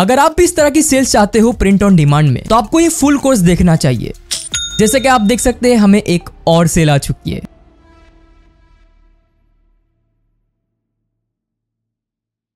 अगर आप भी इस तरह की सेल्स चाहते हो प्रिंट ऑन डिमांड में तो आपको ये फुल कोर्स देखना चाहिए जैसे कि आप देख सकते हैं हमें एक और सेल आ चुकी है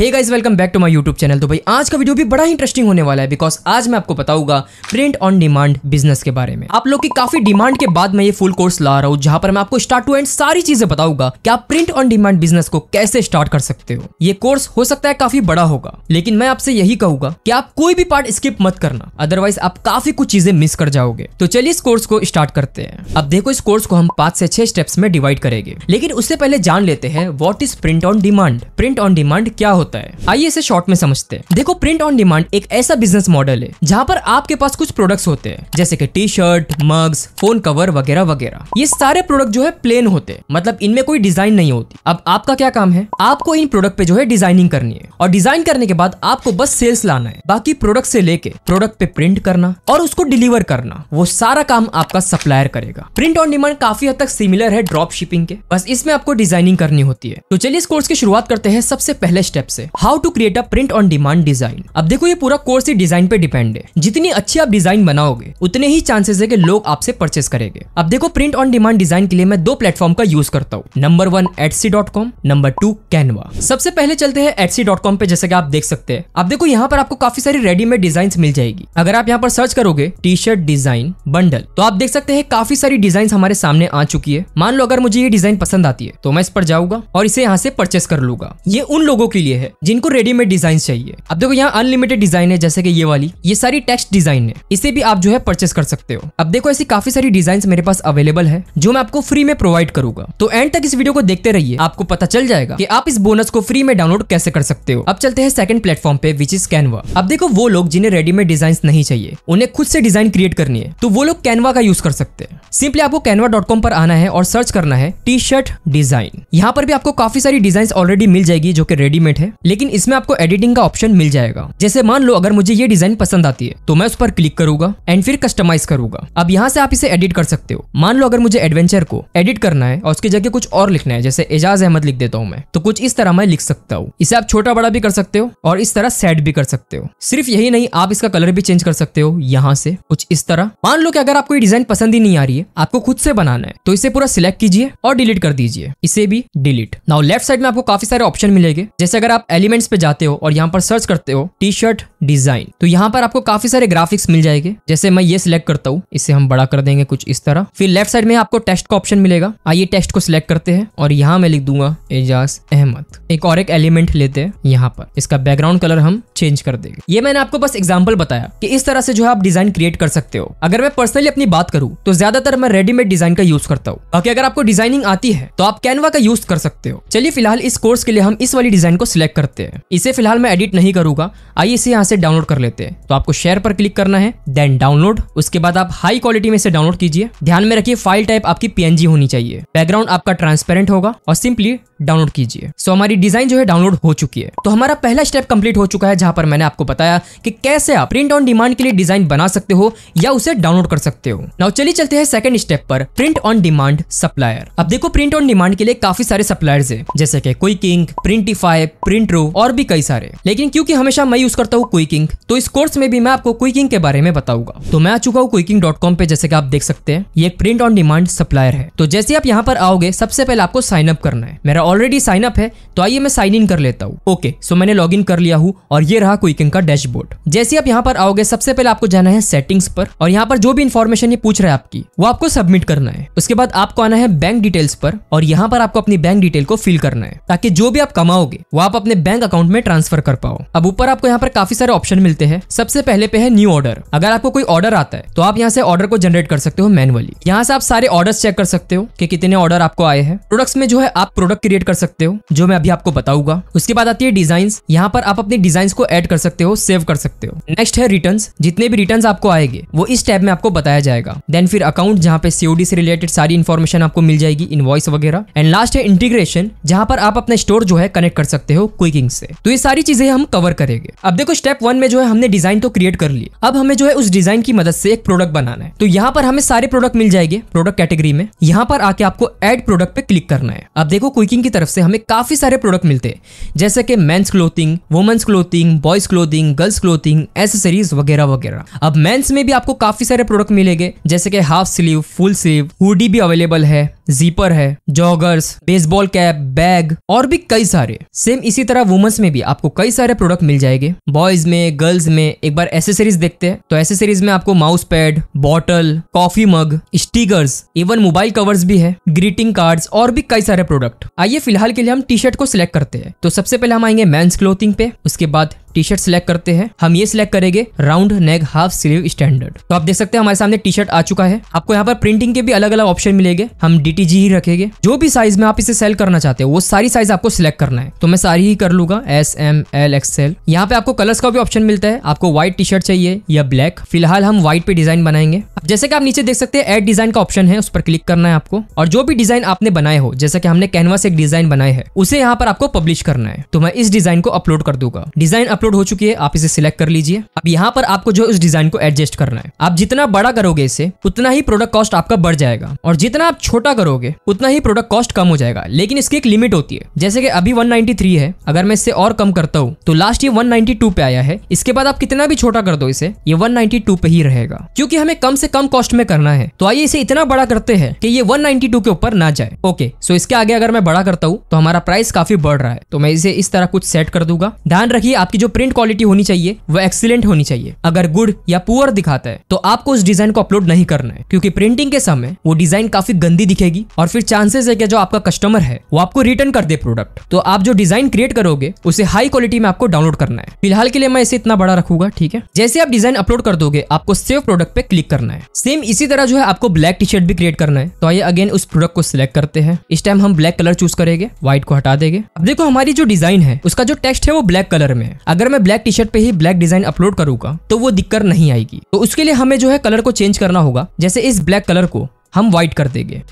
hey guys welcome back to my YouTube channel तो भाई आज का वीडियो भी बड़ा इंटरेस्टिंग होने वाला है बिकॉज आज मैं आपको बताऊंगा प्रिंट ऑन डिमांड बिजनेस के बारे में आप लोग की काफी डिमांड के बाद मैं ये फुल कोर्स ला रहा हूँ जहां पर मैं आपको स्टार्ट टू एंड सारी चीजें बताऊंगा कि आप प्रिंट ऑन डिमांड बिजनेस को कैसे स्टार्ट कर सकते हो ये कोर्स हो सकता है काफी बड़ा होगा लेकिन मैं आपसे यही कहूंगा की आप कोई भी पार्ट स्किप मत करना अदरवाइज आप काफी कुछ चीजें मिस कर जाओगे तो चलिए इस कोर्स को स्टार्ट करते हैं अब देखो इस कोर्स को हम पांच से छह स्टेप्स में डिवाइड करेंगे लेकिन उससे पहले जान लेते हैं what is print on demand print on demand क्या होता होता है आइए इसे शॉर्ट में समझते हैं देखो प्रिंट ऑन डिमांड एक ऐसा बिजनेस मॉडल है जहाँ पर आपके पास कुछ प्रोडक्ट्स होते हैं जैसे कि T shirt mugs phone cover वगैरह वगैरह ये सारे प्रोडक्ट जो है प्लेन होते हैं मतलब इनमें कोई डिजाइन नहीं होती अब आपका क्या काम है आपको इन प्रोडक्ट पे जो है डिजाइनिंग करनी है और डिजाइन करने के बाद आपको बस सेल्स लाना है बाकी प्रोडक्ट से लेके प्रोडक्ट पे प्रिंट करना और उसको डिलीवर करना वो सारा काम आपका सप्लायर करेगा प्रिंट ऑन डिमांड काफी हद तक सिमिलर है ड्रॉप शिपिंग के बस इसमें आपको डिजाइनिंग करनी होती है तो चलिए इस कोर्स की शुरुआत करते हैं सबसे पहले स्टेप से से how to create a print on demand design अब देखो ये पूरा कोर्स ही डिजाइन पे डिपेंड है जितनी अच्छी आप डिजाइन बनाओगे उतने ही चांसेस है कि लोग आपसे परचेस करेंगे अब देखो प्रिंट ऑन डिमांड डिजाइन के लिए मैं दो प्लेटफॉर्म का यूज करता हूँ number one Etsy dot com number two Canva सबसे पहले चलते हैं एटसी डॉट कॉम पे जैसे कि आप देख सकते हैं आप देखो यहाँ पर आपको काफी सारी रेडीमेड डिजाइन मिल जाएगी अगर आप यहाँ पर सर्च करोगे टी शर्ट डिजाइन बंडल तो आप देख सकते हैं काफी सारी डिजाइन हमारे सामने आ चुकी है मान लो अगर मुझे ये डिजाइन पसंद आती है तो मैं इस पर जाऊंगा और इसे यहाँ से परचेस कर लूंगा ये उन लोगों के लिए है जिनको रेडीमेड डिजाइन चाहिए अब देखो यहाँ अनलिमिटेड डिजाइन है जैसे कि ये वाली ये सारी टेक्स्ट डिजाइन है इसे भी आप जो है परचेस कर सकते हो अब देखो ऐसी काफी सारी डिजाइन मेरे पास अवेलेबल है जो मैं आपको फ्री में प्रोवाइड करूंगा तो एंड तक इस वीडियो को देखते रहिए आपको पता चल जाएगा की आप इस बोनस को फ्री में डाउनलोड कैसे कर सकते हो अब चलते हैं सेकंड प्लेटफॉर्म पे विच इज कैनवा अब देखो वो लोग जिन्हें रेडीमेड डिजाइन नहीं चाहिए उन्हें खुद से डिजाइन क्रिएट करनी है तो वो लोग कैनवा का यूज कर सकते हैं सिंपली आपको कैनवा पर आना है और सर्च करना है टी शर्ट डिजाइन यहाँ पर भी आपको काफी सारी डिजाइन ऑलरेडी मिल जाएगी जो की रेडीमेड है लेकिन इसमें आपको एडिटिंग का ऑप्शन मिल जाएगा जैसे मान लो अगर मुझे ये डिजाइन पसंद आती है तो मैं उस पर क्लिक करूंगा एंड फिर कस्टमाइज करूंगा अब यहाँ से आप इसे एडिट कर सकते हो मान लो अगर मुझे एडवेंचर को एडिट करना है और उसकी जगह कुछ और लिखना है जैसे एजाज अहमद लिख देता हूँ मैं तो कुछ इस तरह मैं लिख सकता हूँ इसे आप छोटा बड़ा भी कर सकते हो और इस तरह सेट भी कर सकते हो सिर्फ यही नहीं आप इसका कलर भी चेंज कर सकते हो यहाँ से कुछ इस तरह मान लो कि अगर आपको डिजाइन पसंद ही नहीं आ रही है आपको खुद से बनाना है तो इसे पूरा सिलेक्ट कीजिए और डिलीट कर दीजिए इसे भी डिलीट नाउ लेफ्ट साइड में आपको काफी सारे ऑप्शन मिलेंगे जैसे अगर आप आप एलिमेंट्स पे जाते हो और यहाँ पर सर्च करते हो टी शर्ट डिजाइन तो यहाँ पर आपको काफी सारे ग्राफिक्स मिल जाएंगे जैसे मैं ये सिलेक्ट करता हूँ इसे हम बड़ा कर देंगे कुछ इस तरह फिर लेफ्ट साइड में आपको टेस्ट का ऑप्शन मिलेगा आइए टेस्ट को सिलेक्ट करते हैं और यहाँ मैं लिख दूंगा एजाज अहमद एक और एक एलिमेंट लेते हैं यहाँ पर इसका बैकग्राउंड कलर हम चेंज कर देंगे ये मैंने आपको बस एग्जाम्पल बताया कि इस तरह से जो है आप डिजाइन क्रिएट कर सकते हो अगर मैं पर्सनली अपनी बात करूँ तो ज्यादातर मैं रेडीमेड डिजाइन का यूज करता हूँ बाकी अगर आपको डिजाइनिंग आती है तो आप कैनवा का यूज कर सकते हो चलिए फिलहाल इस कोर्स के लिए हम इस वाली डिजाइन को सिलेक्ट चेक करते हैं इसे फिलहाल मैं एडिट नहीं करूंगा आइए इसे यहाँ से डाउनलोड कर लेते हैं तो आपको शेयर पर क्लिक करना है देन डाउनलोड उसके बाद आप हाई क्वालिटी में इसे डाउनलोड कीजिए ध्यान में रखिए फाइल टाइप आपकी पीएनजी होनी चाहिए बैकग्राउंड आपका ट्रांसपेरेंट होगा और सिंपली डाउनलोड कीजिए सो so, हमारी डिजाइन जो है डाउनलोड हो चुकी है तो हमारा पहला स्टेप कंप्लीट हो चुका है जहां पर मैंने आपको बताया कि कैसे आप प्रिंट ऑन डिमांड के लिए डिजाइन बना सकते हो या उसे डाउनलोड कर सकते हो नाउ चलिए चलते हैं सेकंड स्टेप पर प्रिंट ऑन डिमांड सप्लायर अब देखो प्रिंट ऑन डिमांड के लिए काफी सारे सप्लायर्स है जैसे कि कोई किंग प्रिंटिफाई प्रिंट रो और भी कई सारे लेकिन क्योंकि हमेशा मैं यूज करता हूँ क्विकिंग तो इस कोर्स में भी मैं आपको क्विकिंग के बारे में बताऊंगा तो मैं आ चुका हूँ डॉट कॉम पे जैसे कि आप देख सकते हैं ये प्रिंट ऑन डिमांड सप्लायर है तो जैसे आप यहाँ पर आओगे सबसे पहले आपको साइन अप करना है मेरा ऑलरेडी साइन अप है तो आइए मैं साइन इन कर लेता हूँ ओके सो मैंने लॉग इन कर लिया हूँ और ये रहा क्विकिंग का डैशबोर्ड जैसे आप यहाँ पर आओगे सबसे पहले आपको जाना है सेटिंग्स पर और यहाँ पर जो भी इन्फॉर्मेशन ये पूछ रहा है आपकी वो आपको सबमिट करना है उसके बाद आपको आना है बैंक डिटेल्स पर और यहाँ पर आपको अपनी बैंक डिटेल को फिल करना है ताकि जो भी आप कमाओगे वो आप अपने बैंक अकाउंट में ट्रांसफर कर पाओ अब ऊपर आपको यहाँ पर काफी सारे ऑप्शन मिलते हैं सबसे पहले पे है न्यू ऑर्डर अगर आपको कोई ऑर्डर आता है तो आप यहाँ से ऑर्डर को जनरेट कर सकते हो मैनुअली यहाँ से आप सारे ऑर्डर चेक कर सकते हो कि कितने ऑर्डर आपको आए हैं प्रोडक्ट्स में जो है आप प्रोडक्ट क्रिएट क्रिएट कर सकते हो जो मैं अभी आपको बताऊंगा उसके बाद आती है डिजाइन यहाँ पर आप अपने डिजाइन को एड कर सकते हो सेव कर सकते हो नेक्स्ट है रिटर्न जितने भी रिटर्न आपको आएंगे वो इस टैब में आपको बताया जाएगा देन फिर अकाउंट जहाँ पे सीओडी से रिलेटेड सारी इन्फॉर्मेशन आपको मिल जाएगी इनवॉइस वगैरह एंड लास्ट है इंटीग्रेशन जहाँ पर आप अपने स्टोर जो है कनेक्ट कर सकते हो क्विकिंग से तो ये सारी चीजें हम कवर करेंगे अब देखो स्टेप वन में जो है हमने डिजाइन तो क्रिएट कर लिया अब हमें जो है उस डिजाइन की मदद से एक प्रोडक्ट बनाना है तो यहाँ पर हमें सारे प्रोडक्ट मिल जाएंगे प्रोडक्ट कैटेगरी में यहाँ पर आके आपको एड प्रोडक्ट पे क्लिक करना है अब देखो क्विकिंग तरफ से हमें काफ़ी सारे प्रोडक्ट मिलते हैं जैसे कि men's clothing women's clothing boys clothing girls clothing accessories वगैरह वगैरह अब मेंस में भी आपको काफ़ी सारे प्रोडक्ट मिलेंगे जैसे कि half sleeve full sleeve hoodie भी अवेलेबल है जीपर है जॉगर्स बेसबॉल कैप बैग और भी कई सारे सेम इसी तरह वुमेन्स में भी आपको कई सारे प्रोडक्ट मिल जाएंगे बॉयज में गर्ल्स में एक बार एसेसरीज देखते हैं तो एसेसरीज में आपको mouse pad bottle coffee mug stickers even mobile covers भी है ग्रीटिंग कार्ड्स और भी कई सारे प्रोडक्ट आइए फिलहाल के लिए हम टी शर्ट को सिलेक्ट करते हैं तो सबसे पहले हम आएंगे मैं क्लोथिंग पे उसके बाद टी शर्ट सिलेक्ट करते हैं हम ये सिलेक्ट करेंगे round neck half sleeve standard तो आप देख सकते हैं हमारे सामने टी शर्ट आ चुका है आपको यहाँ पर प्रिंटिंग के भी अलग अलग ऑप्शन मिलेंगे हम डीटीजी ही रखेंगे जो भी साइज में आप इसे सेल करना चाहते हो वो सारी साइज आपको सिलेक्ट करना है तो मैं सारी ही कर लूंगा एस एम एल एक्सएल यहाँ पे आपको कलर्स का भी ऑप्शन मिलता है आपको व्हाइट टी शर्ट चाहिए या ब्लैक फिलहाल हम व्हाइट पे डिजाइन बनाएंगे जैसे कि आप नीचे देख सकते हैं एड डिजाइन का ऑप्शन है उस पर क्लिक करना है आपको और जो भी डिजाइन आपने बनाए हो जैसे कि हमने कैनवास एक डिजाइन बनाए है उसे यहाँ पर आपको पब्लिश करना है तो मैं इस डिजाइन को अपलोड कर दूंगा डिजाइन अपलोड हो चुकी है आप इसे सिलेक्ट कर लीजिए अब यहाँ पर आपको जो इस उस डिजाइन को एडजस्ट करना है आप जितना बड़ा करोगे इसे उतना ही प्रोडक्ट कॉस्ट आपका बढ़ जाएगा और जितना आप छोटा करोगे उतना ही प्रोडक्ट कॉस्ट कम हो जाएगा लेकिन इसकी एक लिमिट होती है जैसे कि अभी 193 है अगर मैं इससे और कम करता हूँ तो लास्ट ये 192 पे आया है इसके बाद आप कितना भी छोटा कर दो इसे ये 192 पे ही रहेगा क्योंकि हमें कम से कम कॉस्ट में करना है तो आइए इसे इतना बड़ा करते हैं कि ये 192 के ऊपर ना जाए ओके सो इसके आगे अगर मैं बड़ा करता हूँ तो हमारा प्राइस काफी बढ़ रहा है तो मैं इसे इस तरह कुछ सेट कर दूंगा ध्यान रखिए आपकी जो प्रिंट क्वालिटी होनी चाहिए वो एक्सीलेंट होनी चाहिए अगर गुड या पुअर दिखाता है तो आपको उस डिजाइन को अपलोड नहीं करना है क्योंकि प्रिंटिंग के समय वो डिजाइन काफी गंदी दिखेगी और फिर चांसेस है कि जो आपका कस्टमर है वो आपको रिटर्न कर दे प्रोडक्ट तो आप जो डिजाइन क्रिएट करोगे उसे हाई क्वालिटी में आपको डाउनलोड करना है फिलहाल के लिए मैं इसे इतना बड़ा रखूंगा ठीक है जैसे आप डिजाइन अपलोड कर दोगे आपको सेव प्रोडक्ट पे क्लिक करना है सेम इसी तरह जो है आपको ब्लैक टी शर्ट भी क्रिएट करना है तो आइए अगेन उस प्रोडक्ट को सिलेक्ट करते हैं इस टाइम हम ब्लैक कलर चूज करेंगे व्हाइट को हटा देंगे अब देखो हमारी जो डिजाइन है उसका जो टेक्स्ट है वो ब्लैक कलर में है अगर अगर मैं ब्लैक टी शर्ट पे ही ब्लैक डिजाइन अपलोड करूंगा तो वो दिक्कत नहीं आएगी तो उसके लिए हमें जो है कलर को चेंज करना होगा जैसे इस ब्लैक कलर को हम व्हाइट कर देंगे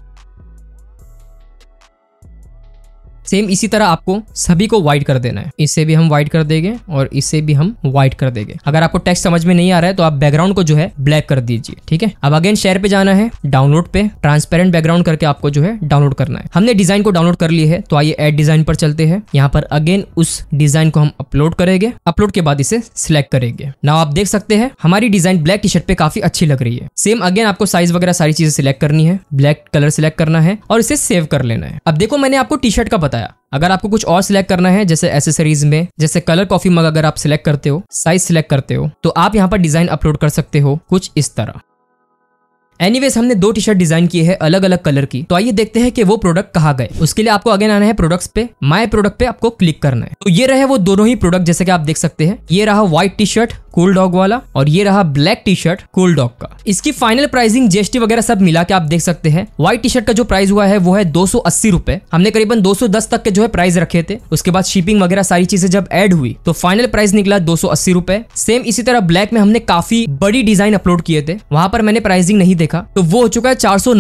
सेम इसी तरह आपको सभी को व्हाइट कर देना है इससे भी हम व्हाइट कर देंगे और इसे भी हम व्हाइट कर देंगे अगर आपको टेक्स्ट समझ में नहीं आ रहा है तो आप बैकग्राउंड को जो है ब्लैक कर दीजिए ठीक है अब अगेन शेयर पे जाना है डाउनलोड पे ट्रांसपेरेंट बैकग्राउंड करके आपको जो है डाउनलोड करना है हमने डिजाइन को डाउनलोड कर ली है तो आइए एड डिजाइन पर चलते हैं यहाँ पर अगेन उस डिजाइन को हम अपलोड करेंगे अपलोड के बाद इसे सिलेक्ट करेंगे ना आप देख सकते हैं हमारी डिजाइन ब्लैक टी शर्ट पे काफी अच्छी लग रही है सेम अगेन आपको साइज वगैरह सारी चीजें सिलेक्ट करनी है ब्लैक कलर सिलेक्ट करना है और इसे सेव कर लेना है अब देखो मैंने आपको टी शर्ट का बताया बताया अगर आपको कुछ और सिलेक्ट करना है जैसे एसेसरीज में जैसे कलर कॉफी मग अगर आप सिलेक्ट करते हो साइज सिलेक्ट करते हो तो आप यहाँ पर डिजाइन अपलोड कर सकते हो कुछ इस तरह एनीवेज हमने दो टी शर्ट डिजाइन किए हैं अलग अलग कलर की तो आइए देखते हैं कि वो प्रोडक्ट कहाँ गए उसके लिए आपको अगेन आना है प्रोडक्ट्स पे माय प्रोडक्ट पे आपको क्लिक करना है तो ये रहे वो दोनों ही प्रोडक्ट जैसे कि आप देख सकते हैं ये रहा white T shirt cool dog वाला और ये रहा black T shirt cool dog का इसकी फाइनल प्राइसिंग जीएसटी वगैरह सब मिला के आप देख सकते हैं व्हाइट टी शर्ट का जो प्राइस हुआ है वो है दो सौ हमने करीबन 210 तक के जो है प्राइस रखे थे उसके बाद शिपिंग वगैरह सारी चीजें जब एड हुई तो फाइनल प्राइस निकला दो सौ सेम इसी तरह ब्लैक में हमने काफी बड़ी डिजाइन अपलोड किए थे वहां पर मैंने प्राइसिंग नहीं देखा तो वो हो चुका है चार सौ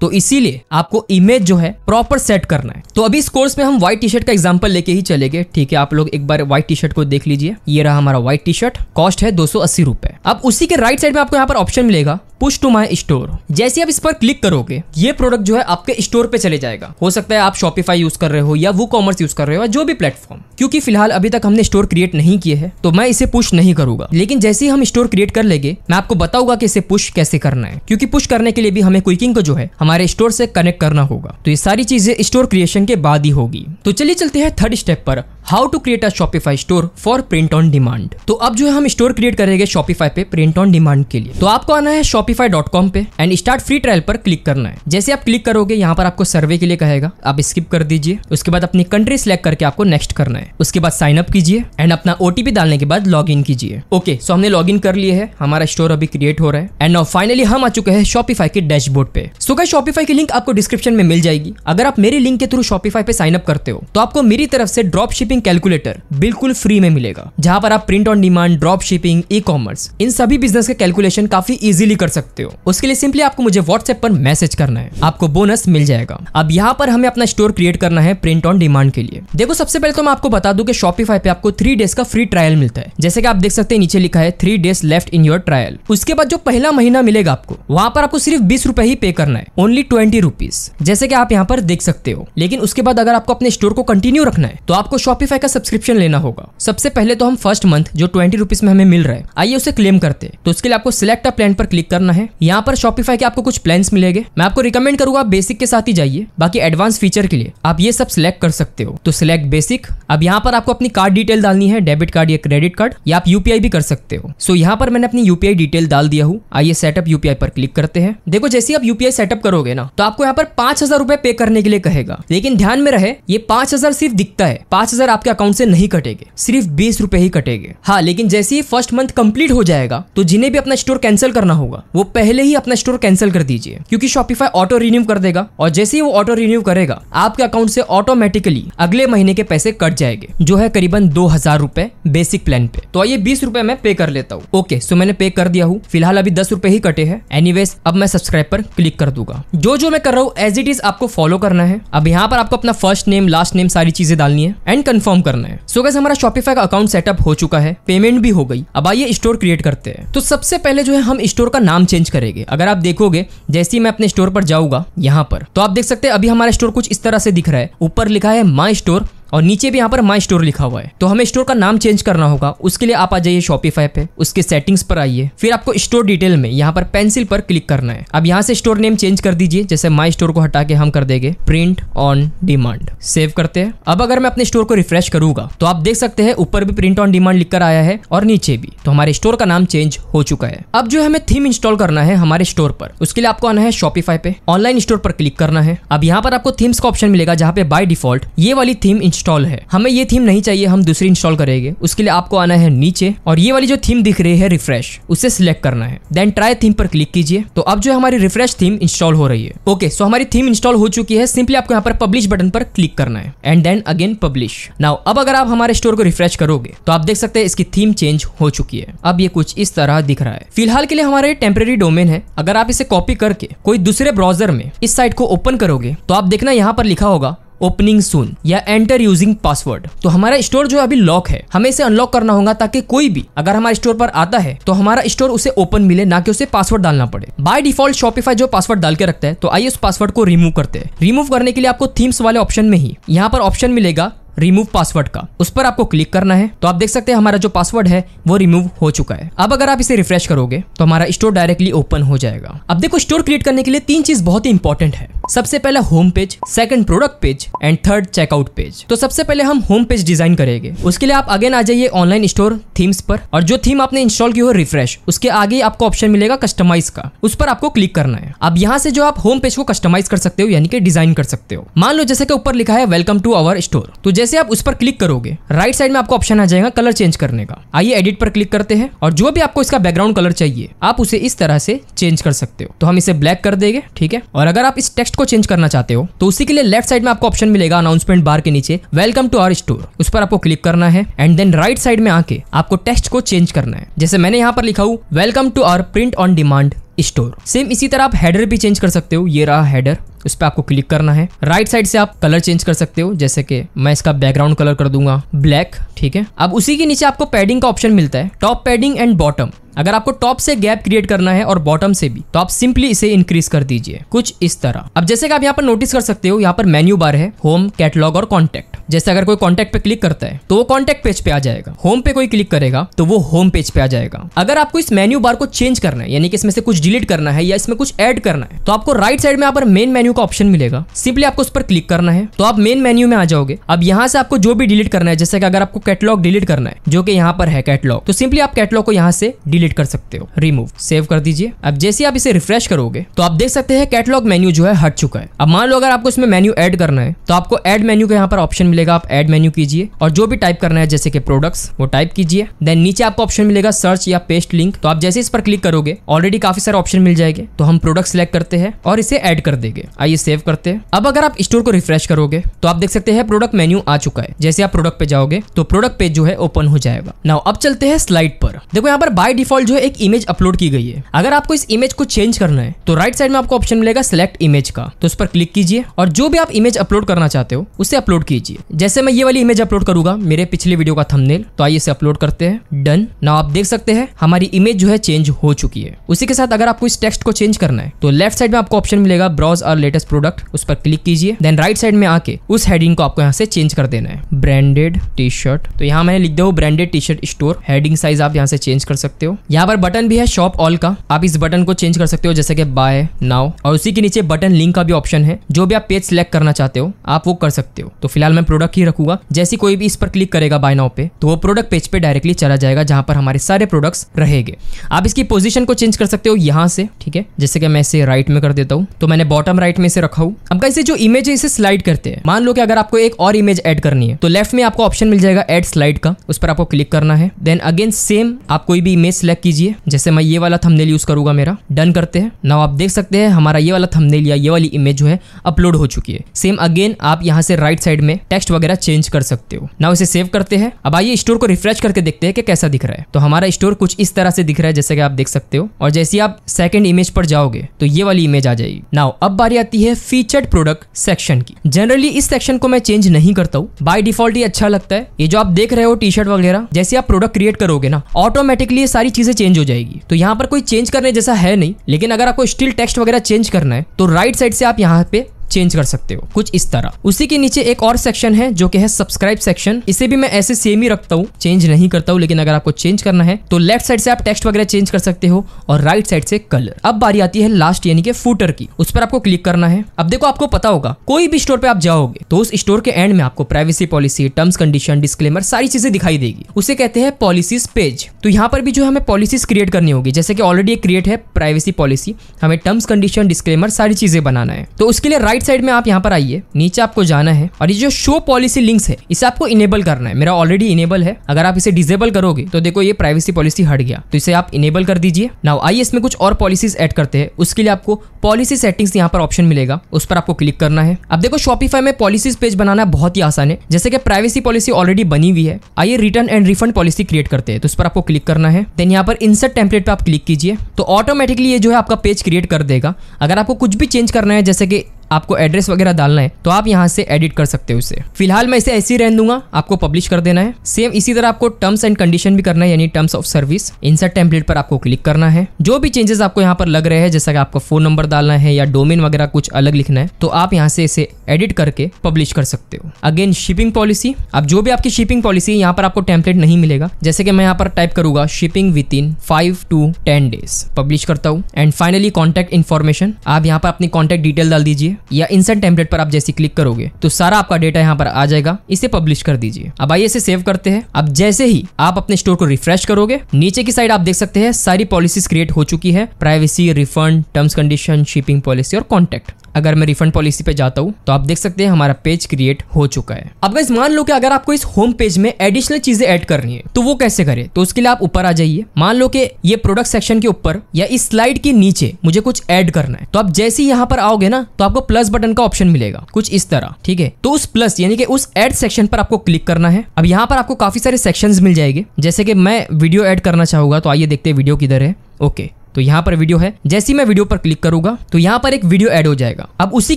तो इसीलिए आपको इमेज जो है प्रॉपर सेट करना है तो अभी इस कोर्स में हम व्हाइट टी शर्ट का एग्जाम्पल लेके ही चले ठीक है आप लोग एक बार व्हाइट टी शर्ट को देख लीजिए ये रहा हमारा white T shirt cost cost है दो सौ अस्सी रुपए अब उसी के राइट साइड में आपको यहाँ पर ऑप्शन मिलेगा पुश टू माई स्टोर जैसे आप इस पर क्लिक करोगे ये प्रोडक्ट जो है आपके स्टोर पे चले जाएगा हो सकता है आप शॉपिफाई यूज कर रहे हो या वो कॉमर्स यूज कर रहे हो जो भी प्लेटफॉर्म क्योंकि फिलहाल अभी तक हमने स्टोर क्रिएट नहीं किए हैं तो मैं इसे पुश नहीं करूंगा लेकिन जैसे ही हम स्टोर क्रिएट कर लेंगे मैं आपको बताऊंगा कि इसे पुश कैसे करना है क्योंकि पुश करने के लिए भी हमें क्विकिंग को जो है हमारे स्टोर से कनेक्ट करना होगा तो ये सारी चीजें स्टोर क्रिएशन के बाद ही होगी तो चलिए चलते हैं थर्ड स्टेप पर how to create a Shopify store for print on demand तो अब जो है हम स्टोर क्रिएट करेंगे शॉपिफाई पे प्रिंट ऑन डिमांड के लिए तो आपको आना है शॉपिंग shopify.com पे एंड स्टार्ट फ्री ट्रायल पर क्लिक करना है जैसे आप क्लिक करोगे यहाँ पर आपको सर्वे के लिए कहेगा आप स्किप कर दीजिए उसके बाद अपनी कंट्री सिलेक्ट करके आपको नेक्स्ट करना है उसके बाद साइन अप कीजिए एंड अपना ओटीपी डालने के बाद लॉग इन कीजिए ओके सो हमने लॉग इन कर लिए है हमारा स्टोर अभी क्रिएट हो रहा है एंड फाइनली हम आ चुके हैं शॉपिफाई के डैशबोर्ड पे सो क्या शॉपिफाई की लिंक आपको डिस्क्रिप्शन में मिल जाएगी अगर आप मेरे लिंक के थ्रू शॉपिफाई पे साइन अप करते हो तो आपको मेरी तरफ से ड्रॉप शिपिंग कैलकुलेटर बिल्कुल फ्री में मिलेगा जहां पर आप print on demand drop shipping e commerce इन सभी बिजनेस के कैलकुलेशन काफी इजिली कर सकते सकते हो उसके लिए सिंपली आपको मुझे व्हाट्सएप पर मैसेज करना है आपको बोनस मिल जाएगा अब यहाँ पर हमें अपना स्टोर क्रिएट करना है प्रिंट ऑन डिमांड के लिए देखो सबसे पहले तो मैं आपको बता दू की शॉपीफाई पे आपको थ्री डेज का फ्री ट्रायल मिलता है जैसे की आप देख सकते हैं नीचे लिखा है three days left in your trial उसके बाद जो पहला महीना मिलेगा आपको वहाँ पर आपको सिर्फ बीस ही पे करना है ओनली ट्वेंटी रुपीज जैसे की आप यहाँ पर देख सकते हो लेकिन उसके बाद अगर आपको अपने स्टोर को कंटिन्यू रखना है तो आपको शॉपीफाई का सब्सक्रिप्शन लेना होगा सबसे पहले तो हम फर्स्ट मंथ जो ट्वेंटी रुपीज में हमें मिल रहा है आइए उसे क्लेम करते तो उसके लिए आपको सिलेक्ट अ प्लान पर क्लिक करना करना है यहाँ पर शॉपिफाई के आपको कुछ प्लान मिलेंगे मैं आपको रिकमेंड करूंगा बेसिक के साथ ही जाइए बाकी एडवांस फीचर के लिए आप ये सब सिलेक्ट कर सकते हो तो सिलेक्ट बेसिक अब यहाँ पर आपको अपनी कार्ड डिटेल डालनी है डेबिट कार्ड या क्रेडिट कार्ड या आप यूपीआई भी कर सकते हो सो यहाँ पर मैंने अपनी यूपीआई डिटेल डाल दिया हूँ आइए सेटअप यूपीआई पर क्लिक करते हैं देखो जैसे आप यूपीआई सेटअप करोगे ना तो आपको यहाँ पर पांच हजार रुपए पे करने के लिए कहेगा लेकिन ध्यान में रहे ये पांच हजार सिर्फ दिखता है पांच हजार आपके अकाउंट से नहीं कटेगे सिर्फ बीस रुपए ही कटेगे हाँ लेकिन जैसे ही फर्स्ट मंथ कंप्लीट हो जाएगा तो जिन्हें भी अपना स्टोर कैंसिल करना होगा वो वो पहले ही अपना स्टोर कैंसिल कर दीजिए क्योंकि शॉपिफाई ऑटो रिन्यू कर देगा और जैसे ही वो ऑटो रिन्यू करेगा आपके अकाउंट से ऑटोमेटिकली अगले महीने के पैसे कट जाएंगे जो है करीबन दो हजार रूपए बेसिक प्लान पे तो आइए बीस रूपए मैं पे कर लेता हूँ ओके सो मैंने पे कर दिया हूँ फिलहाल अभी दस रूपए ही कटे है एनी अब मैं सब्सक्राइब पर क्लिक कर दूंगा जो जो मैं कर रहा हूँ एज इट इज आपको फॉलो करना है अब यहाँ पर आपको अपना फर्स्ट नेम लास्ट नेम सारी चीजें डालनी है एंड कंफर्म करना है सो गैस हमारा शॉपिफाई का अकाउंट सेटअप हो चुका है पेमेंट भी हो गई अब आइए स्टोर क्रिएट करते हैं तो सबसे पहले जो है हम स्टोर का नाम नाम चेंज करेंगे अगर आप देखोगे जैसे ही मैं अपने स्टोर पर जाऊंगा यहाँ पर तो आप देख सकते हैं अभी हमारा स्टोर कुछ इस तरह से दिख रहा है ऊपर लिखा है माई स्टोर और नीचे भी यहाँ पर माई स्टोर लिखा हुआ है तो हमें स्टोर का नाम चेंज करना होगा उसके लिए आप आ जाइए शॉपिफाई पे उसके सेटिंग्स पर आइए फिर आपको स्टोर डिटेल में यहाँ पर पेंसिल पर क्लिक करना है अब यहाँ से स्टोर नेम चेंज कर दीजिए जैसे माई स्टोर को हटा के हम कर देंगे प्रिंट ऑन डिमांड सेव करते हैं अब अगर मैं अपने स्टोर को रिफ्रेश करूंगा तो आप देख सकते हैं ऊपर भी प्रिंट ऑन डिमांड लिखकर आया है और नीचे भी तो हमारे स्टोर का नाम चेंज हो चुका है अब जो हमें थीम इंस्टॉल करना है हमारे स्टोर पर उसके लिए आपको आना है शॉपिफाई पे ऑनलाइन स्टोर पर क्लिक करना है अब यहाँ पर आपको थीम्स का ऑप्शन मिलेगा जहाँ पे बाय डिफॉल्ट ये वाली थीम इंस्टॉल है हमें ये थीम नहीं चाहिए हम दूसरी इंस्टॉल करेंगे उसके लिए आपको आना है नीचे और ये वाली जो थीम दिख रही है रिफ्रेश उसे सिलेक्ट करना है देन ट्राई थीम पर क्लिक कीजिए तो अब जो हमारी रिफ्रेश थीम इंस्टॉल हो रही है ओके सो हमारी थीम इंस्टॉल हो चुकी है सिंपली आपको यहाँ पर पब्लिश बटन पर क्लिक करना है and then again publish now अब अगर आप हमारे स्टोर को रिफ्रेश करोगे तो आप देख सकते हैं इसकी थीम चेंज हो चुकी है अब ये कुछ इस तरह दिख रहा है फिलहाल के लिए हमारे टेम्परेरी डोमेन है अगर आप इसे कॉपी करके कोई दूसरे ब्राउजर में इस साइट को ओपन करोगे तो आप देखना यहाँ पर लिखा होगा ओपनिंग सुन या एंटर यूजिंग पासवर्ड तो हमारा स्टोर जो अभी लॉक है हमें इसे अनलॉक करना होगा ताकि कोई भी अगर हमारे स्टोर पर आता है तो हमारा स्टोर उसे ओपन मिले ना कि उसे पासवर्ड डालना पड़े बाय डिफॉल्ट शॉपिफाई जो पासवर्ड डाल के रखता है तो आइए उस पासवर्ड को रिमूव करते हैं रिमूव करने के लिए आपको थीम्स वाले ऑप्शन में ही यहाँ पर ऑप्शन मिलेगा रिमूव पासवर्ड का उस पर आपको क्लिक करना है तो आप देख सकते हैं हमारा जो पासवर्ड है वो रिमूव हो चुका है अब अगर आप इसे रिफ्रेश करोगे तो हमारा स्टोर डायरेक्टली ओपन हो जाएगा अब देखो स्टोर क्रिएट करने के लिए तीन चीज बहुत ही इंपॉर्टेंट है सबसे पहले home page second product page and third checkout page तो सबसे पहले हम होम पेज डिजाइन करेंगे उसके लिए आप अगेन आ जाइए ऑनलाइन स्टोर थीम्स पर और जो थीम आपने इंस्टॉल की हो रिफ्रेश उसके आगे आपको ऑप्शन मिलेगा कस्टमाइज का उस पर आपको क्लिक करना है अब यहाँ से जो आप होम पेज को कस्टमाइज कर सकते हो यानी कि डिजाइन कर सकते हो मान लो जैसे कि ऊपर लिखा है वेलकम टू अवर स्टोर तो जैसे जैसे आप उस पर क्लिक करोगे राइट साइड में आपको ऑप्शन आ जाएगा कलर चेंज करने का आइए एडिट पर क्लिक करते हैं और जो भी आपको इसका बैकग्राउंड कलर चाहिए आप उसे इस तरह से चेंज कर सकते हो तो हम इसे ब्लैक कर देंगे ठीक है और अगर आप इस टेक्स्ट को चेंज करना चाहते हो तो उसी के लिए लेफ्ट साइड में आपको ऑप्शन मिलेगा अनाउंसमेंट बार के नीचे वेलकम टू आर स्टोर उस पर आपको क्लिक करना है एंड देन राइट साइड में आके आपको टेक्स्ट को चेंज करना है जैसे मैंने यहाँ पर लिखा हुआ welcome to our print on demand store same इसी तरह आप हेडर भी चेंज कर सकते हो ये रहा हेडर उस पर आपको क्लिक करना है राइट साइड से आप कलर चेंज कर सकते हो जैसे कि मैं इसका बैकग्राउंड कलर कर दूंगा ब्लैक ठीक है अब उसी के नीचे आपको पैडिंग का ऑप्शन मिलता है टॉप पैडिंग एंड बॉटम अगर आपको टॉप से गैप क्रिएट करना है और बॉटम से भी तो आप सिंपली इसे इंक्रीज कर दीजिए कुछ इस तरह अब जैसे कि आप यहाँ पर नोटिस कर सकते हो यहाँ पर मेन्यू बार है होम कैटलॉग और कॉन्टेक्ट जैसे अगर कोई कॉन्टेक्ट पे क्लिक करता है तो वो कॉन्टेक्ट पेज पे आ जाएगा होम पे कोई क्लिक करेगा तो वो होम पेज पे आ जाएगा अगर आपको इस मेन्यू बार को चेंज करना है यानी कि इसमें से कुछ डिलीट करना है या इसमें कुछ ऐड करना है तो आपको राइट साइड में यहाँ पर मेन मेन्यू का ऑप्शन मिलेगा सिंपली आपको उस पर क्लिक करना है तो आप मेन मेन्यू में आ जाओगे अब यहाँ से आपको जो भी डिलीट करना है जैसे कि अगर आपको कैटलॉग डिलीट करना है जो कि यहाँ पर है कैटलॉग तो सिंपली आप कैटलॉग को यहाँ से डिलीट डिलीट कर सकते हो रिमूव सेव कर दीजिए अब जैसे आप इसे रिफ्रेश करोगे तो आप देख सकते हैं कैटलॉग मेन्यू जो है हट चुका है अब मान लो अगर आपको इसमें मेन्यू एड करना है तो आपको एड मेन्यू का यहाँ पर ऑप्शन मिलेगा आप एड मेन्यू कीजिए और जो भी टाइप करना है जैसे कि प्रोडक्ट्स वो टाइप कीजिए देन नीचे आपको ऑप्शन मिलेगा सर्च या पेस्ट लिंक तो आप जैसे इस पर क्लिक करोगे ऑलरेडी काफी सारे ऑप्शन मिल जाएंगे तो हम प्रोडक्ट सिलेक्ट करते हैं और इसे एड कर देंगे आइए सेव करते हैं अब अगर आप स्टोर को रिफ्रेश करोगे तो आप देख सकते हैं प्रोडक्ट मेन्यू आ चुका है जैसे आप प्रोडक्ट पे जाओगे तो प्रोडक्ट पेज जो है ओपन हो जाएगा नाउ अब चलते हैं स्लाइड पर देखो यहाँ पर बाई डिफॉल्ट जो एक इमेज अपलोड की गई है अगर आपको इस इमेज को चेंज करना है तो राइट साइड में आपको ऑप्शन मिलेगा सिलेक्ट इमेज का तो उस पर क्लिक कीजिए और जो भी आप इमेज अपलोड करना चाहते हो उसे अपलोड कीजिए जैसे मैं ये वाली इमेज अपलोड करूंगा मेरे पिछले वीडियो का थंबनेल तो आइए इसे अपलोड करते हैं डन ना आप देख सकते हैं हमारी इमेज जो है चेंज हो चुकी है उसी के साथ अगर आपको इस टेक्स्ट को चेंज करना है तो लेफ्ट साइड में आपको ऑप्शन मिलेगा ब्राउज और लेटेस्ट प्रोडक्ट उस पर क्लिक कीजिए देन राइट साइड में आके उस हेडिंग को आपको यहाँ से चेंज कर देना है ब्रांडेड टी शर्ट तो यहाँ मैंने लिख दो branded T shirt store heading size आप यहाँ से चेंज कर सकते हो यहाँ पर बटन भी है शॉप ऑल का आप इस बटन को चेंज कर सकते हो जैसे कि बाय नाउ और उसी के नीचे बटन लिंक का भी ऑप्शन है जो भी आप पेज सेलेक्ट करना चाहते हो आप वो कर सकते हो तो फिलहाल मैं प्रोडक्ट ही रखूंगा जैसे कोई भी इस पर क्लिक करेगा बाय नाउ पे तो वो प्रोडक्ट पेज पे डायरेक्टली चला जाएगा जहां पर हमारे सारे प्रोडक्ट्स रहेंगे आप इसकी पोजिशन को चेंज कर सकते हो यहाँ से ठीक है जैसे कि मैं इसे राइट में कर देता हूँ तो मैंने बॉटम राइट में इसे रखा हूँ अब कैसे जो इमेज है इसे स्लाइड करते हैं मान लो कि अगर आपको एक और इमेज एड करनी है तो लेफ्ट में आपको ऑप्शन मिल जाएगा एड स्लाइड का उस पर आपको क्लिक करना है देन अगेन सेम आप कोई भी इमेज सिलेक्ट कीजिए जैसे मैं ये वाला थंबनेल यूज़ करूंगा मेरा डन करते हैं नाउ आप देख सकते हैं हमारा ये वाला थंबनेल या ये वाली इमेज जो है अपलोड हो चुकी है सेम अगेन आप यहाँ से राइट साइड में टेक्स्ट वगैरह चेंज कर सकते हो नाउ इसे सेव करते हैं अब आइए स्टोर को रिफ्रेश करके देखते हैं कि कैसा दिख रहा है तो हमारा स्टोर कुछ इस तरह से दिख रहा है जैसे कि आप देख सकते हो और जैसे आप सेकंड इमेज पर जाओगे तो ये वाली इमेज आ जाएगी नाउ अब बारी आती है फीचर्ड प्रोडक्ट सेक्शन की जनरली इस सेक्शन को मैं चेंज नहीं करता हूँ बाई डिफॉल्ट अच्छा लगता है ये जो आप देख रहे हो टी शर्ट वगैरह जैसे आप प्रोडक्ट क्रिएट करोगे ना ऑटोमेटिकली सारी चीज़ें चेंज हो जाएगी तो यहाँ पर कोई चेंज करने जैसा है नहीं लेकिन अगर आपको स्टिल टेक्स्ट वगैरह चेंज करना है तो राइट साइड से आप यहाँ पे चेंज कर सकते हो कुछ इस तरह उसी के नीचे एक और सेक्शन है जो कि है सब्सक्राइब सेक्शन इसे भी मैं ऐसे सेम ही रखता हूँ चेंज नहीं करता हूँ लेकिन अगर आपको चेंज करना है तो लेफ्ट साइड से आप टेक्स्ट वगैरह चेंज कर सकते हो और राइट साइड से कलर अब बारी आती है लास्ट यानी कि फूटर की उस पर आपको क्लिक करना है अब देखो आपको पता होगा कोई भी स्टोर पे आप जाओगे तो उस स्टोर के एंड में आपको privacy policy terms condition disclaimer सारी चीजें दिखाई देगी उसे कहते हैं पॉलिसीज पेज तो यहाँ पर भी जो हमें पॉलिसीज क्रिएट करनी होगी जैसे कि ऑलरेडी क्रिएट है प्राइवेसी पॉलिसी हमें टर्म्स कंडीशन डिस्क्लेमर सारी चीजें बनाना है तो उसके लिए राइट राइट साइड में आप यहाँ पर आइए नीचे आपको जाना है और ये जो शो पॉलिसी लिंक्स है इसे आपको इनेबल करना है मेरा ऑलरेडी इनेबल है अगर आप इसे डिजेबल करोगे तो देखो ये प्राइवेसी पॉलिसी हट गया तो इसे आप इनेबल कर दीजिए ना आइए इसमें कुछ और पॉलिसीज एड करते हैं उसके लिए आपको पॉलिसी सेटिंग्स यहाँ पर ऑप्शन मिलेगा उस पर आपको क्लिक करना है अब देखो शॉपिफाई में पॉलिसीज पेज बनाना बहुत ही आसान है जैसे कि प्राइवेसी पॉलिसी ऑलरेडी बनी हुई है आइए return and refund policy create करते हैं तो उस पर आपको क्लिक करना है देन यहाँ पर इंसर्ट टेम्पलेट पर आप क्लिक कीजिए तो ऑटोमेटिकली ये जो है आपका पेज क्रिएट कर देगा अगर आपको कुछ भी चेंज करना है जैसे कि आपको एड्रेस वगैरह डालना है तो आप यहाँ से एडिट कर सकते हो उसे फिलहाल मैं इसे ऐसे ही रहने दूंगा आपको पब्लिश कर देना है सेम इसी तरह आपको टर्म्स एंड कंडीशन भी करना है यानी terms of service insert template पर आपको क्लिक करना है जो भी चेंजेस आपको यहाँ पर लग रहे हैं जैसा कि आपको फोन नंबर डालना है या डोमेन वगैरह कुछ अलग लिखना है तो आप यहाँ से इसे एडिट करके पब्लिश कर सकते हो अगेन शिपिंग पॉलिसी अब जो भी आपकी शिपिंग पॉलिसी है यहाँ पर आपको टेम्पलेट नहीं मिलेगा जैसे कि मैं यहाँ पर टाइप करूंगा shipping within five to ten days publish करता हूँ एंड फाइनली कॉन्टैक्ट इन्फॉर्मेशन आप यहाँ पर अपनी कॉन्टेक्ट डिटेल डाल दीजिए या इंसेंट टेम्पलेट पर आप जैसे क्लिक करोगे तो सारा आपका डेटा यहाँ पर आ जाएगा इसे पब्लिश कर दीजिए अब आइए इसे सेव करते हैं अब जैसे ही आप अपने स्टोर को रिफ्रेश करोगे नीचे की साइड आप देख सकते हैं सारी पॉलिसीज क्रिएट हो चुकी है privacy refund terms condition shipping policy और कॉन्टेक्ट अगर मैं रिफंड पॉलिसी पे जाता हूँ तो आप देख सकते हैं हमारा पेज क्रिएट हो चुका है अब गाइस मान लो कि अगर आपको इस होम पेज में एडिशनल चीजें ऐड करनी है तो वो कैसे करें तो उसके लिए आप ऊपर आ जाइए मान लो कि ये प्रोडक्ट सेक्शन के ऊपर या इस स्लाइड के नीचे मुझे कुछ ऐड करना है तो आप जैसे ही यहाँ पर आओगे ना तो आपको प्लस बटन का ऑप्शन मिलेगा कुछ इस तरह ठीक है तो उस प्लस यानी कि उस एड सेक्शन पर आपको क्लिक करना है अब यहाँ पर आपको काफी सारे सेक्शन मिल जाएंगे जैसे कि मैं वीडियो एड करना चाहूंगा तो आइए देखते हैं वीडियो किधर है ओके तो यहाँ पर वीडियो है जैसी मैं वीडियो पर क्लिक करूंगा तो यहाँ पर एक वीडियो ऐड हो जाएगा अब उसी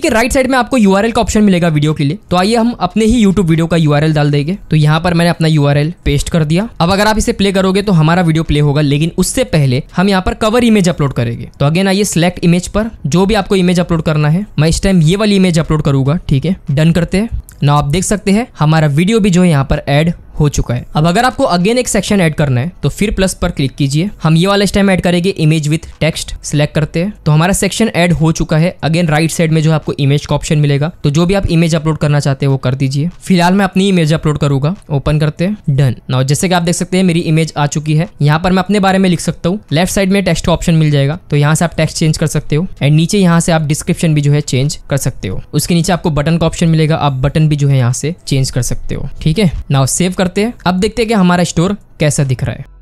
के राइट साइड में आपको यू का ऑप्शन मिलेगा वीडियो के लिए तो आइए हम अपने ही यूट्यूब वीडियो का यू डाल देंगे तो यहाँ पर मैंने अपना यू पेस्ट कर दिया अब अगर आप इसे प्ले करोगे तो हमारा वीडियो प्ले होगा लेकिन उससे पहले हम यहाँ पर कवर इमेज अपलोड करेंगे तो अगेन आइए सिलेक्ट इमेज पर जो भी आपको इमेज अपलोड करना है मैं इस टाइम ये वाली इमेज अपलोड करूंगा ठीक है डन करते हैं ना आप देख सकते हैं हमारा वीडियो भी जो है यहाँ पर ऐड हो चुका है अब अगर आपको अगेन एक सेक्शन ऐड करना है तो फिर प्लस पर क्लिक कीजिए हम ये वाला स्टाइम ऐड करेंगे इमेज विथ टेक्स्ट सिलेक्ट करते हैं तो हमारा सेक्शन ऐड हो चुका है अगेन राइट साइड में जो आपको इमेज का ऑप्शन मिलेगा तो जो भी आप इमेज अपलोड करना चाहते हैं वो कर दीजिए फिलहाल मैं अपनी इमेज अपलोड करूंगा ओपन करते हैं डन नाउ जैसे कि आप देख सकते हैं मेरी इमेज आ चुकी है यहाँ पर मैं अपने बारे में लिख सकता हूँ लेफ्ट साइड में टेक्स्ट ऑप्शन मिल जाएगा तो यहाँ से आप टेक्स्ट चेंज कर सकते हो एंड नीचे यहाँ से आप डिस्क्रिप्शन भी जो है चेंज कर सकते हो उसके नीचे आपको बटन का ऑप्शन मिलेगा आप बटन भी जो है यहाँ से चेंज कर सकते हो ठीक है नाउ सेव कर करते हैं अब देखते हैं कि हमारा स्टोर कैसा दिख रहा है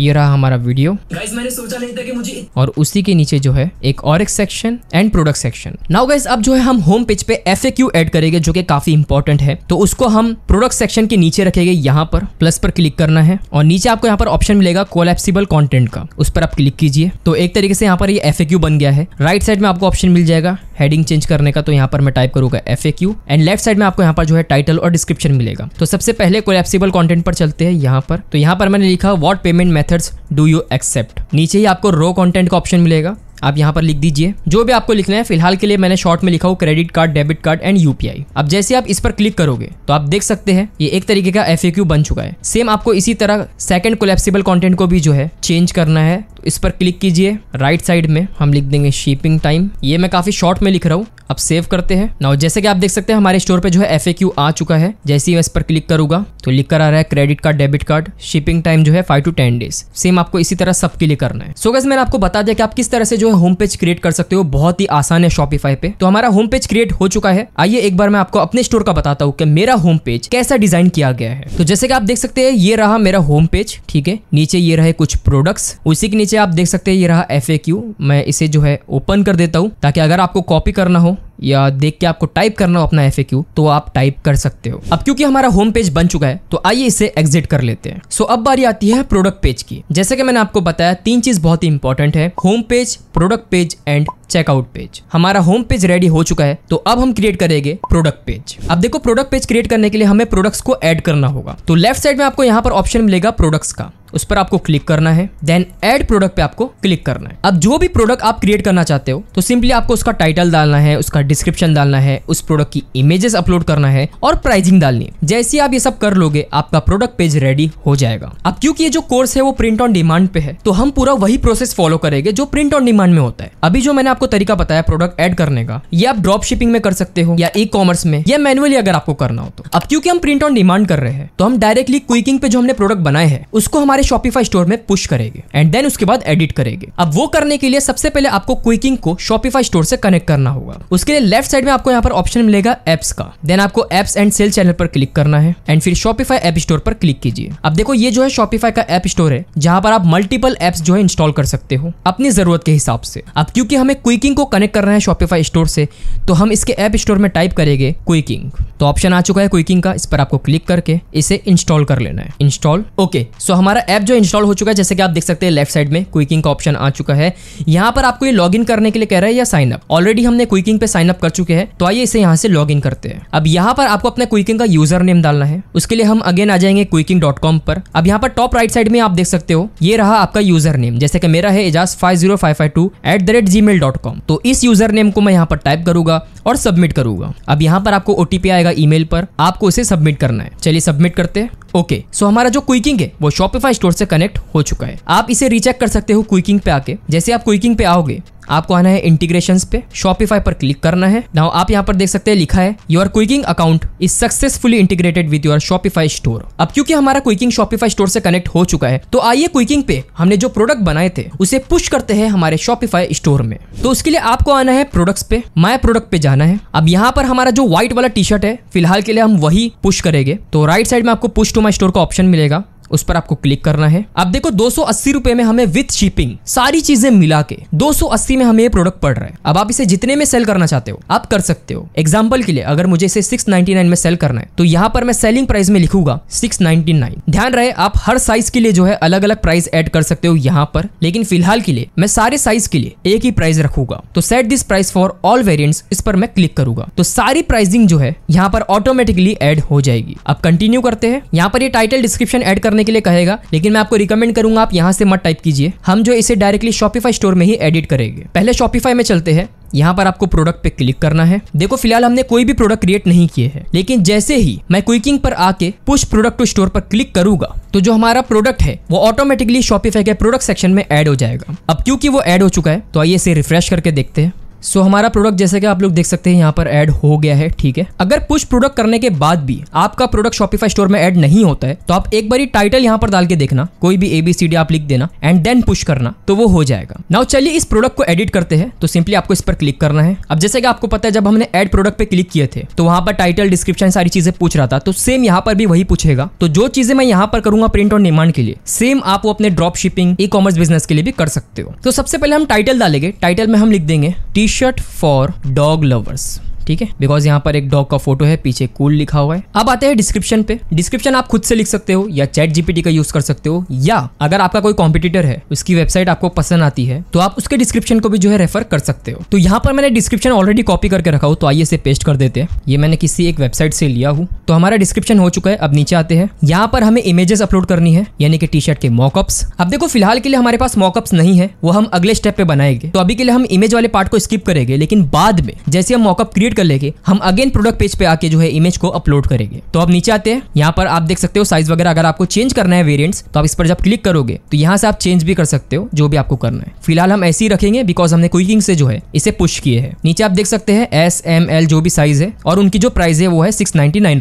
ये रहा हमारा वीडियो गाइस मैंने सोचा नहीं था कि मुझे और उसी के नीचे जो है एक और एक section and product section now guys अब जो है हम होम पेज पे एफ ऐड करेंगे जो कि काफी इंपॉर्टेंट है तो उसको हम प्रोडक्ट सेक्शन के नीचे रखेंगे यहाँ पर प्लस पर क्लिक करना है और नीचे आपको यहाँ पर ऑप्शन मिलेगा कोलेप्सिबल कॉन्टेंट का उस पर आप क्लिक कीजिए तो एक तरीके से यहाँ पर ये एफ बन गया है राइट साइड में आपको ऑप्शन मिल जाएगा हेडिंग चेंज करने का तो यहाँ पर मैं टाइप करूंगा एफ एंड लेफ्ट साइड में आपको यहाँ पर जो है टाइटल और डिस्क्रिप्शन मिलेगा तो सबसे पहले कोलेप्सिबल कॉन्टेंट पर चलते हैं यहाँ पर तो यहाँ पर मैंने लिखा what payment methods do you accept नीचे ही आपको रो कंटेंट का ऑप्शन मिलेगा आप यहाँ पर लिख दीजिए जो भी आपको लिखना है फिलहाल के लिए मैंने शॉर्ट में लिखा हूँ credit card debit card and UPI अब जैसे आप इस पर क्लिक करोगे तो आप देख सकते हैं ये एक तरीके का एफ बन चुका है सेम आपको इसी तरह सेकंड कोलेप्सिबल कॉन्टेंट को भी जो है चेंज करना है तो इस पर क्लिक कीजिए राइट साइड में हम लिख देंगे शिपिंग टाइम ये मैं काफी शॉर्ट में लिख रहा हूँ अब सेव करते हैं नाउ जैसे कि आप देख सकते हैं हमारे स्टोर पे जो है एफ आ चुका है जैसे ही मैं इस पर क्लिक करूंगा तो लिख कर आ रहा है credit card debit card shipping time जो है five to ten days same आपको इसी तरह सबके लिए करना है सो so, गैस मैंने आपको बता दिया कि आप किस तरह से जो जो है होम पेज क्रिएट कर सकते हो बहुत ही आसान है शॉपिफाई पे तो हमारा होम पेज क्रिएट हो चुका है आइए एक बार मैं आपको अपने स्टोर का बताता हूँ कि मेरा होम पेज कैसा डिजाइन किया गया है तो जैसे कि आप देख सकते हैं ये रहा मेरा होम पेज ठीक है नीचे ये रहे कुछ प्रोडक्ट्स उसी के नीचे आप देख सकते हैं ये रहा एफ मैं इसे जो है ओपन कर देता हूँ ताकि अगर आपको कॉपी करना हो या देख के आपको टाइप करना हो अपना एफ तो आप टाइप कर सकते हो अब क्योंकि हमारा होम पेज बन चुका है तो आइए इसे एग्जिट कर लेते हैं सो अब बारी आती है प्रोडक्ट पेज की जैसे कि मैंने आपको बताया तीन चीज बहुत ही इंपॉर्टेंट है home page product page and checkout page हमारा होम पेज रेडी हो चुका है तो अब हम क्रिएट करेंगे प्रोडक्ट पेज अब देखो प्रोडक्ट पेज क्रिएट करने के लिए हमें प्रोडक्ट्स को ऐड करना होगा तो लेफ्ट साइड में आपको यहाँ पर ऑप्शन मिलेगा प्रोडक्ट्स का उस पर आपको क्लिक करना है देन ऐड प्रोडक्ट पे आपको क्लिक करना है अब जो भी प्रोडक्ट आप क्रिएट करना चाहते हो तो सिंपली आपको उसका टाइटल डालना है उसका डिस्क्रिप्शन डालना है उस प्रोडक्ट की इमेजेस अपलोड करना है और प्राइसिंग डालनी है जैसे आप ये सब कर लोगे आपका प्रोडक्ट पेज रेडी हो जाएगा अब क्योंकि ये जो कोर्स है वो प्रिंट ऑन डिमांड पे है तो हम पूरा वही प्रोसेस फॉलो करेंगे जो प्रिंट ऑन डिमांड में होता है अभी जो मैंने आपको तरीका बताया प्रोडक्ट एड करने का ये आप ड्रॉप शिपिंग में कर सकते हो या ई कॉमर्स में या मैनुअली अगर आपको करना हो तो अब क्योंकि हम प्रिंट ऑन डिमांड कर रहे हैं तो हम डायरेक्टली क्विकिंग पे जो हमने प्रोडक्ट बनाए हैं उसको हमारे शॉपिफाई स्टोर में पुश करेंगे एंड देन उसके बाद एडिट करेंगे अब वो करने के लिए सबसे पहले आपको क्विकिंग को शॉपिफाई स्टोर से कनेक्ट करना होगा उसके लिए लेफ्ट साइड में आपको यहाँ पर ऑप्शन मिलेगा एप्स का देन आपको एप्स एंड सेल चैनल पर क्लिक करना है एंड फिर शॉपिफाई एप स्टोर पर क्लिक कीजिए अब देखो ये जो है शॉपिफाई का एप स्टोर है जहाँ पर आप मल्टीपल एप्स जो है इंस्टॉल कर सकते हो अपनी जरूरत के हिसाब से अब क्योंकि हमें क्विकिंग को कनेक्ट करना है शॉपिफाई स्टोर से तो हम इसके ऐप स्टोर में टाइप करेंगे क्विकिंग तो ऑप्शन आ चुका है क्विकिंग का इस पर आपको क्लिक करके इसे इंस्टॉल कर लेना है इंस्टॉल ओके सो हमारा ऐप जो इंस्टॉल हो चुका है जैसे कि आप देख सकते हैं लेफ्ट साइड में क्विकिंग का ऑप्शन आ चुका है यहाँ पर आपको ये लॉग करने के लिए कह रहा है या साइन अप ऑलरेडी हमने क्विकिंग पे साइन अप कर चुके हैं तो आइए इसे यहाँ से लॉग करते हैं अब यहाँ पर आपको अपने क्विकिंग का यूजर नेम डालना है उसके लिए हम अगेन आ जाएंगे क्विकिंग पर अब यहाँ पर टॉप राइट साइड में आप देख सकते हो ये रहा आपका यूजर नेम जैसे कि मेरा है Ejaz five zero five five two at the rate Gmail dot तो इस यूजर नेम को मैं यहाँ पर टाइप करूंगा और सबमिट करूंगा अब यहाँ पर आपको ओटीपी आएगा ईमेल पर आपको उसे सबमिट करना है चलिए सबमिट करते हैं ओके okay, सो so हमारा जो क्विकिंग है वो शॉपिफाई स्टोर से कनेक्ट हो चुका है आप इसे रिचेक कर सकते हो क्विकिंग पे आके जैसे आप क्विकिंग पे आओगे आपको आना है इंटीग्रेशन पे शॉपिफाई पर क्लिक करना है नाउ आप यहाँ पर देख सकते हैं लिखा है your Qikink account is successfully integrated with your Shopify store अब क्योंकि हमारा क्विकिंग शॉपिफाई स्टोर से कनेक्ट हो चुका है तो आइए क्विकिंग पे हमने जो प्रोडक्ट बनाए थे उसे पुश करते हैं हमारे शॉपिफाई स्टोर में तो उसके लिए आपको आना है प्रोडक्ट पे माई प्रोडक्ट पे जाना है अब यहाँ पर हमारा जो व्हाइट वाला टी शर्ट है फिलहाल के लिए हम वही पुश करेंगे तो राइट साइड में आपको पुश टू स्टोर का ऑप्शन मिलेगा उस पर आपको क्लिक करना है आप देखो दो सौ में हमें विथ शिपिंग सारी चीजें मिला के दो में हमें ये प्रोडक्ट पड़ रहा है अब आप इसे जितने में सेल करना चाहते हो आप कर सकते हो एग्जाम्पल के लिए अगर मुझे इसे 699 में सेल करना है तो यहाँ पर मैं सेलिंग प्राइस में लिखूंगा 699 ध्यान रहे आप हर साइज के लिए जो है अलग अलग प्राइस एड कर सकते हो यहाँ पर लेकिन फिलहाल के लिए मैं सारे साइज के लिए एक ही प्राइस रखूंगा तो set this price for all variant इस पर मैं क्लिक करूंगा तो सारी प्राइसिंग जो है यहाँ पर ऑटोमेटिकली एड हो जाएगी अब कंटिन्यू करते हैं यहाँ पर ये टाइटल डिस्क्रिप्शन एड करने करने के लिए कहेगा लेकिन मैं आपको रिकमेंड करूंगा आप यहाँ से मत टाइप कीजिए हम जो इसे डायरेक्टली शॉपिफाई स्टोर में ही एडिट करेंगे पहले शॉपिफाई में चलते हैं यहाँ पर आपको प्रोडक्ट पे क्लिक करना है देखो फिलहाल हमने कोई भी प्रोडक्ट क्रिएट नहीं किए हैं लेकिन जैसे ही मैं क्विकिंग पर आके पुश प्रोडक्ट टू स्टोर पर क्लिक करूंगा तो जो हमारा प्रोडक्ट है वो ऑटोमेटिकली शॉपिफाई के प्रोडक्ट सेक्शन में ऐड हो जाएगा अब क्योंकि वो ऐड हो चुका है तो आइए इसे रिफ्रेश करके देखते हैं सो so, हमारा प्रोडक्ट जैसे कि आप लोग देख सकते हैं यहाँ पर ऐड हो गया है ठीक है अगर पुश प्रोडक्ट करने के बाद भी आपका प्रोडक्ट शॉपिफाई स्टोर में ऐड नहीं होता है तो आप एक बार टाइटल यहाँ पर डाल के देखना कोई भी एबीसीडी आप लिख देना एंड देन पुश करना तो वो हो जाएगा नाउ चलिए इस प्रोडक्ट को एडिट करते हैं तो सिंपली आपको इस पर क्लिक करना है अब जैसे कि आपको पता है जब हमने एड प्रोडक्ट पे क्लिक किए थे तो वहां पर टाइटल डिस्क्रिप्शन सारी चीजें पूछ रहा था तो सेम यहाँ पर भी वही पूछेगा तो जो चीजें मैं यहाँ पर करूंगा प्रिंट और निर्माण के लिए सेम आप अपने drop shipping e commerce business के लिए भी कर सकते हो तो सबसे पहले हम टाइटल डालेंगे टाइटल में हम लिख देंगे T t-shirt for dog lovers ठीक है बिकॉज यहाँ पर एक डॉग का फोटो है पीछे कूल लिखा हुआ है अब आते हैं डिस्क्रिप्शन पे डिस्क्रिप्शन आप खुद से लिख सकते हो या चैट जीपीटी का यूज कर सकते हो या अगर आपका कोई कॉम्पिटिटर है उसकी वेबसाइट आपको पसंद आती है तो आप उसके डिस्क्रिप्शन को भी जो है रेफर कर सकते हो तो यहाँ पर मैंने डिस्क्रिप्शन ऑलरेडी कॉपी करके रखा हो तो आइए इसे पेस्ट कर देते हैं ये मैंने किसी एक वेबसाइट से लिया हूँ तो हमारा डिस्क्रिप्शन हो चुका है अब नीचे आते हैं यहाँ पर हमें इमेजेस अपलोड करनी है यानी कि टी शर्ट के मॉकअप्स अब देखो फिलहाल के लिए हमारे पास मॉकअप्स नहीं है वो हम अगले स्टेप पे बनाएंगे तो अभी के लिए हम इमेज वाले पार्ट को स्किप करेंगे लेकिन बाद में जैसे हम मॉकअप क्रिएट कर लेंगे हम अगेन प्रोडक्ट पेज पे आके जो है इमेज को अपलोड करेंगे तो अब नीचे आते हैं यहाँ पर आप देख सकते हो साइज वगैरह अगर आपको चेंज करना है वेरियंट तो आप इस पर जब क्लिक करोगे तो यहाँ से आप चेंज भी कर सकते हो जो भी आपको करना है फिलहाल हम ऐसे ही रखेंगे बिकॉज हमने क्विकिंग से जो है इसे पुश किए है नीचे आप देख सकते हैं एस एम एल जो भी साइज है और उनकी जो प्राइस है वो है सिक्स नाइनटी नाइन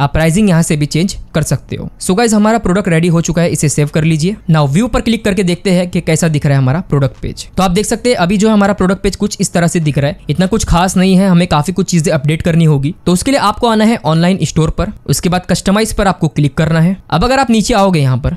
आप प्राइसिंग यहाँ से भी चेंज कर सकते हो सो गाइज हमारा प्रोडक्ट रेडी हो चुका है इसे सेव कर लीजिए नाउ व्यू पर क्लिक करके देखते हैं कि कैसा दिख रहा है हमारा प्रोडक्ट पेज तो आप देख सकते हैं अभी जो हमारा प्रोडक्ट पेज कुछ इस तरह से दिख रहा है इतना कुछ खास नहीं है हमें काफी काफी कुछ चीजें अपडेट करनी होगी तो उसके लिए आपको आना है ऑनलाइन स्टोर पर उसके बाद कस्टमाइज पर आपको क्लिक करना है अब अगर आप नीचे आओगे यहाँ पर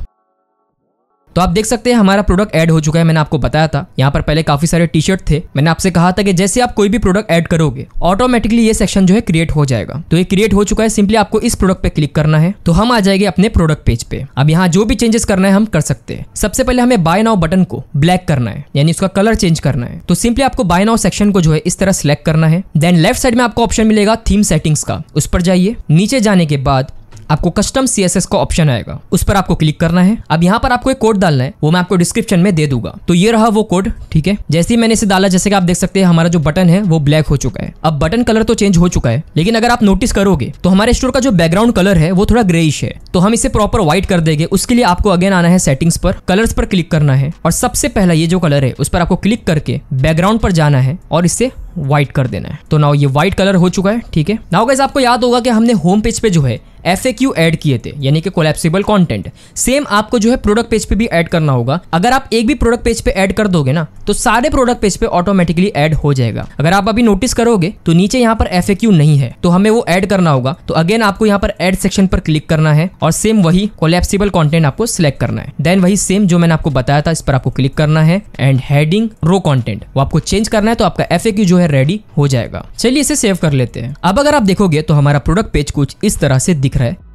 तो आप देख सकते हैं हमारा प्रोडक्ट ऐड हो चुका है मैंने आपको बताया था यहाँ पर पहले काफी सारे टी शर्ट थे मैंने आपसे कहा था कि जैसे आप कोई भी प्रोडक्ट ऐड करोगे ऑटोमेटिकली ये सेक्शन जो है क्रिएट हो जाएगा तो ये क्रिएट हो चुका है सिंपली आपको इस प्रोडक्ट पे क्लिक करना है तो हम आ जाएंगे अपने प्रोडक्ट पेज पे अब यहाँ जो भी चेंजेस करना है हम कर सकते हैं सबसे पहले हमें बाय नाउ बटन को ब्लैक करना है यानी उसका कलर चेंज करना है तो सिंपली आपको बाय नाउ सेक्शन को जो है इस तरह सिलेक्ट करना है देन लेफ्ट साइड में आपको ऑप्शन मिलेगा थीम सेटिंग्स का उस पर जाइए नीचे जाने के बाद आपको कस्टम सी का ऑप्शन आएगा उस पर आपको क्लिक करना है अब यहाँ पर आपको एक कोड डालना है वो मैं आपको डिस्क्रिप्शन में दे दूंगा तो ये रहा वो कोड ठीक है जैसे ही मैंने इसे डाला जैसे कि आप देख सकते हैं हमारा जो बटन है वो ब्लैक हो चुका है अब बटन कलर तो चेंज हो चुका है लेकिन अगर आप नोटिस करोगे तो हमारे स्टोर का जो बैकग्राउंड कलर है वो थोड़ा ग्रेइश है तो हम इसे प्रॉपर व्हाइट कर देंगे उसके लिए आपको अगेन आना है सेटिंग्स पर कलर्स पर क्लिक करना है और सबसे पहला ये जो कलर है उस पर आपको क्लिक करके बैकग्राउंड पर जाना है और इसे व्हाइट कर देना है तो नाउ ये व्हाइट कलर हो चुका है ठीक है नाउ गाइज आपको याद होगा कि हमने होम पेज पे जो है एफ ए एड किए थे यानी कि कोलेप्सिबल कंटेंट सेम आपको जो है प्रोडक्ट पेज पे भी ऐड करना होगा अगर आप एक भी प्रोडक्ट पेज पे ऐड कर दोगे ना तो सारे प्रोडक्ट पेज पे ऑटोमेटिकली ऐड हो जाएगा अगर आप अभी नोटिस करोगे तो नीचे यहाँ पर एफ ए नहीं है तो हमें वो ऐड करना होगा तो अगेन आपको यहाँ पर एड सेक्शन पर क्लिक करना है और सेम वही कोलेप्सिबल कॉन्टेंट आपको सिलेक्ट करना है देन वही सेम जो मैंने आपको बताया था इस पर आपको क्लिक करना है एंड हेडिंग रो कॉन्टेंट वो आपको चेंज करना है तो आपका एफ ए जो है रेडी हो जाएगा चलिए इसे सेव कर लेते हैं अब अगर आप देखोगे तो हमारा प्रोडक्ट पेज कुछ इस तरह से दिख रहा है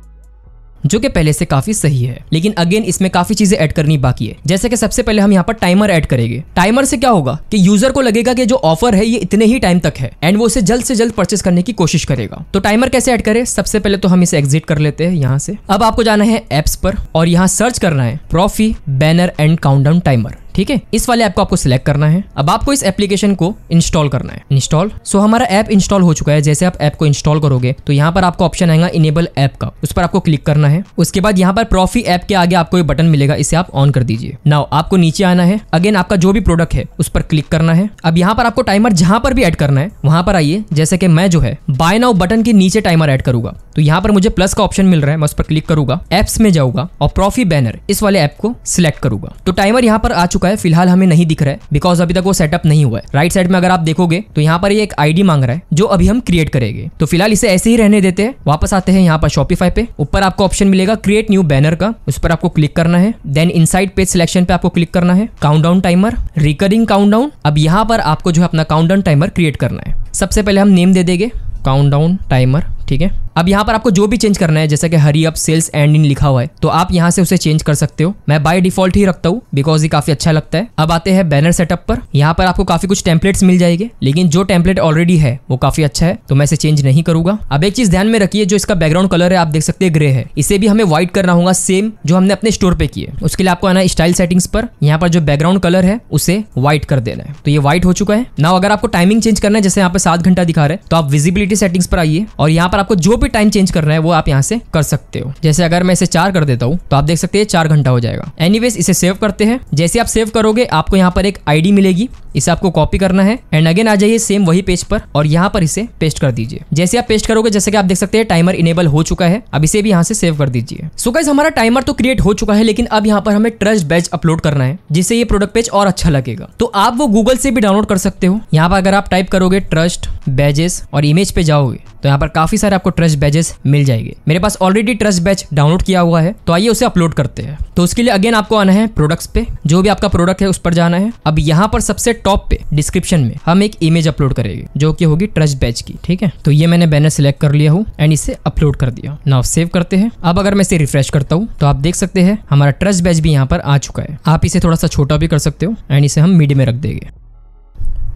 जो कि पहले से काफी सही है लेकिन अगेन इसमें काफी चीजें ऐड करनी बाकी है जैसे कि सबसे पहले हम यहाँ पर टाइमर ऐड करेंगे टाइमर से क्या होगा कि यूजर को लगेगा कि जो ऑफर है ये इतने ही टाइम तक है एंड वो इसे जल्द से जल्द परचेस करने की कोशिश करेगा तो टाइमर कैसे ऐड करें सबसे पहले तो हम इसे एग्जिट कर लेते हैं यहाँ से अब आपको जाना है एप्स पर और यहाँ सर्च करना है प्रॉफी बैनर एंड काउंट टाइमर ठीक है इस वाले ऐप को आपको सिलेक्ट करना है अब आपको इस एप्लीकेशन को इंस्टॉल करना है इंस्टॉल सो हमारा ऐप इंस्टॉल हो चुका है जैसे आप ऐप को इंस्टॉल करोगे तो यहाँ पर आपको ऑप्शन आएगा इनेबल ऐप का उस पर आपको क्लिक करना है उसके बाद यहाँ पर प्रॉफी ऐप के आगे आपको बटन मिलेगा इसे आप ऑन कर दीजिए नाउ आपको नीचे आना है अगेन आपका जो भी प्रोडक्ट है उस पर क्लिक करना है अब यहाँ पर आपको टाइमर जहां पर भी एड करना है वहां पर आइए जैसे कि मैं जो है बाय नाउ बटन के नीचे टाइमर एड करूंगा तो यहाँ पर मुझे प्लस का ऑप्शन मिल रहा है मैं उस पर क्लिक करूंगा एप्स में जाऊंगा और प्रॉफी बैनर इस वाले ऐप को सिलेक्ट करूंगा तो टाइमर यहाँ पर आ चुका चुका है फिलहाल हमें नहीं दिख रहा है बिकॉज अभी तक वो सेटअप नहीं हुआ है राइट साइड में अगर आप देखोगे तो यहाँ पर ये एक आईडी मांग रहा है जो अभी हम क्रिएट करेंगे तो फिलहाल इसे ऐसे ही रहने देते हैं वापस आते हैं यहाँ पर शॉपिफाई पे ऊपर आपको ऑप्शन मिलेगा क्रिएट न्यू बैनर का उस पर आपको क्लिक करना है देन इन पेज सिलेक्शन पे आपको क्लिक करना है काउंट टाइमर रिकरिंग काउंट अब यहाँ पर आपको जो है अपना काउंट टाइमर क्रिएट करना है सबसे पहले हम नेम दे देंगे काउंट टाइमर ठीक है अब यहाँ पर आपको जो भी चेंज करना है जैसे कि hurry up sales end in लिखा हुआ है तो आप यहाँ से उसे चेंज कर सकते हो मैं बाय डिफॉल्ट ही रखता हूँ बिकॉज ये काफी अच्छा लगता है अब आते हैं बैनर सेटअप पर यहाँ पर आपको काफी कुछ टेम्पलेट्स मिल जाएंगे लेकिन जो टेम्पलेट ऑलरेडी है वो काफी अच्छा है तो मैं इसे चेंज नहीं करूंगा अब एक चीज ध्यान में रखिए जो इसका बैकग्राउंड कलर है आप देख सकते हैं ग्रे है इसे भी हमें व्हाइट करना होगा सेम जो हमने अपने स्टोर पे किए उसके लिए आपको आना स्टाइल सेटिंग्स पर यहाँ पर जो बैकग्राउंड कलर है उसे व्हाइट कर देना है तो ये व्हाइट हो चुका है ना अगर आपको टाइमिंग चेंज करना है जैसे यहाँ पर सात घंटा दिखा रहे तो आप विजिबिलिटी सेटिंग्स पर आइए और यहाँ पर पर आपको जो भी टाइम चेंज करना है वो आप यहाँ से कर सकते हो जैसे अगर मैं इसे चार कर देता हूँ तो आप देख सकते हैं चार घंटा हो जाएगा एनीवेज इसे सेव करते हैं जैसे आप सेव करोगे आपको यहाँ पर एक आईडी मिलेगी इसे आपको कॉपी करना है एंड अगेन आ जाइए सेम वही पेज पर और यहाँ पर इसे पेस्ट कर दीजिए जैसे आप पेस्ट करोगे जैसे कि आप देख सकते हैं टाइमर इनेबल हो चुका है अब इसे भी यहाँ से सेव कर दीजिए सो गाइज हमारा टाइमर तो क्रिएट हो चुका है लेकिन अब यहाँ पर हमें ट्रस्ट बैच अपलोड करना है जिससे ये प्रोडक्ट पेज और अच्छा लगेगा तो आप वो गूगल से भी डाउनलोड कर सकते हो यहाँ पर अगर आप टाइप करोगे ट्रस्ट बैजेस और इमेज पे जाओगे तो यहाँ पर काफी सारे आपको ट्रस्ट बैजेस मिल जाएंगे मेरे पास ऑलरेडी ट्रस्ट बैच डाउनलोड किया हुआ है तो आइए उसे अपलोड करते हैं तो उसके लिए अगेन आपको आना है प्रोडक्ट्स पे जो भी आपका प्रोडक्ट है उस पर जाना है अब यहाँ पर सबसे टॉप पे डिस्क्रिप्शन में हम एक इमेज अपलोड करेंगे जो की होगी ट्रस्ट बैच की ठीक है तो ये मैंने बैनर सिलेक्ट कर लिया हूँ एंड इसे अपलोड कर दिया नाउ सेव करते हैं अब अगर मैं इसे रिफ्रेश करता हूँ तो आप देख सकते हैं हमारा ट्रस्ट बैच भी यहाँ पर आ चुका है आप इसे थोड़ा सा छोटा भी कर सकते हो एंड इसे हम मीडियम में रख देंगे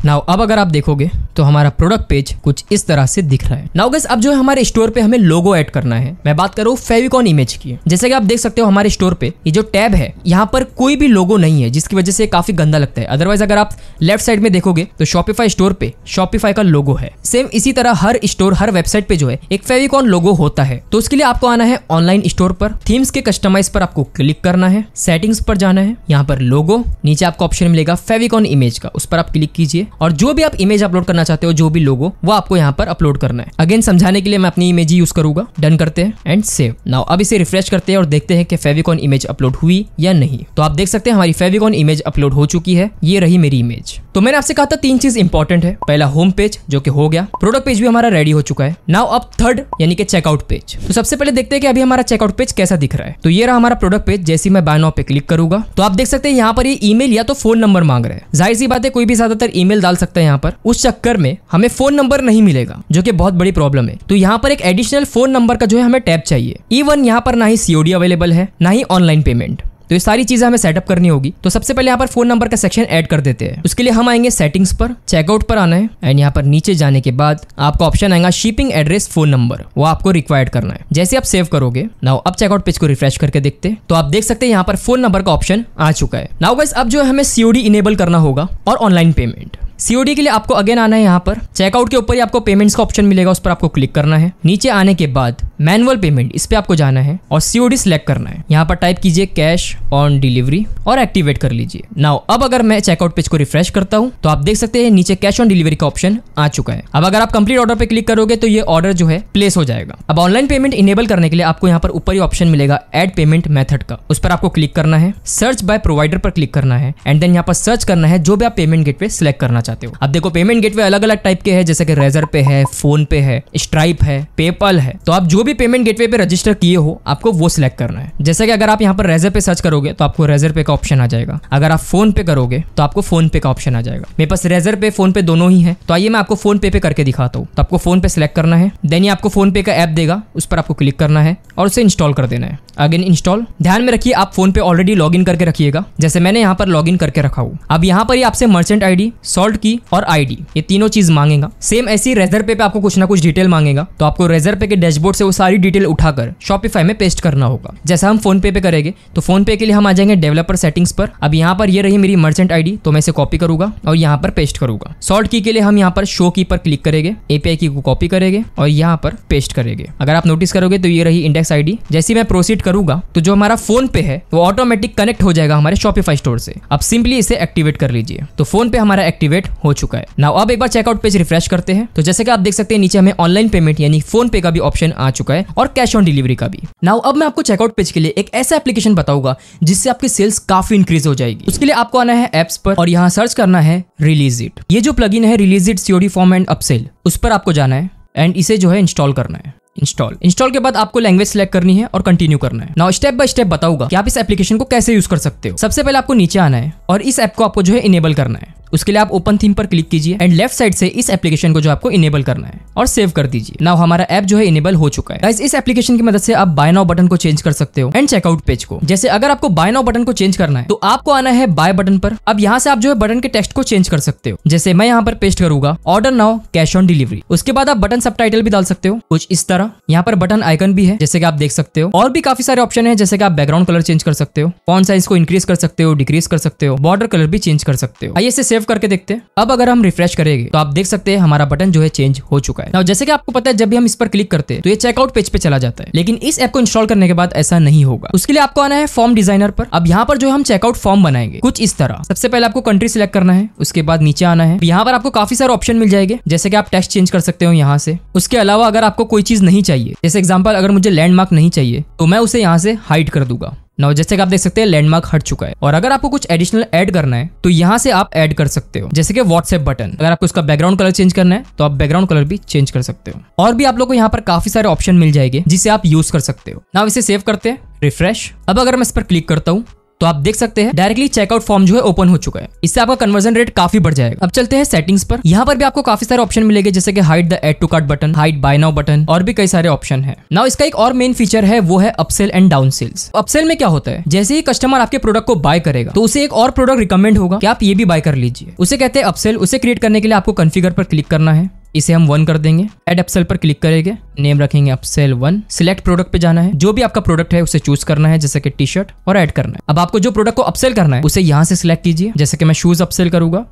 नाउ अब अगर आप देखोगे तो हमारा प्रोडक्ट पेज कुछ इस तरह से दिख रहा है नाउ गैस अब जो है हमारे स्टोर पे हमें लोगो ऐड करना है मैं बात करूँ फेविकॉन इमेज की जैसे कि आप देख सकते हो हमारे स्टोर पे ये जो टैब है यहाँ पर कोई भी लोगो नहीं है जिसकी वजह से काफी गंदा लगता है अदरवाइज अगर आप लेफ्ट साइड में देखोगे तो शॉपिफाई स्टोर पे शॉपिफाई का लोगो है सेम इसी तरह हर स्टोर हर वेबसाइट पे जो है एक फेविकॉन लोगो होता है तो उसके लिए आपको आना है ऑनलाइन स्टोर पर थीम्स के कस्टमाइज पर आपको क्लिक करना है सेटिंग्स पर जाना है यहाँ पर लोगो नीचे आपको ऑप्शन मिलेगा फेविकॉन इमेज का उस पर आप क्लिक कीजिए और जो भी आप इमेज अपलोड करना चाहते हो जो भी लोगो वो आपको यहाँ पर अपलोड करना है अगेन समझाने के लिए मैं अपनी इमेज ही यूज करूंगा डन करते हैं एंड सेव नाउ अब इसे रिफ्रेश करते हैं और देखते हैं कि फेविकॉन इमेज अपलोड हुई या नहीं तो आप देख सकते हैं हमारी फेविकॉन इमेज अपलोड हो चुकी है ये रही मेरी इमेज तो मैंने आपसे कहा था तीन चीज इंपॉर्टेंट है पहला होम पेज जो कि हो गया प्रोडक्ट पेज भी हमारा रेडी हो चुका है नाउ अब थर्ड यानी कि चेकआउट पेज तो सबसे पहले देखते हैं कि अभी हमारा चेकआउट पेज कैसा दिख रहा है तो ये रहा हमारा प्रोडक्ट पेज जैसे मैं बाय नाउ पे क्लिक करूंगा तो आप देख सकते हैं यहाँ पर ये ईमेल या तो फोन नंबर मांग रहे हैं जाहिर सी बात है कोई भी ज्यादातर ईमेल डिटेल डाल सकते हैं यहाँ पर उस चक्कर में हमें फोन नंबर नहीं मिलेगा जो कि बहुत बड़ी प्रॉब्लम है तो यहाँ पर एक एडिशनल फोन नंबर का जो है हमें टैप चाहिए इवन यहाँ पर ना ही सीओडी अवेलेबल है ना ही ऑनलाइन पेमेंट तो ये सारी चीजें हमें सेटअप करनी होगी तो सबसे पहले यहाँ पर फोन नंबर का सेक्शन ऐड कर देते हैं उसके लिए हम आएंगे सेटिंग्स पर चेकआउट पर आना है एंड यहाँ पर नीचे जाने के बाद आपका ऑप्शन आएगा शिपिंग एड्रेस फोन नंबर वो आपको रिक्वायर्ड करना है जैसे आप सेव करोगे नाउ अब चेकआउट पेज को रिफ्रेश करके देखते तो आप देख सकते हैं यहाँ पर फोन नंबर का ऑप्शन आ चुका है नाउ गाइस अब जो है हमें सीओडी इनेबल करना होगा और ऑनलाइन पेमेंट सीओडी के लिए आपको अगेन आना है यहाँ पर चेकआउट के ऊपर ही आपको पेमेंट्स का ऑप्शन मिलेगा उस पर आपको क्लिक करना है नीचे आने के बाद मैनुअल पेमेंट इस पर आपको जाना है और सीओडी सिलेक्ट करना है यहाँ पर टाइप कीजिए कैश ऑन डिलीवरी और एक्टिवेट कर लीजिए नाउ अब अगर मैं चेकआउट पेज को रिफ्रेश करता हूँ तो आप देख सकते हैं नीचे कैश ऑन डिलीवरी का ऑप्शन आ चुका है अब अगर आप कंप्लीट ऑर्डर पे क्लिक करोगे तो ये ऑर्डर जो है प्लेस हो जाएगा अब ऑनलाइन पेमेंट इनेबल करने के लिए आपको यहाँ पर ऊपर ही ऑप्शन मिलेगा एड पेमेंट मेथड का उस पर आपको क्लिक करना है सर्च बाय प्रोवाइडर पर क्लिक करना है एंड देन यहाँ पर सर्च करना है जो भी आप पेमेंट गेटवे सिलेक्ट करना चाहते हो अब देखो पेमेंट गेटवे अलग अलग टाइप के है जैसे कि रेजर पे है फोन पे है स्ट्राइप है पेपल है तो आप जो भी भी पेमेंट गेटवे पे रजिस्टर किए हो आपको वो सिलेक्ट करना है जैसे कि अगर आप यहाँ पर रेजर पे सर्च करोगे तो आपको रेजर पे का ऑप्शन आ जाएगा अगर आप फोन पे करोगे तो आपको फोन पे का ऑप्शन आ जाएगा मेरे पास रेजर पे फोन पे दोनों ही है तो आइए मैं आपको फोन पे पे करके दिखाता हूँ तो आपको फोन पे सिलेक्ट करना है देन ये आपको फोन पे का ऐप देगा उस पर आपको क्लिक करना है और उसे इंस्टॉल कर देना है अगेन इंस्टॉल ध्यान में रखिए आप फोन पे ऑलरेडी लॉग इन करके रखिएगा जैसे मैंने यहाँ पर लॉग इन करके रखा हूँ अब यहाँ पर ही आपसे मर्चेंट आईडी सॉल्ट की और आईडी ये तीनों चीज मांगेगा सेम ऐसी रेजर पे, पे आपको कुछ ना कुछ डिटेल मांगेगा तो आपको रेजर पे के डैशबोर्ड से उस सारी डिटेल उठाकर शॉपिफाई में पेस्ट करना होगा जैसा हम फोन पे पे करेंगे तो फोन पे के लिए हम आ जाएंगे डेवलपर सेटिंग्स पर अब यहाँ पर ये रही मेरी मर्चेंट आईडी तो मैं इसे कॉपी करूंगा और यहाँ पर पेस्ट करूंगा सॉल्ट की के लिए हम यहाँ पर शो की पर क्लिक करेंगे एपीआई की को कॉपी करेंगे और यहाँ पर पेस्ट करेंगे अगर आप नोटिस करोगे तो ये रही इंडेक्स आईडी जैसे मैं प्रोसीड करूंगा तो जो हमारा फोन पे है वो ऑटोमेटिक कनेक्ट हो जाएगा हमारे शॉपिफाई स्टोर से अब सिंपली इसे एक्टिवेट कर लीजिए तो फोन पे हमारा एक्टिवेट हो चुका है नाउ अब एक बार चेकआउट पेज रिफ्रेश करते हैं तो जैसे कि आप देख सकते हैं नीचे हमें ऑनलाइन पेमेंट यानी फोन पे का भी ऑप्शन आ चुका चुका है और कैश ऑन डिलीवरी का भी नाउ अब मैं आपको चेकआउट पेज के लिए एक ऐसा एप्लीकेशन बताऊंगा जिससे आपकी सेल्स काफी इंक्रीज हो जाएगी उसके लिए आपको आना है एप्स पर और यहाँ सर्च करना है रिलीज इट ये जो प्लग है Releasit COD form and upsell उस पर आपको जाना है एंड इसे जो है इंस्टॉल करना है इंस्टॉल इंस्टॉल के बाद आपको लैंग्वेज सेलेक्ट करनी है और कंटिन्यू करना है नाउ स्टेप बाय स्टेप बताऊंगा कि आप इस एप्लीकेशन को कैसे यूज कर सकते हो सबसे पहले आपको नीचे आना है और इस ऐप को आपको जो है इनेबल करना है उसके लिए आप ओपन थीम पर क्लिक कीजिए एंड लेफ्ट साइड से इस एप्लीकेशन को जो आपको इनेबल करना है और सेव कर दीजिए नाउ हमारा ऐप जो है इनेबल हो चुका है इस एप्लीकेशन की मदद से आप बाय नाउ बटन को चेंज कर सकते हो एंड चेकआउट पेज को जैसे अगर आपको बाय नाउ बटन को चेंज करना है तो आपको आना है बाय बटन पर अब यहाँ से आप जो है बटन के टेक्स्ट को चेंज कर सकते हो जैसे मैं यहाँ पर पेस्ट करूंगा order now cash on delivery उसके बाद आप बटन सब भी डाल सकते हो कुछ इस तरह यहाँ पर बटन आइकन भी है जैसे कि आप देख सकते हो और भी काफी सारे ऑप्शन है जैसे कि आप बैकग्राउंड कलर चेंज कर सकते हो फॉन्ट साइज को इंक्रीज कर सकते हो डिक्रीज कर सकते हो बॉर्डर कलर भी चेंज कर सकते हो आइए से सेव सेव करके देखते हैं अब अगर हम रिफ्रेश करेंगे तो आप देख सकते हैं हमारा बटन जो है चेंज हो चुका है जैसे कि आपको पता है जब भी हम इस पर क्लिक करते हैं तो ये चेकआउट पेज पे चला जाता है लेकिन इस ऐप को इंस्टॉल करने के बाद ऐसा नहीं होगा उसके लिए आपको आना है फॉर्म डिजाइनर पर अब यहाँ पर जो हम चेकआउट फॉर्म बनाएंगे कुछ इस तरह सबसे पहले आपको कंट्री सिलेक्ट करना है उसके बाद नीचे आना है यहाँ पर आपको काफी सारे ऑप्शन मिल जाएंगे जैसे कि आप टेस्ट चेंज कर सकते हो यहाँ से उसके अलावा अगर आपको कोई चीज नहीं चाहिए जैसे एग्जाम्पल अगर मुझे लैंडमार्क नहीं चाहिए तो मैं उसे यहाँ से हाइड कर दूंगा नाउ जैसे कि आप देख सकते हैं लैंडमार्क हट चुका है और अगर आपको कुछ एडिशनल ऐड करना है तो यहाँ से आप ऐड कर सकते हो जैसे कि व्हाट्सएप बटन अगर आपको इसका बैकग्राउंड कलर चेंज करना है तो आप बैकग्राउंड कलर भी चेंज कर सकते हो और भी आप लोग को यहाँ पर काफी सारे ऑप्शन मिल जाएंगे जिसे आप यूज कर सकते हो नाउ इसे सेव करते हैं रिफ्रेश अब अगर मैं इस पर क्लिक करता हूँ तो आप देख सकते हैं डायरेक्टली चेकआउट फॉर्म जो है ओपन हो चुका है इससे आपका कन्वर्जन रेट काफी बढ़ जाएगा अब चलते हैं सेटिंग्स पर यहाँ पर भी आपको काफी सारे ऑप्शन मिलेगा जैसे कि hide the add to cart button hide buy now button और भी कई सारे ऑप्शन है नाउ इसका एक और मेन फीचर है वो है upsell and down sales upsell में क्या होता है जैसे ही कस्टमर आपके प्रोडक्ट को बाय करेगा तो उसे एक और प्रोडक्ट रिकमेंड होगा कि आप ये भी बाय कर लीजिए उसे कहते हैं अपसेल उसे क्रिएट करने के लिए आपको कन्फिगर पर क्लिक करना है इसे हम वन कर देंगे एड अपसेल पर क्लिक करेंगे नेम रखेंगे अपसेल वन सिलेक्ट प्रोडक्ट पे जाना है जो भी आपका प्रोडक्ट है उसे चूज करना है जैसे कि टी शर्ट और ऐड करना है अब आपको जो प्रोडक्ट को अपसेल करना है उसे यहाँ से सिलेक्ट कीजिए जैसे कि मैं शूज अपसेल करूंगा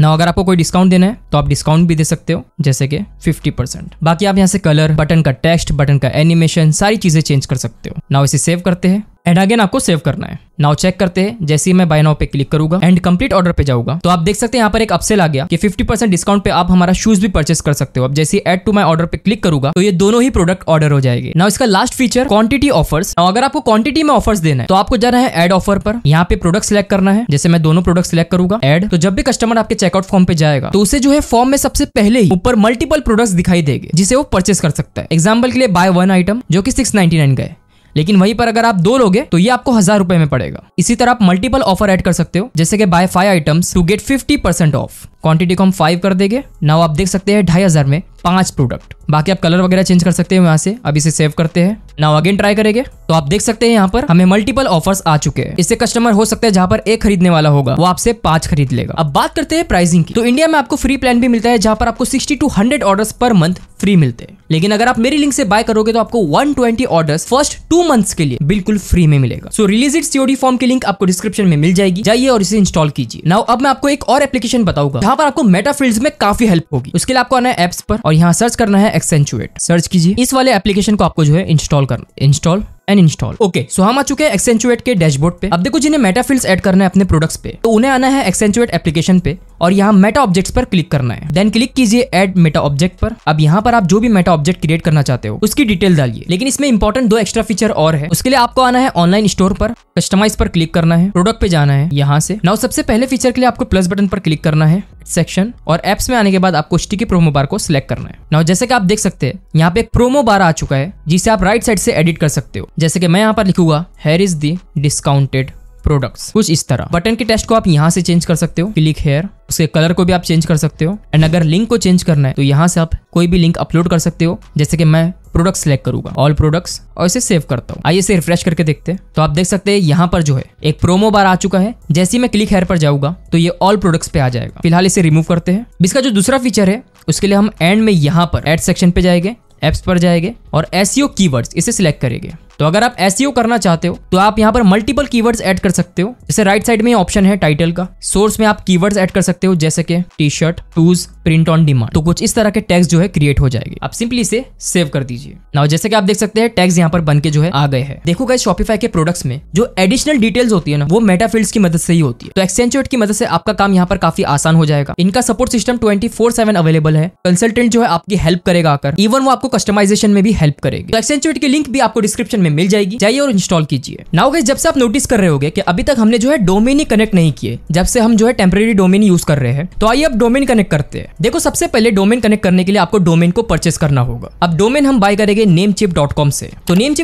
ना अगर आपको कोई डिस्काउंट देना है तो आप डिस्काउंट भी दे सकते हो जैसे कि 50 परसेंट बाकी आप यहाँ से कलर बटन का टेक्स्ट बटन का एनिमेशन सारी चीजें चेंज कर सकते हो ना इसे सेव करते हैं एंड अगेन आपको सेव करना है नाउ चेक करते हैं जैसे ही मैं बाय नाउ पे क्लिक करूंगा एंड कंप्लीट ऑर्डर पे जाऊंगा तो आप देख सकते हैं यहाँ पर एक अपसेल आ गया कि 50% डिस्काउंट पे आप हमारा शूज भी परचेस कर सकते हो अब जैसे एड टू माय ऑर्डर पे क्लिक करूंगा तो ये दोनों ही प्रोडक्ट ऑर्डर हो जाएंगे नाउ इसका लास्ट फीचर क्वांटिटी ऑफर्स अगर आपको क्वांटिटी में ऑफर्स देना है तो आपको जाना है एड ऑफर पर यहाँ पे प्रोडक्ट सिलेक्ट करना है जैसे मैं दोनों प्रोडक्ट सिलेक्ट करूंगा एड तो जब भी कस्टमर आपके चेकआउट फॉर्म पे जाएगा तो उसे जो है फॉर्म में सबसे पहले ही ऊपर मल्टीपल प्रोडक्ट दिखाई देगी जिसे वो परचेस कर सकता है एग्जाम्पल के लिए बाय वन आइटम जो की सिक्स नाइनटी नाइन का है लेकिन वहीं पर अगर आप दो लोगे तो ये आपको हजार रुपए में पड़ेगा इसी तरह आप मल्टीपल ऑफर एड कर सकते हो जैसे कि buy five items to get fifty percent off quantity को हम फाइव कर देंगे नाउ आप देख सकते हैं ढाई हज़ार में पांच प्रोडक्ट बाकी आप कलर वगैरह चेंज कर सकते हैं वहाँ से अब इसे सेव करते हैं नाउ अगेन ट्राई करेंगे तो आप देख सकते हैं यहाँ पर हमें मल्टीपल ऑफर्स आ चुके हैं इससे कस्टमर हो सकता है जहाँ पर एक खरीदने वाला होगा वो आपसे पांच खरीद लेगा अब बात करते हैं प्राइसिंग की तो इंडिया में आपको फ्री प्लान भी मिलता है जहाँ पर आपको sixty to hundred order per month free मिलते हैं लेकिन अगर आप मेरी लिंक से बाय करोगे तो आपको one twenty order first two month के लिए बिल्कुल फ्री में मिलेगा so Releasit COD form की लिंक आपको डिस्क्रिप्शन में मिल जाएगी जाइए और इसे इंस्टॉल कीजिए नाउ अब मैं आपको एक और एप्लीकेशन बताऊंगा यहाँ पर आपको मेटा फील्ड में काफी हेल्प होगी उसके लिए आपको आना है एप्स पर और यहाँ सर्च करना है एक्सेंचुएट सर्च कीजिए इस वाले एप्लीकेशन को आपको जो है इंस्टॉल करना install and install okay so हम आ चुके हैं एक्सेंचुएट के डैशबोर्ड पे अब देखो जिन्हें मेटा फील्ड्स एड करना है अपने प्रोडक्ट्स पे तो उन्हें आना है एक्सेंचुएट एप्लीकेशन पे और यहाँ मेटा ऑब्जेक्ट्स पर क्लिक करना है देन क्लिक कीजिए एड मेटा ऑब्जेक्ट पर अब यहाँ पर आप जो भी मेटा ऑब्जेक्ट क्रिएट करना चाहते हो उसकी डिटेल डालिए लेकिन इसमें इंपॉर्टेंट दो एक्स्ट्रा फीचर और है उसके लिए आपको आना है ऑनलाइन स्टोर पर कस्टमाइज पर क्लिक करना है प्रोडक्ट पे जाना है यहाँ से नाउ सबसे पहले फीचर के लिए आपको प्लस बटन पर क्लिक करना है सेक्शन और एप्स में आने के बाद आपको स्टिकी प्रोमो बार को सिलेक्ट करना है नाउ जैसे कि आप देख सकते हैं यहाँ पे एक प्रोमो बार आ चुका है जिसे आप राइट साइड से एडिट कर सकते हो जैसे कि मैं यहाँ पर लिखूंगा here is the discounted products कुछ इस तरह बटन के टेस्ट को आप यहाँ से चेंज कर सकते हो क्लिक हेयर उसके कलर को भी आप चेंज कर सकते हो एंड अगर लिंक को चेंज करना है तो यहाँ से आप कोई भी लिंक अपलोड कर सकते हो जैसे कि मैं प्रोडक्ट सेलेक्ट करूंगा ऑल प्रोडक्ट्स और इसे सेव करता हूँ आइए इसे रिफ्रेश करके देखते हैं तो आप देख सकते हैं यहाँ पर जो है एक प्रोमो बार आ चुका है जैसे ही मैं क्लिक हेयर पर जाऊंगा तो ये ऑल प्रोडक्ट्स पे आ जाएगा फिलहाल इसे रिमूव करते हैं इसका जो दूसरा फीचर है उसके लिए हम एंड में यहाँ पर एड सेक्शन पे जाएंगे एप्स पर जाएंगे और एस कीवर्ड्स e इसे सिलेक्ट करेंगे तो अगर आप एस e करना चाहते हो तो आप यहाँ पर मल्टीपल कीवर्ड्स ऐड कर सकते हो जैसे राइट साइड में ऑप्शन है टाइटल का सोर्स में आप कीवर्ड्स ऐड कर सकते हो जैसे कि टी शर्ट टूज प्रिंट ऑन डिमांड तो कुछ इस तरह के टैक्स जो है क्रिएट हो जाएगी आप सिंपली इसे सेव कर दीजिए नाउ जैसे कि आप देख सकते हैं टैक्स यहाँ पर बन के जो है आ गए हैं देखो गए शॉपिफाई के प्रोडक्ट्स में जो एडिशनल डिटेल्स होती है ना वो मेटा फील्ड की मदद से ही होती है तो एक्सेंचुएट की मदद से आपका काम यहाँ पर काफी आसान हो जाएगा इनका सपोर्ट सिस्टम ट्वेंटी अवेलेबल है कंसल्टेंट जो है आपकी हेल्प करेगा आकर इवन वो आपको कस्टमाइजेशन में भी हेल्प करेगी तो एक्सेंचुएट की लिंक भी आपको डिस्क्रिप्शन में मिल जाएगी जाइए और इंस्टॉल कीजिए नाउ गाइस जब से आप नोटिस कर रहे होगे कि अभी तक हमने जो है डोमेन ही कनेक्ट नहीं किए जब से हम जो है टेम्प्रेरी डोमेन यूज कर रहे हैं तो आइए अब डोमेन कनेक्ट करते हैं देखो सबसे पहले डोमेन कनेक्ट करने के लिए आपको डोमेन को परचेस करना होगा अब डोमेन हम बाय करेंगे नेम से तो नेम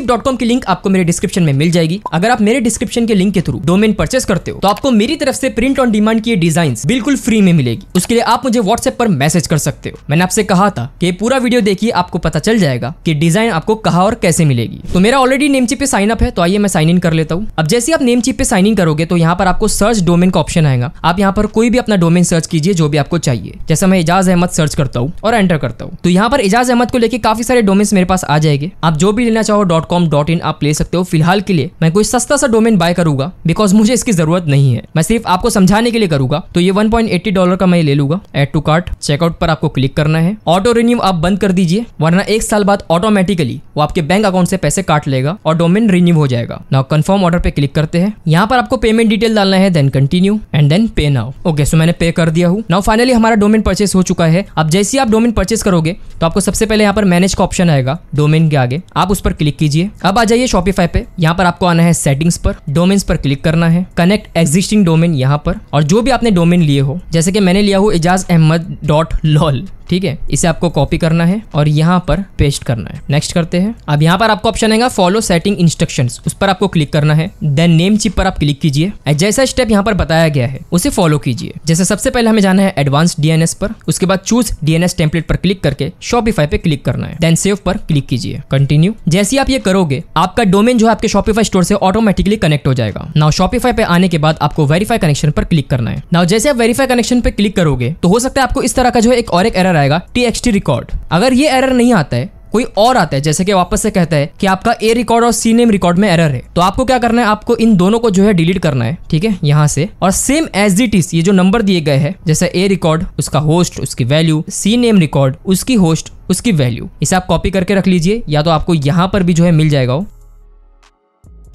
की लिंक आपको मेरे डिस्क्रिप्शन में मिल जाएगी अगर आप मेरे डिस्क्रिप्शन के लिंक के थ्रू डोमेन परचेस करते हो तो आपको मेरी तरफ से प्रिंट ऑन डिमांड की डिजाइन बिल्कुल फ्री में मिलेगी उसके लिए आप मुझे व्हाट्सएप पर मैसेज कर सकते हो मैंने आपसे कहा था कि पूरा वीडियो देखिए आपको पता चल जाएगा कि डिजाइन आपको कहा और कैसे मिलेगी तो मेरा ऑलरेडी नेमची पे साइन अप है तो आइए मैं साइन इन कर लेता हूँ अब जैसे आप चिप पे साइन इन करोगे तो यहाँ पर आपको सर्च डोमेन का ऑप्शन आएगा आप यहाँ पर कोई भी अपना डोमेन सर्च कीजिए जो भी आपको चाहिए जैसे मैं इजाज अहमद सर्च करता हूँ और एंटर करता हूँ तो यहाँ पर इजाज अहमद को लेकर काफी सारे डोमेन मेरे पास आ जाएंगे आप जो भी लेना चाहो डॉट कॉम डॉट इन आप ले सकते हो फिलहाल के लिए मैं कोई सस्ता सा डोमेन बाय करूंगा बिकॉज मुझे इसकी जरूरत नहीं है मैं सिर्फ आपको समझाने के लिए करूंगा तो ये वन डॉलर का मैं ले लूंगा एड टू कार्ट चेकआउट पर आपको क्लिक करना है ऑटो रिन्यू आप बंद कर दीजिए वरना एक साल बाद ऑटोमेटिकली वो आपके बैंक अकाउंट से पैसे काट लेगा जाएगा और डोमेन रिन्यू हो जाएगा नाउ कंफर्म ऑर्डर पे क्लिक करते हैं यहाँ पर आपको पेमेंट डिटेल डालना है then continue and then pay now okay so मैंने पे कर दिया हूँ नाउ फाइनली हमारा डोमेन परचेस हो चुका है अब जैसे ही आप डोमेन परचेस करोगे तो आपको सबसे पहले यहाँ पर मैनेज का ऑप्शन आएगा डोमेन के आगे आप उस पर क्लिक कीजिए अब आ जाइए शॉपिफाई पे यहाँ पर आपको आना है सेटिंग्स पर डोमेन पर क्लिक करना है कनेक्ट एग्जिस्टिंग डोमेन यहाँ पर और जो भी आपने डोमेन लिए हो जैसे कि मैंने लिया हूँ एजाज अहमद डॉट लॉल ठीक है इसे आपको कॉपी करना है और यहाँ पर पेस्ट करना है नेक्स्ट करते हैं अब यहाँ पर आपको ऑप्शन आएगा फॉलो सेटिंग इंस्ट्रक्शन उस पर आपको क्लिक करना है देन नेम चिप पर आप क्लिक कीजिए जैसा स्टेप यहाँ पर बताया गया है उसे फॉलो कीजिए जैसे सबसे पहले हमें जाना है एडवांस डीएनएस पर उसके बाद चूज डीएनएस टेम्पलेट पर क्लिक करके शॉपिफाई पे क्लिक करना है देन सेव पर क्लिक कीजिए कंटिन्यू जैसे आप ये करोगे आपका डोमेन जो है आपके शॉपिफाई स्टोर से ऑटोमेटिकली कनेक्ट हो जाएगा नाउ शॉपिफाई पे आने के बाद आपको वेरीफाई कनेक्शन पर क्लिक करना है नाउ जैसे आप वेरीफाई कनेक्शन पर क्लिक करोगे तो हो सकता है आपको इस तरह का जो है एक और एक एरर आएगा टी रिकॉर्ड अगर ये एरर नहीं आता है कोई और आता है जैसे कि वापस से कहता है कि आपका ए रिकॉर्ड और सी नेम रिकॉर्ड में एरर है तो आपको क्या करना है आपको इन दोनों को जो है डिलीट करना है ठीक है यहाँ से और सेम एज इट इज ये जो नंबर दिए गए हैं जैसे ए रिकॉर्ड उसका होस्ट उसकी वैल्यू सी नेम रिकॉर्ड उसकी होस्ट उसकी वैल्यू इसे आप कॉपी करके रख लीजिए या तो आपको यहाँ पर भी जो है मिल जाएगा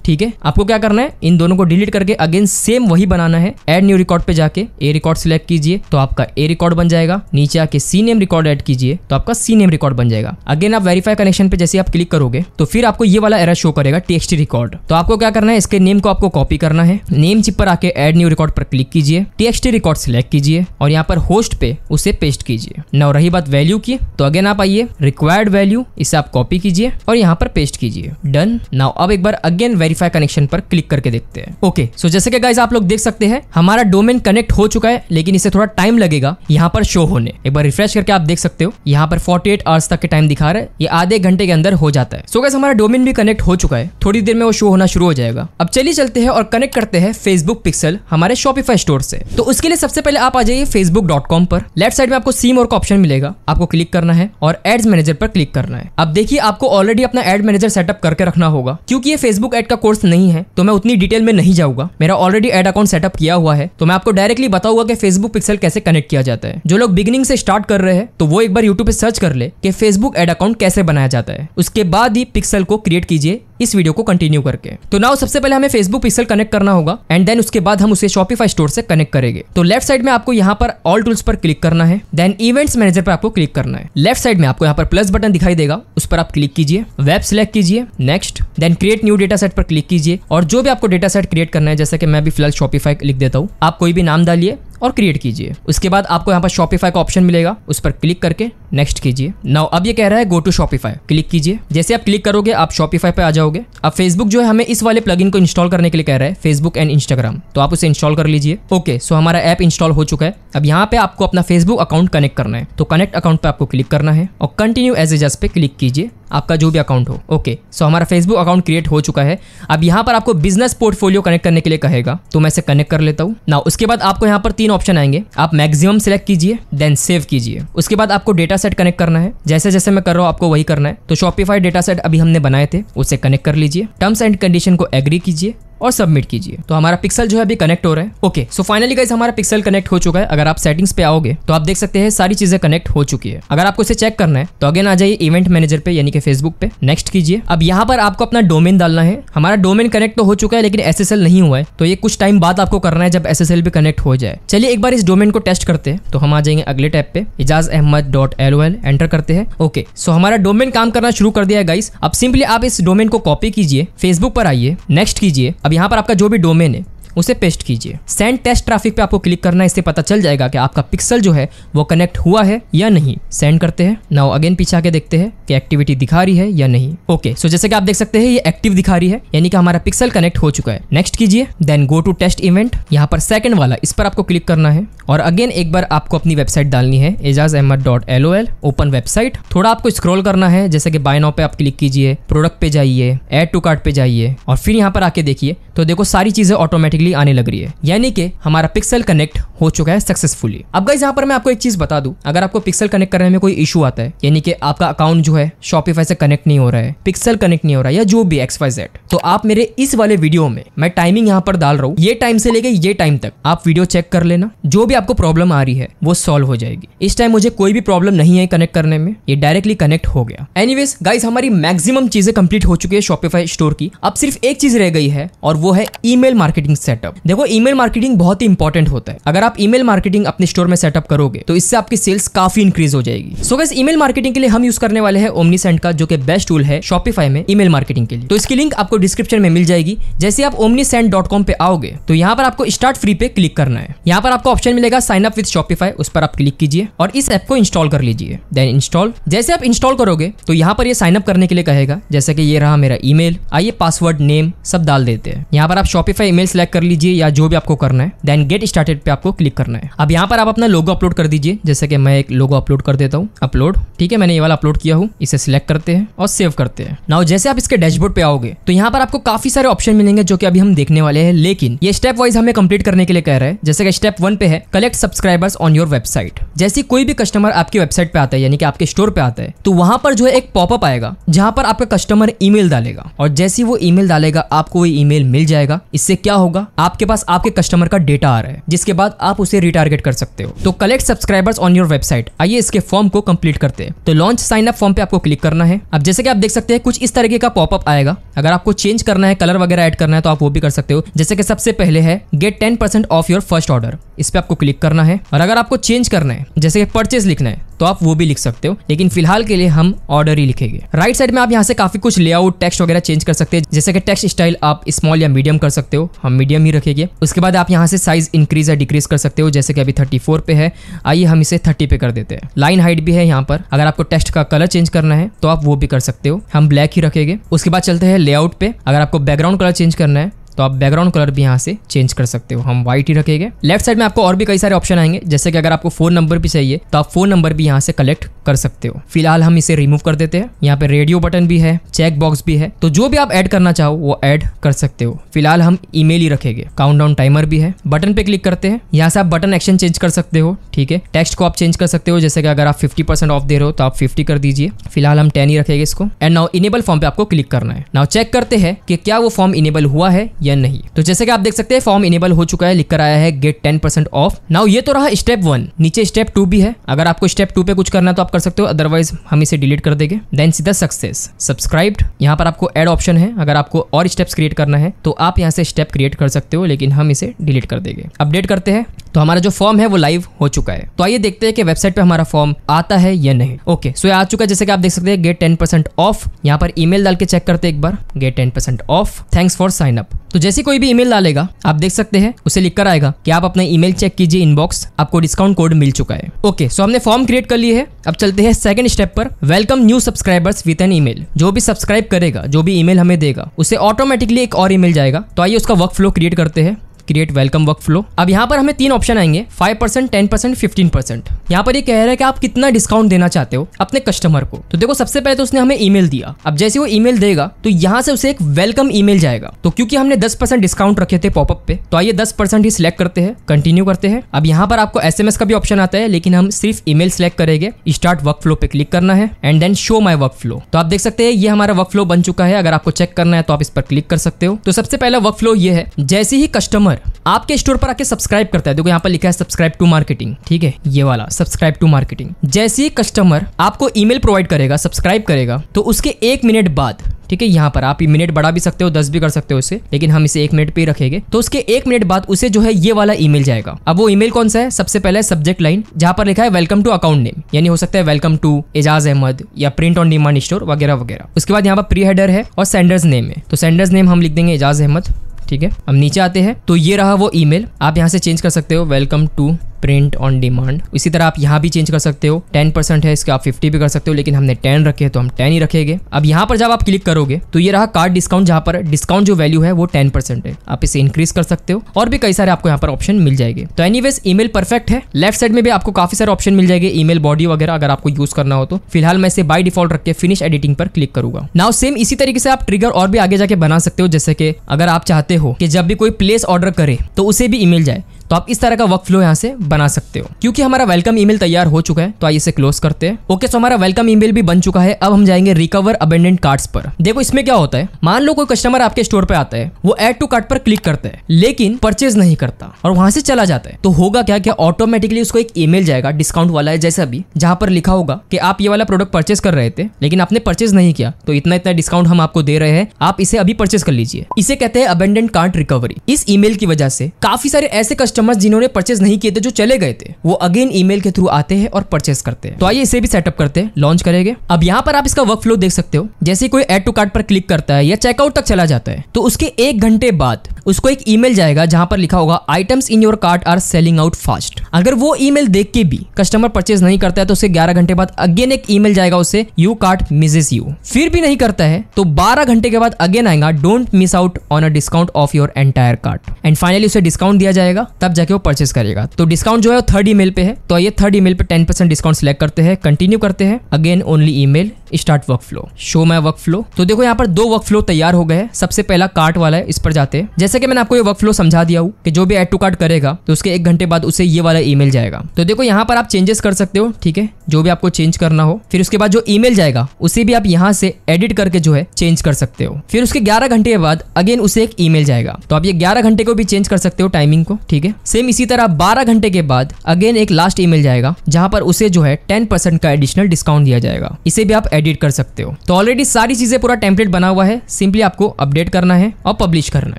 ठीक है आपको क्या करना है इन दोनों को डिलीट करके अगेन सेम वही बनाना है एड न्यू रिकॉर्ड पे जाके ए रिकॉर्ड सिलेक्ट कीजिए तो आपका ए रिकॉर्ड बन जाएगा नीचे आके सी नेम रिकॉर्ड एड कीजिए तो आपका सी नेम रिकॉर्ड बन जाएगा अगेन आप वेरीफाई कनेक्शन पे जैसे आप क्लिक करोगे तो फिर आपको ये वाला एरर शो करेगा टेक्स्ट रिकॉर्ड तो आपको क्या करना है इसके नेम को आपको कॉपी करना है नेम चिप पर आके एड न्यू रिकॉर्ड पर क्लिक कीजिए टेक्स्ट रिकॉर्ड सिलेक्ट कीजिए और यहाँ पर होस्ट पे उसे पेस्ट कीजिए नौ रही बात वैल्यू की तो अगेन आप आइए रिक्वायर्ड वैल्यू इसे आप कॉपी कीजिए और यहाँ पर पेस्ट कीजिए डन नाउ अब एक बार अगेन वेरी वेरीफाई कनेक्शन पर क्लिक करके देखते हैं ओके सो जैसे कि गाइज आप लोग देख सकते हैं हमारा डोमेन कनेक्ट हो चुका है लेकिन इसे थोड़ा टाइम लगेगा यहाँ पर शो होने एक बार रिफ्रेश करके आप देख सकते हो यहाँ पर 48 एट आवर्स तक के टाइम दिखा रहा है ये आधे घंटे के अंदर हो जाता है सो so, गैस हमारा डोमेन भी कनेक्ट हो चुका है थोड़ी देर में वो शो होना शुरू हो जाएगा अब चलिए चलते हैं और कनेक्ट करते हैं फेसबुक पिक्सल हमारे शॉपिफाई स्टोर से तो उसके लिए सबसे पहले आप आ जाइए फेसबुक डॉट कॉम पर लेफ्ट साइड में आपको सीम और का ऑप्शन मिलेगा आपको क्लिक करना है और एड्स मैनेजर पर क्लिक करना है अब देखिए आपको ऑलरेडी अपना एड मैनेजर सेटअप करके रखना होगा क्योंकि ये फेसबुक एड का कोर्स नहीं है तो मैं उतनी डिटेल में नहीं जाऊंगा मेरा ऑलरेडी एड अकाउंट सेटअप किया हुआ है तो मैं आपको डायरेक्टली बताऊंगा कि फेसबुक पिक्सल कैसे कनेक्ट किया जाता है जो लोग बिगनिंग से स्टार्ट कर रहे हैं तो वो एक बार यूट्यूब पे सर्च कर ले कि फेसबुक एड अकाउंट कैसे बनाया जाता है उसके बाद ही पिक्सल को क्रिएट कीजिए इस वीडियो को कंटिन्यू करके तो नाउ सबसे पहले हमें फेसबुक पिक्सल कनेक्ट करना होगा एंड देन उसके बाद हम उसे शॉपिफाई स्टोर से कनेक्ट करेंगे तो लेफ्ट साइड में आपको यहाँ पर ऑल टूल्स पर क्लिक करना है देन इवेंट्स मैनेजर पर आपको क्लिक करना है लेफ्ट साइड में आपको यहाँ पर प्लस बटन दिखाई देगा उस पर आप क्लिक कीजिए वेब सिलेक्ट कीजिए next then create new data set पर क्लिक कीजिए और जो भी आपको डेटा सेट क्रिएट करना है जैसे कि मैं भी फिलहाल शॉपिफाई लिख देता हूँ आप कोई भी नाम डालिए और क्रिएट कीजिए उसके बाद आपको यहाँ पर शॉपिफाई का ऑप्शन मिलेगा उस पर क्लिक करके नेक्स्ट कीजिए नाउ अब ये कह रहा है गो टू शॉपिफाई क्लिक कीजिए जैसे आप क्लिक करोगे आप शॉपिफाई पर आ जाओगे अब फेसबुक जो है हमें इस वाले प्लगइन को इंस्टॉल करने के लिए कह रहा है फेसबुक एंड इंस्टाग्राम तो आप उसे इंस्टॉल कर लीजिए ओके सो हमारा ऐप इंस्टॉल हो चुका है अब यहाँ पे आपको अपना फेसबुक अकाउंट कनेक्ट करना है तो कनेक्ट अकाउंट पे आपको क्लिक करना है और कंटिन्यू एज एज पे क्लिक कीजिए आपका जो भी अकाउंट हो ओके सो हमारा फेसबुक अकाउंट क्रिएट हो चुका है अब यहाँ पर आपको बिजनेस पोर्टफोलियो कनेक्ट करने के लिए कहेगा तो मैं इसे कनेक्ट कर लेता हूँ ना उसके बाद आपको यहाँ पर तीन ऑप्शन आएंगे आप मैक्सिमम सेलेक्ट कीजिए देन सेव कीजिए उसके बाद आपको डेटा सेट कनेक्ट करना है जैसे जैसे मैं कर रहा हूँ आपको वही करना है तो शॉपिफाई डेटा सेट अभी हमने बनाए थे उसे कनेक्ट कर लीजिए टर्म्स एंड कंडीशन को एग्री कीजिए और सबमिट कीजिए तो हमारा पिक्सल जो है अभी कनेक्ट हो रहा है ओके सो फाइनली गाइज हमारा पिक्सल कनेक्ट हो चुका है अगर आप सेटिंग्स पे आओगे तो आप देख सकते हैं सारी चीजें कनेक्ट हो चुकी है अगर आपको इसे चेक करना है तो अगेन आ जाइए इवेंट मैनेजर पे यानी कि फेसबुक पे नेक्स्ट कीजिए अब यहाँ पर आपको अपना डोमेन डालना है हमारा डोमेन कनेक्ट तो हो चुका है लेकिन एस नहीं हुआ है तो ये कुछ टाइम बाद आपको करना है जब एस भी कनेक्ट हो जाए चलिए एक बार इस डोमेन को टेस्ट करते हैं तो हम आ जाएंगे अगले टैप पे Ijaz Ahmad dot L enter करते हैं ओके सो हमारा डोमेन काम करना शुरू कर दिया है गाइस अब सिंपली आप इस डोमेन को कॉपी कीजिए फेसबुक पर आइए नेक्स्ट कीजिए अब यहाँ पर आपका जो भी डोमेन है उसे पेस्ट कीजिए सेंड टेस्ट ट्रैफिक पे आपको क्लिक करना है इससे पता चल जाएगा कि आपका पिक्सल जो है वो कनेक्ट हुआ है या नहीं सेंड करते हैं नाउ अगेन पीछे आके देखते हैं कि एक्टिविटी दिखा रही है या नहीं ओके okay, सो so जैसे कि आप देख सकते हैं ये एक्टिव दिखा रही है यानी कि हमारा पिक्सल कनेक्ट हो चुका है नेक्स्ट कीजिए then go to test event यहाँ पर सेकंड वाला इस पर आपको क्लिक करना है और अगेन एक बार आपको अपनी वेबसाइट डालनी है Ejaz Ahmad dot L O L open website थोड़ा आपको स्क्रॉल करना है जैसे कि बाय नाउ पे आप क्लिक कीजिए प्रोडक्ट पे जाइए एड टू कार्ट पे जाइए और फिर यहाँ पर आके देखिए तो देखो सारी चीजें ऑटोमेटिकली स्मूथली आने लग रही है यानी कि हमारा पिक्सल कनेक्ट हो चुका है सक्सेसफुली अब गाइज यहाँ पर मैं आपको एक चीज बता दू अगर आपको पिक्सल कनेक्ट करने में कोई इशू आता है यानी कि आपका अकाउंट जो है शॉपिफाई से कनेक्ट नहीं हो रहा है पिक्सल कनेक्ट नहीं हो रहा है या जो भी एक्स वाई जेड तो आप मेरे इस वाले वीडियो में मैं टाइमिंग यहाँ पर डाल रहा हूँ ये टाइम से लेके ये टाइम तक आप वीडियो चेक कर लेना जो भी आपको प्रॉब्लम आ रही है वो सॉल्व हो जाएगी इस टाइम मुझे कोई भी प्रॉब्लम नहीं है कनेक्ट करने में ये डायरेक्टली कनेक्ट हो गया एनीवेज गाइज हमारी मैक्सिमम चीजें कंप्लीट हो चुकी है शॉपिफाई स्टोर की अब सिर्फ एक चीज रह गई है और वो है ईमेल मार्केटिंग सेट सेटअप देखो ईमेल मार्केटिंग बहुत ही इंपॉर्टेंट होता है अगर आप ईमेल मार्केटिंग अपने स्टोर में सेटअप करोगे तो इससे आपकी सेल्स काफी इंक्रीज हो जाएगी सो गैस ईमेल मार्केटिंग के लिए हम यूज करने वाले हैं ओमनी सेंट का जो कि बेस्ट टूल है शॉपिफाई में ईमेल मार्केटिंग के लिए तो इसकी लिंक आपको डिस्क्रिप्शन में मिल जाएगी जैसे आप ओमनी सेंट डॉट कॉम पे आओगे तो यहाँ पर आपको स्टार्ट फ्री पे क्लिक करना है यहाँ पर आपको ऑप्शन मिलेगा साइन अप विद शॉपिफाई उस पर आप क्लिक कीजिए और इस ऐप को इंस्टॉल कर लीजिए देन इंस्टॉल जैसे आप इंस्टॉल करोगे तो यहाँ पर ये साइन अप करने के लिए कहेगा जैसे कि ये रहा मेरा ईमेल आइए पासवर्ड नेम सब डाल देते हैं यहाँ पर आप शॉपिफाई ईमेल सेलेक्ट कर लीजिए या जो भी आपको करना है देन गेट स्टार्टेड पे आपको क्लिक करना है अब यहाँ पर आप अपना लोगो अपलोड कर दीजिए जैसे कि मैं एक लोगो अपलोड कर देता हूँ अपलोड ठीक है मैंने ये वाला अपलोड किया हूँ इसे सिलेक्ट करते हैं और सेव करते हैं नाउ जैसे आप इसके डैशबोर्ड पे आओगे तो यहाँ पर आपको काफी सारे ऑप्शन मिलेंगे जो कि अभी हम देखने वाले हैं लेकिन ये स्टेप वाइज हमें कंप्लीट करने के लिए कह रहे हैं जैसे कि स्टेप वन पे है collect subscribers on your website जैसे कोई भी कस्टमर आपकी वेबसाइट पे आता है यानी कि आपके स्टोर पे आता है तो वहां पर जो है एक पॉपअप आएगा जहां पर आपका कस्टमर ईमेल डालेगा और जैसे वो ईमेल डालेगा आपको वो ईमेल मिल जाएगा इससे क्या होगा आपके पास आपके कस्टमर का डेटा आ रहा है जिसके बाद आप उसे रिटारगेट कर सकते हो तो collect subscribers on your website आइए इसके फॉर्म को कंप्लीट करते हैं तो लॉन्च साइन अप फॉर्म पे आपको क्लिक करना है अब जैसे कि आप देख सकते हैं कुछ इस तरीके का पॉपअप आएगा अगर आपको चेंज करना है कलर वगैरह एड करना है तो आप वो भी कर सकते हो जैसे कि सबसे पहले है get ten percent off your first order इस पे आपको क्लिक करना है और अगर आपको चेंज करना है जैसे कि परचेज लिखना है तो आप वो भी लिख सकते हो लेकिन फिलहाल के लिए हम ऑर्डर ही लिखेंगे राइट साइड में आप यहाँ से काफी कुछ लेआउट टेक्स्ट वगैरह चेंज कर सकते हैं जैसे कि टेक्स्ट स्टाइल आप स्मॉल या मीडियम कर सकते हो हम मीडियम मीडियम ही रखेंगे उसके बाद आप यहाँ से साइज इंक्रीज या डिक्रीज कर सकते हो जैसे कि अभी थर्टी पे है आइए हम इसे थर्टी पे कर देते हैं लाइन हाइट भी है यहाँ पर अगर आपको टेस्ट का कलर चेंज करना है तो आप वो भी कर सकते हो हम ब्लैक ही रखेंगे उसके बाद चलते हैं लेआउट पे अगर आपको बैकग्राउंड कलर चेंज करना है तो आप बैकग्राउंड कलर भी यहाँ से चेंज कर सकते हो हम व्हाइट ही रखेंगे लेफ्ट साइड में आपको और भी कई सारे ऑप्शन आएंगे जैसे कि अगर आपको फोन नंबर भी चाहिए तो आप फोन नंबर भी यहाँ से कलेक्ट कर सकते हो फिलहाल हम इसे रिमूव कर देते हैं यहाँ पे रेडियो बटन भी है चेक बॉक्स भी है तो जो भी आप ऐड करना चाहो वो ऐड कर सकते हो फिलहाल हम ईमेल ही रखेंगे डाउन टाइमर भी है बटन पे क्लिक करते हैं यहाँ से आप बटन एक्शन चेंज कर सकते हो ठीक है टेक्स्ट को आप चेंज कर सकते हो जैसे कि अगर आप फिफ्टी ऑफ दे रहे हो तो आप फिफ्टी कर दीजिए फिलहाल हम टेन ही रखेंगे इसको एंड नाउ इनेबल फॉर्म पे आपको क्लिक करना है नाउ चेक करते हैं कि क्या वो फॉर्म इनेबल हुआ है या नहीं तो जैसे कि आप देख सकते हैं फॉर्म इनेबल हो चुका है लिख कर आया है get ten percent off now ये तो रहा स्टेप वन नीचे स्टेप टू भी है अगर आपको स्टेप टू पे कुछ करना तो आप कर सकते हो अदरवाइज हम इसे डिलीट कर देंगे देन सीधा सक्सेस सब्सक्राइब यहाँ पर आपको एड ऑप्शन है अगर आपको और स्टेप्स क्रिएट करना है तो आप यहाँ से स्टेप क्रिएट कर सकते हो लेकिन हम इसे डिलीट कर देंगे अपडेट करते हैं तो हमारा जो फॉर्म है वो लाइव हो चुका है तो आइए देखते हैं कि वेबसाइट पे हमारा फॉर्म आता है या नहीं ओके सो ये आ चुका है जैसे कि आप देख सकते हैं गेट टेन परसेंट ऑफ यहाँ पर ईमेल डाल के चेक करते एक बार get ten percent off thanks for sign up तो जैसे कोई भी ईमेल डालेगा आप देख सकते हैं उसे लिख कर आएगा कि आप अपना ईमेल चेक कीजिए इनबॉक्स आपको डिस्काउंट कोड मिल चुका है ओके सो हमने फॉर्म क्रिएट कर लिए है अब चलते हैं सेकंड स्टेप पर welcome new subscribers with an email जो भी सब्सक्राइब करेगा जो भी ईमेल हमें देगा उसे ऑटोमेटिकली एक और ईमेल जाएगा तो आइए उसका वर्क फ्लो क्रिएट करते हैं क्रिएट वेलकम वर्क फ्लो अब यहाँ पर हमें तीन ऑप्शन आएंगे five percent ten percent fifteen percent यहाँ पर ये कह रहा है कि आप कितना डिस्काउंट देना चाहते हो अपने कस्टमर को तो देखो सबसे पहले तो उसने हमें ईमेल दिया अब जैसे वो ईमेल देगा तो यहाँ से उसे एक वेलकम ईमेल जाएगा तो क्योंकि हमने दस परसेंट डिस्काउंट रखे थे पॉपअप पे तो आइए दस परसेंट ही सिलेक्ट करते हैं कंटिन्यू करते हैं अब यहाँ पर आपको एस का भी ऑप्शन आता है लेकिन हम सिर्फ ईमेल सिलेक्ट करेंगे स्टार्ट वर्क फ्लो पे क्लिक करना है and then show my workflow तो आप देख सकते हैं ये हमारा वर्क फ्लो बन चुका है अगर आपको चेक करना है तो आप इस पर क्लिक कर सकते हो तो सबसे पहला वर्क फ्लो ये है जैसे ही कस्टमर पर आपके स्टोर पर आके सब्सक्राइब करता है देखो यहाँ पर लिखा है सब्सक्राइब टू मार्केटिंग ठीक है ये वाला सब्सक्राइब टू मार्केटिंग जैसे ही कस्टमर आपको ईमेल प्रोवाइड करेगा सब्सक्राइब करेगा तो उसके एक मिनट बाद ठीक है यहाँ पर आप मिनट बढ़ा भी सकते हो दस भी कर सकते हो उसे लेकिन हम इसे एक मिनट पे रखेंगे तो उसके एक मिनट बाद उसे जो है ये वाला ईमेल जाएगा अब वो ईमेल कौन सा है सबसे पहले सब्जेक्ट लाइन जहाँ पर लिखा है वेलकम टू अकाउंट नेम यानी हो सकता है वेलकम टू एजाज अहमद या प्रिंट ऑन डिमांड स्टोर वगैरह वगैरह उसके बाद यहाँ पर प्री हेडर है और सेंडर्स नेम है तो सेंडर्स नेम हम लिख देंगे एजाज अहमद ठीक है हम नीचे आते हैं तो ये रहा वो ईमेल आप यहाँ से चेंज कर सकते हो welcome to print on demand इसी तरह आप यहाँ भी चेंज कर सकते हो टेन परसेंट है इसके आप फिफ्टी भी कर सकते हो लेकिन हमने टेन रखे तो हम टेन ही रखेंगे अब यहाँ पर जब आप क्लिक करोगे तो ये रहा कार्ड डिस्काउंट जहाँ पर डिस्काउंट जो वैल्यू है वो टेन परसेंट है आप इसे इंक्रीज कर सकते हो और भी कई सारे आपको यहाँ पर ऑप्शन मिल जाएंगे तो एनीवेज ईमेल परफेक्ट है लेफ्ट साइड में भी आपको काफी सारे ऑप्शन मिल जाएंगे ईमेल बॉडी वगैरह अगर आपको यूज करना हो तो फिलहाल मैं इसे बाय डिफॉल्ट रख के फिनिश एडिटिंग पर क्लिक करूंगा नाउ सेम इसी तरीके से आप ट्रिगर और भी आगे जाके बना सकते हो जैसे कि अगर आप चाहते हो कि जब भी कोई प्लेस ऑर्डर करे तो उसे भी ईमेल जाए तो आप इस तरह का वर्क फ्लो यहाँ से बना सकते हो क्योंकि हमारा वेलकम ईमेल तैयार हो चुका है तो आइए इसे क्लोज करते हैं ओके सो हमारा वेलकम ईमेल भी बन चुका है अब हम जाएंगे रिकवर अबेंडेंट कार्ड्स पर देखो इसमें क्या होता है मान लो कोई कस्टमर आपके स्टोर पे आता है वो एड टू कार्ड पर क्लिक करता है लेकिन परचेज नहीं करता और वहां से चला जाता है तो होगा क्या क्या ऑटोमेटिकली उसको एक ईमेल जाएगा डिस्काउंट वाला है जैसा भी जहां पर लिखा होगा कि आप ये वाला प्रोडक्ट परचेज कर रहे थे लेकिन आपने परचेज नहीं किया तो इतना इतना डिस्काउंट हम आपको दे रहे हैं आप इसे अभी परचेज कर लीजिए इसे कहते हैं अबेंडेंट कार्ड रिकवरी इस ईमेल की वजह से काफी सारे ऐसे कस्टमर कस्टमर्स जिन्होंने परचेज नहीं किए थे जो चले गए थे वो अगेन ईमेल के थ्रू आते हैं और परचेज करते हैं तो आइए इसे भी सेटअप करते हैं लॉन्च करेंगे अब यहाँ पर आप इसका वर्क फ्लो देख सकते हो जैसे कोई एड टू कार्ड पर क्लिक करता है या चेकआउट तक चला जाता है तो उसके एक घंटे बाद उसको एक ईमेल जाएगा जहां पर लिखा होगा items in your cart are selling out fast अगर वो ईमेल देख के भी कस्टमर परचेज नहीं करता है तो उसे 11 घंटे बाद अगेन एक ईमेल जाएगा उसे यू कार्ट मिसेज यू फिर भी नहीं करता है तो 12 घंटे के बाद अगेन आएगा don't miss out on a discount off your entire cart and finally उसे डिस्काउंट दिया जाएगा तब जाके वो परचेज करेगा तो डिस्काउंट जो है वो थर्ड ईमेल पे है तो ये थर्ड ईमेल पे टेन परसेंट डिस्काउंट सिलेक्ट करते हैं कंटिन्यू करते हैं again only email start workflow show my workflow तो देखो यहाँ पर दो वर्क फ्लो तैयार हो गए सबसे पहला कार्ट वाला है इस पर जाते हैं जैसे जैसे कि मैंने आपको ये वर्क फ्लो समझा दिया हूँ कि जो भी एड टू कार्ड करेगा तो उसके एक घंटे बाद उसे ये वाला ईमेल जाएगा तो देखो यहाँ पर आप चेंजेस कर सकते हो ठीक है जो भी आपको चेंज करना हो फिर उसके बाद जो ईमेल जाएगा उसे भी आप यहाँ से एडिट करके जो है चेंज कर सकते हो फिर उसके ग्यारह घंटे के बाद अगेन उसे एक ईमेल जाएगा तो आप ये ग्यारह घंटे को भी चेंज कर सकते हो टाइमिंग को ठीक है सेम इसी तरह बारह घंटे के बाद अगेन एक लास्ट ईमेल जाएगा जहां पर उसे जो है टेन का एडिशनल डिस्काउंट दिया जाएगा इसे भी आप एडिट कर सकते हो तो ऑलरेडी सारी चीजें पूरा टेम्पलेट बना हुआ है सिंपली आपको अपडेट करना है और पब्लिश करना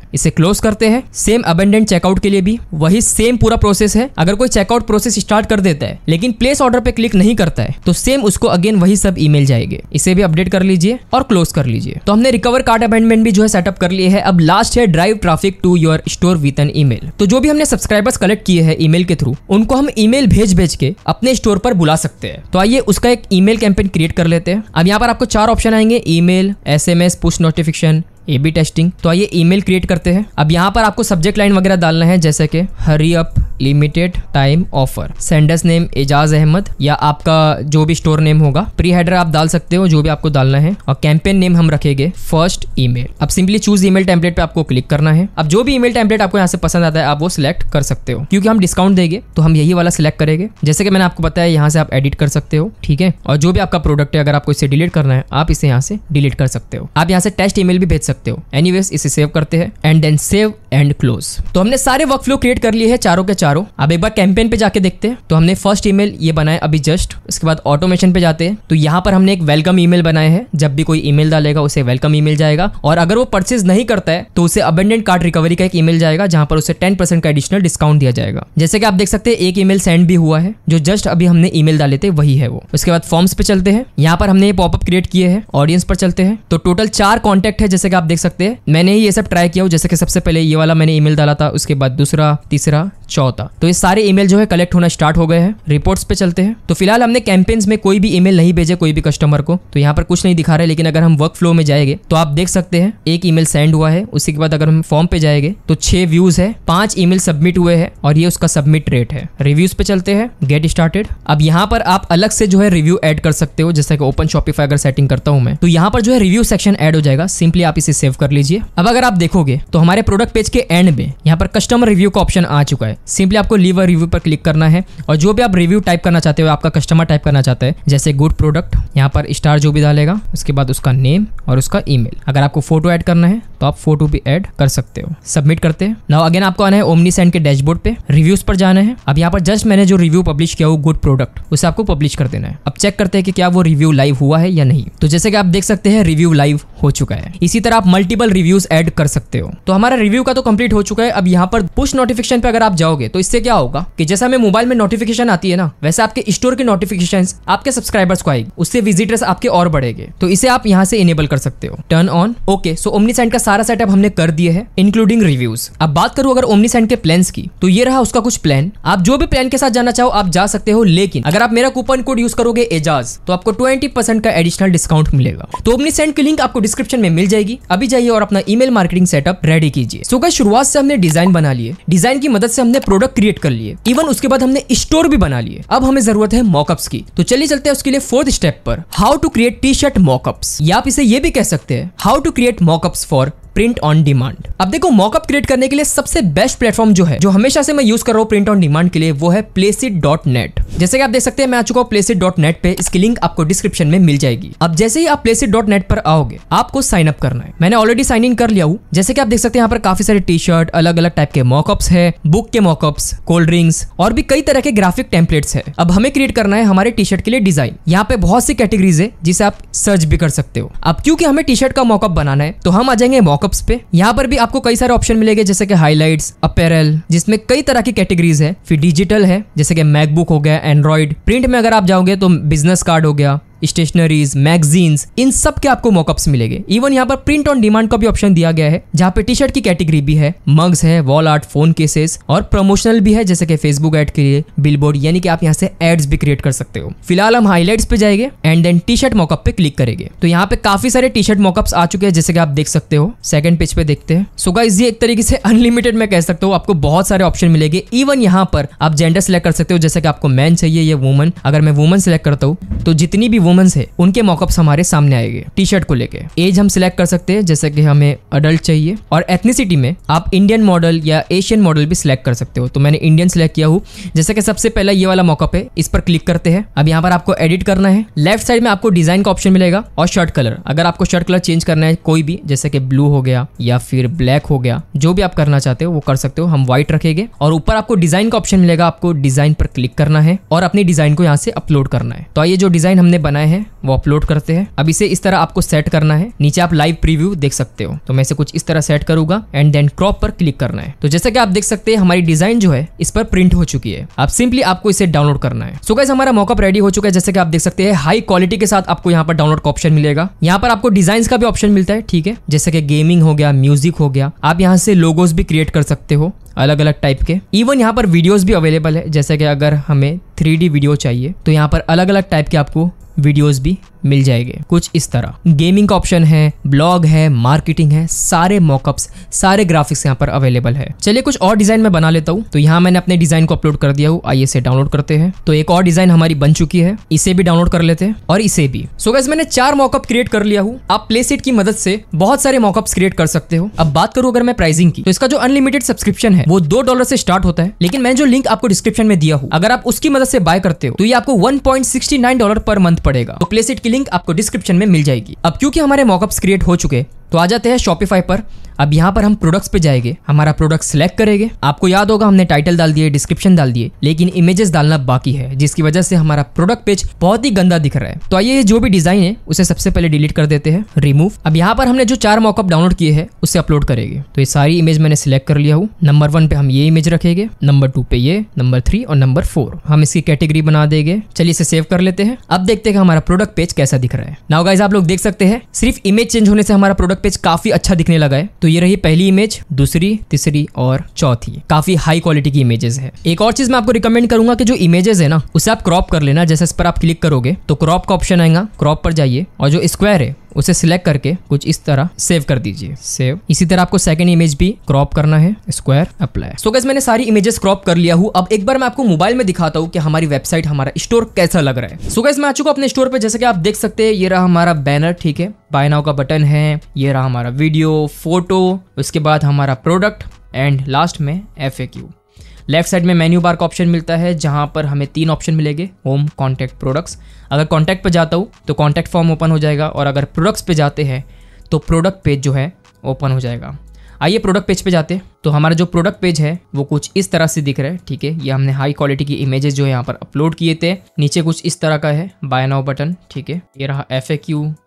है इसे क्लोज क्लोज करते हैं सेम अबेंडेंट चेकआउट के लिए भी वही सेम पूरा प्रोसेस है अगर कोई चेकआउट प्रोसेस स्टार्ट कर देता है लेकिन प्लेस ऑर्डर पे क्लिक नहीं करता है तो सेम उसको अगेन वही सब ईमेल जाएंगे इसे भी अपडेट कर लीजिए और क्लोज कर लीजिए तो हमने रिकवर कार्ड अबेंडमेंट भी जो है सेटअप कर लिए है अब लास्ट है drive traffic to your store with an email तो जो भी हमने सब्सक्राइबर्स कलेक्ट किए हैं ईमेल के थ्रू उनको हम ईमेल भेज भेज के अपने स्टोर पर बुला सकते हैं तो आइए उसका एक ईमेल कैंपेन क्रिएट कर लेते हैं अब यहाँ पर आपको चार ऑप्शन आएंगे email SMS push notification A B testing तो आइए ईमेल क्रिएट करते हैं अब यहाँ पर आपको सब्जेक्ट लाइन वगैरह डालना है जैसे कि hurry up limited time offer sender's name Ejaz Ahmed या आपका जो भी स्टोर नेम होगा प्री हेडर आप डाल सकते हो जो भी आपको डालना है और कैंपेन नेम हम रखेंगे फर्स्ट ईमेल अब सिंपली चूज ईमेल टेम्पलेट पे आपको क्लिक करना है अब जो भी ईमेल टेम्पलेट आपको यहाँ से पसंद आता है आप वो सिलेक्ट कर सकते हो क्योंकि हम डिस्काउंट देंगे तो हम यही वाला सिलेक्ट करेंगे जैसे कि मैंने आपको बताया यहाँ से आप एडिट कर सकते हो ठीक है और जो भी आपका प्रोडक्ट है अगर आपको इसे डिलीट करना है आप इसे यहाँ से डिलीट कर सकते हो आप यहाँ से टेस्ट ईमेल भी भेज सकते हो वेज इसे सेव करते हैं and then save and close तो हमने सारे वर्क फ्लो क्रिएट कर लिए हैं चारों के चारों अब एक बार कैंपेन पे जाके देखते हैं तो हमने फर्स्ट ईमेल ये बनाया अभी जस्ट उसके बाद ऑटोमेशन पे जाते हैं तो यहाँ पर हमने एक वेलकम ईमेल बनाया है जब भी कोई ईमेल डालेगा उसे वेलकम ईमेल जाएगा और अगर वो परचेज नहीं करता है तो उसे अबेंडेंट कार्ड रिकवरी का एक ईमेल जाएगा जहां पर उसे टेन परसेंट का एडिशनल डिस्काउंट दिया जाएगा जैसे कि आप देख सकते हैं एक ईमेल सेंड भी हुआ है जो जस्ट अभी हमने ईमेल डाले थे वही है वो उसके बाद फॉर्म्स पे चलते हैं यहाँ पर हमने ये पॉपअप क्रिएट किए हैं ऑडियंस पर चलते हैं तो टोटल चार कॉन्टेक्ट है जैसे कि आप देख सकते हैं मैंने ही ये सब ट्राई किया जैसे कि सबसे पहले ये वाला मैंने ईमेल डाला था उसके बाद दूसरा तीसरा चौथा तो ये सारे ईमेल जो है कलेक्ट होना स्टार्ट हो गए हैं रिपोर्ट्स पे चलते हैं तो फिलहाल हमने कैंपेन्स में कोई भी ईमेल नहीं भेजे कोई भी कस्टमर को तो यहाँ पर कुछ नहीं दिखा रहे लेकिन अगर हम वर्क फ्लो में जाएंगे तो आप देख सकते हैं एक ईमेल सेंड हुआ है उसी के बाद अगर हम फॉर्म पे जाएंगे तो छह व्यूज है पांच ईमेल सबमिट हुए हैं और ये उसका सबमिट रेट है रिव्यूज पे चलते हैं गेट स्टार्टेड अब यहाँ पर आप अलग से जो है रिव्यू एड कर सकते हो जैसे कि ओपन शॉपिफाई अगर सेटिंग करता हूँ मैं तो यहाँ पर जो है रिव्यू सेक्शन एड हो जाएगा सिंपली आप इसे सेव कर लीजिए अब अगर आप देखोगे तो हमारे प्रोडक्ट पेज के एंड में यहाँ पर कस्टमर रिव्यू का ऑप्शन आ चुका है सिंपली आपको लीव अ रिव्यू पर क्लिक करना है और जो भी आप रिव्यू टाइप करना चाहते हो आपका कस्टमर टाइप करना चाहता है जैसे गुड प्रोडक्ट यहाँ पर स्टार जो भी डालेगा उसके बाद उसका नेम और उसका ईमेल अगर आपको फोटो ऐड करना है तो आप फोटो भी ऐड कर सकते हो सबमिट करते हैं नाउ अगेन आपको आना है ओमनी सेंड के डैशबोर्ड पे रिव्यूज पर जाना है अब यहाँ पर जस्ट मैंने जो रिव्यू पब्लिश किया हो गुड प्रोडक्ट उसे आपको पब्लिश कर देना है अब चेक करते हैं कि क्या वो रिव्यू लाइव हुआ है या नहीं तो जैसे कि आप देख सकते हैं रिव्यू लाइव हो चुका है इसी तरह आप मल्टीपल रिव्यूज एड कर सकते हो तो हमारा रिव्यू का तो कंप्लीट हो चुका है अब यहाँ पर पुश नोटिफिकेशन पे अगर आप जाओगे तो इससे क्या होगा कि जैसे हमें मोबाइल में नोटिफिकेशन आती है ना वैसे आपके स्टोर के नोटिफिकेशन आपके सब्सक्राइबर्स को आएगी उससे विजिटर्स आपके और बढ़ेगे तो इसे आप यहाँ से इनेबल कर सकते हो turn on okay so Omni का सारा सेटअप हमने कर दिए है इंक्लूडिंग रिव्यूज अब बात करूँ अगर ओमनी के प्लान की तो ये रहा उसका कुछ प्लान आप जो भी प्लान के साथ जाना चाहो आप जा सकते हो लेकिन अगर आप मेरा कूपन कोड यूज करोगे एजाज तो आपको ट्वेंटी का एडिशनल डिस्काउंट मिलेगा तो ओमनी की लिंक आपको डिस्क्रिप्शन में मिल जाएगी अभी जाइए और अपना ईमेल मार्केटिंग सेटअप रेडी कीजिए सो भाई शुरुआत से हमने डिजाइन बना लिए डिजाइन की मदद से हमने प्रोडक्ट क्रिएट कर लिए इवन उसके बाद हमने स्टोर भी बना लिए अब हमें जरूरत है मॉकअप्स की तो चलिए चलते हैं उसके लिए फोर्थ स्टेप पर how to create T shirt mockups या आप इसे ये भी कह सकते हैं how to create mockups for print on demand अब देखो मॉकअप क्रिएट करने के लिए सबसे बेस्ट प्लेटफॉर्म जो है जो हमेशा से मैं यूज कर रहा हूँ प्रिंट ऑन डिमांड के लिए वो है प्लेसिट डॉट नेट जैसे कि आप देख सकते हैं मैं आ चुका हूँ प्लेसिट डॉट नेट पे इसकी लिंक आपको डिस्क्रिप्शन में मिल जाएगी अब जैसे ही आप प्लेसिट डॉट नेट पर आओगे आपको साइन अप करना है मैंने ऑलरेडी साइन इन कर लिया हूँ जैसे कि आप देख सकते हैं यहाँ पर काफी सारे टी शर्ट अलग अलग टाइप के मॉकअप्स है बुक के मॉकअप्स कोल्ड ड्रिंक्स और भी कई तरह के ग्राफिक टेम्पलेट्स है अब हमें क्रिएट करना है हमारे टी शर्ट के लिए डिजाइन यहाँ पे बहुत सी कैटेगरीज है जिसे आप सर्च भी कर सकते हो अब क्योंकि हमें टी शर्ट का मॉकअप बनाना है तो हम आ जाएंगे मॉकअप मॉकअप्स पे यहाँ पर भी आपको कई सारे ऑप्शन मिलेंगे जैसे कि हाईलाइट अपेरल जिसमें कई तरह की कैटेगरीज है फिर डिजिटल है जैसे कि मैकबुक हो गया एंड्रॉइड प्रिंट में अगर आप जाओगे तो बिजनेस कार्ड हो गया स्टेशनरीज मैगजीन्स इन सब के आपको मॉकअप्स मिलेंगे इवन यहाँ पर प्रिंट ऑन डिमांड का भी ऑप्शन दिया गया है जहाँ पे टी शर्ट की कैटेगरी भी है मग्स है वॉल आर्ट फोन केसेस और प्रमोशनल भी है जैसे कि फेसबुक एड के लिए बिलबोर्ड यानी कि आप यहाँ से एड्स भी क्रिएट कर सकते हो फिलहाल हम हाईलाइट्स पे जाएंगे and then T shirt mockup पे क्लिक करेंगे तो यहाँ पे काफी सारे टी शर्ट मॉकअप्स आ चुके हैं जैसे कि आप देख सकते हो सेकंड पेज पे देखते हैं सो so गाइस ये एक तरीके से अनलिमिटेड मैं कह सकता हूँ आपको बहुत सारे ऑप्शन मिलेंगे इवन यहाँ पर आप जेंडर सेलेक्ट कर सकते हो जैसे कि आपको मैन चाहिए या वुमन अगर मैं वुमन सेलेक्ट करता हूँ तो जितनी भी वुमन वुमेन्स है उनके मॉकअप्स हमारे सामने आएंगे टी शर्ट को लेके एज हम सिलेक्ट कर सकते हैं जैसे कि हमें अडल्ट चाहिए और एथनिसिटी में आप इंडियन मॉडल या एशियन मॉडल भी सिलेक्ट कर सकते हो तो मैंने इंडियन सिलेक्ट किया हूँ जैसे कि सबसे पहला ये वाला मॉकअप है इस पर क्लिक करते हैं अब यहाँ पर आपको एडिट करना है लेफ्ट साइड में आपको डिजाइन का ऑप्शन मिलेगा और शर्ट कलर अगर आपको शर्ट कलर चेंज करना है कोई भी जैसे कि ब्लू हो गया या फिर ब्लैक हो गया जो भी आप करना चाहते हो वो कर सकते हो हम व्हाइट रखेंगे और ऊपर आपको डिजाइन का ऑप्शन मिलेगा आपको डिजाइन पर क्लिक करना है और अपनी डिजाइन को यहाँ से अपलोड करना है तो ये जो डिजाइन हमने बना बनाए हैं वो अपलोड करते हैं अब इसे इस तरह आपको सेट करना है नीचे आप लाइव प्रीव्यू देख सकते हो तो मैं इसे कुछ इस तरह सेट करूंगा एंड देन क्रॉप पर क्लिक करना है तो जैसा कि आप देख सकते हैं हमारी डिजाइन जो है इस पर प्रिंट हो चुकी है आप सिंपली आपको इसे डाउनलोड करना है सो so गैस हमारा मॉकअप रेडी हो चुका है जैसे कि आप देख सकते हैं हाई क्वालिटी के साथ आपको यहाँ पर डाउनलोड का ऑप्शन मिलेगा यहाँ पर आपको डिजाइन का भी ऑप्शन मिलता है ठीक है जैसे कि गेमिंग हो गया म्यूजिक हो गया आप यहाँ से लोगोज भी क्रिएट कर सकते हो अलग अलग टाइप के इवन यहाँ पर वीडियोस भी अवेलेबल है जैसे कि अगर हमें 3D वीडियो चाहिए तो यहाँ पर अलग अलग टाइप के आपको वीडियोस भी मिल जाएंगे कुछ इस तरह गेमिंग का ऑप्शन है ब्लॉग है मार्केटिंग है सारे मॉकअप्स सारे ग्राफिक्स यहाँ पर अवेलेबल है चलिए कुछ और डिजाइन मैं बना लेता हूँ तो यहाँ मैंने अपने डिजाइन को अपलोड कर दिया हूँ आइए इसे डाउनलोड करते हैं तो एक और डिजाइन हमारी बन चुकी है इसे भी डाउनलोड कर लेते हैं और इसे भी सो so मैंने चार मॉकअप क्रिएट कर लिया हूँ आप प्ले की मदद से बहुत सारे मॉकअप्स क्रिएट कर सकते हो अब बात करूँ अगर मैं प्राइसिंग की तो इसका जो अनलिमिटेड सब्सक्रिप्शन है वो दो डॉलर से स्टार्ट होता है लेकिन मैंने जो लिंक आपको डिस्क्रिप्शन में दिया हूँ अगर आप उसकी मदद से बाय करते हो तो ये आपको वन डॉलर पर मंथ पड़ेगा तो प्लेसिट की लिंक आपको डिस्क्रिप्शन में मिल जाएगी अब क्योंकि हमारे मॉकअप्स क्रिएट हो चुके तो आ जाते हैं शॉपिफाई पर अब यहाँ पर हम प्रोडक्ट्स पे जाएंगे हमारा प्रोडक्ट सिलेक्ट करेंगे आपको याद होगा हमने टाइटल डाल दिए डिस्क्रिप्शन डाल दिए लेकिन इमेजेस डालना बाकी है जिसकी वजह से हमारा प्रोडक्ट पेज बहुत ही गंदा दिख रहा है तो आइए जो भी डिजाइन है उसे सबसे पहले डिलीट कर देते हैं रिमूव अब यहाँ पर हमने जो चार मॉकअप डाउनलोड किए हैं उसे अपलोड करेंगे तो ये सारी इमेज मैंने सिलेक्ट कर लिया हूँ नंबर वन पे हम ये इमेज रखेंगे नंबर टू पे ये नंबर थ्री और नंबर फोर हम इसकी कैटेगरी बना देंगे चलिए इसे सेव कर लेते हैं अब देखते हैं हमारा प्रोडक्ट पेज कैसा दिख रहा है नाउ गाइज आप लोग देख सकते हैं सिर्फ इमेज चेंज होने से हमारा प्रोडक्ट प्रोडक्ट पेज काफ़ी अच्छा दिखने लगा है तो ये रही पहली इमेज दूसरी तीसरी और चौथी काफ़ी हाई क्वालिटी की इमेजेस है एक और चीज़ मैं आपको रिकमेंड करूंगा कि जो इमेजेस है ना उसे आप क्रॉप कर लेना जैसे इस पर आप क्लिक करोगे तो क्रॉप का ऑप्शन आएगा क्रॉप पर जाइए और जो स्क्वायर है उसे सिलेक्ट करके कुछ इस तरह सेव कर दीजिए सेव इसी तरह आपको सेकंड इमेज भी क्रॉप करना है स्क्वायर अप्लाई सो गैस मैंने सारी इमेजेस क्रॉप कर लिया हूँ अब एक बार मैं आपको मोबाइल में दिखाता हूँ कि हमारी वेबसाइट हमारा स्टोर कैसा लग रहा है सो गैस मैं आ चुका अपने स्टोर पर जैसे कि आप देख सकते हैं ये रहा हमारा बैनर ठीक है बाय नाउ का बटन है ये रहा हमारा वीडियो फोटो उसके बाद हमारा प्रोडक्ट एंड लास्ट में एफ लेफ्ट साइड में मेन्यू बार का ऑप्शन मिलता है जहाँ पर हमें तीन ऑप्शन मिलेंगे होम कॉन्टैक्ट प्रोडक्ट्स अगर कॉन्टैक्ट पर जाता हूँ तो कॉन्टैक्ट फॉर्म ओपन हो जाएगा और अगर प्रोडक्ट्स पे जाते हैं तो प्रोडक्ट पेज जो है ओपन हो जाएगा आइए प्रोडक्ट पेज पे जाते हैं तो हमारा जो प्रोडक्ट पेज है वो कुछ इस तरह से दिख रहा है ठीक है ये हमने हाई क्वालिटी की इमेजेस जो यहाँ पर अपलोड किए थे नीचे कुछ इस तरह का है बाय नाउ बटन ठीक है ये रहा एफ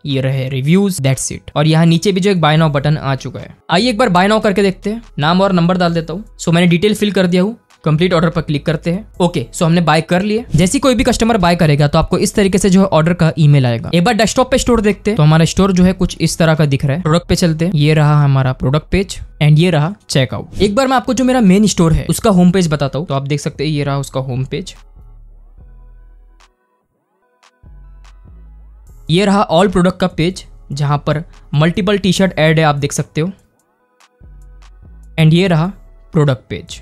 ये रहे रिव्यूज दैट्स इट और यहाँ नीचे भी जो एक बाय नाउ बटन आ चुका है आइए एक बार बाय नाउ करके देखते हैं नाम और नंबर डाल देता हूँ सो मैंने डिटेल फिल कर दिया हूँ कंप्लीट ऑर्डर पर क्लिक करते हैं ओके सो हमने बाय कर लिए जैसी कोई भी कस्टमर बाय करेगा तो आपको इस तरीके से जो है ऑर्डर का ईमेल आएगा एक बार डेस्कटॉप पे स्टोर देखते हैं तो हमारा स्टोर जो है कुछ इस तरह का दिख रहा है प्रोडक्ट पे चलते हैं ये रहा हमारा प्रोडक्ट पेज एंड ये रहा चेकआउट एक बार मैं आपको जो मेरा मेन स्टोर है उसका होम पेज बताता हूँ तो आप देख सकते हैं ये रहा उसका होम पेज ये रहा ऑल प्रोडक्ट का पेज जहाँ पर मल्टीपल टी शर्ट एड है आप देख सकते हो एंड ये रहा प्रोडक्ट पेज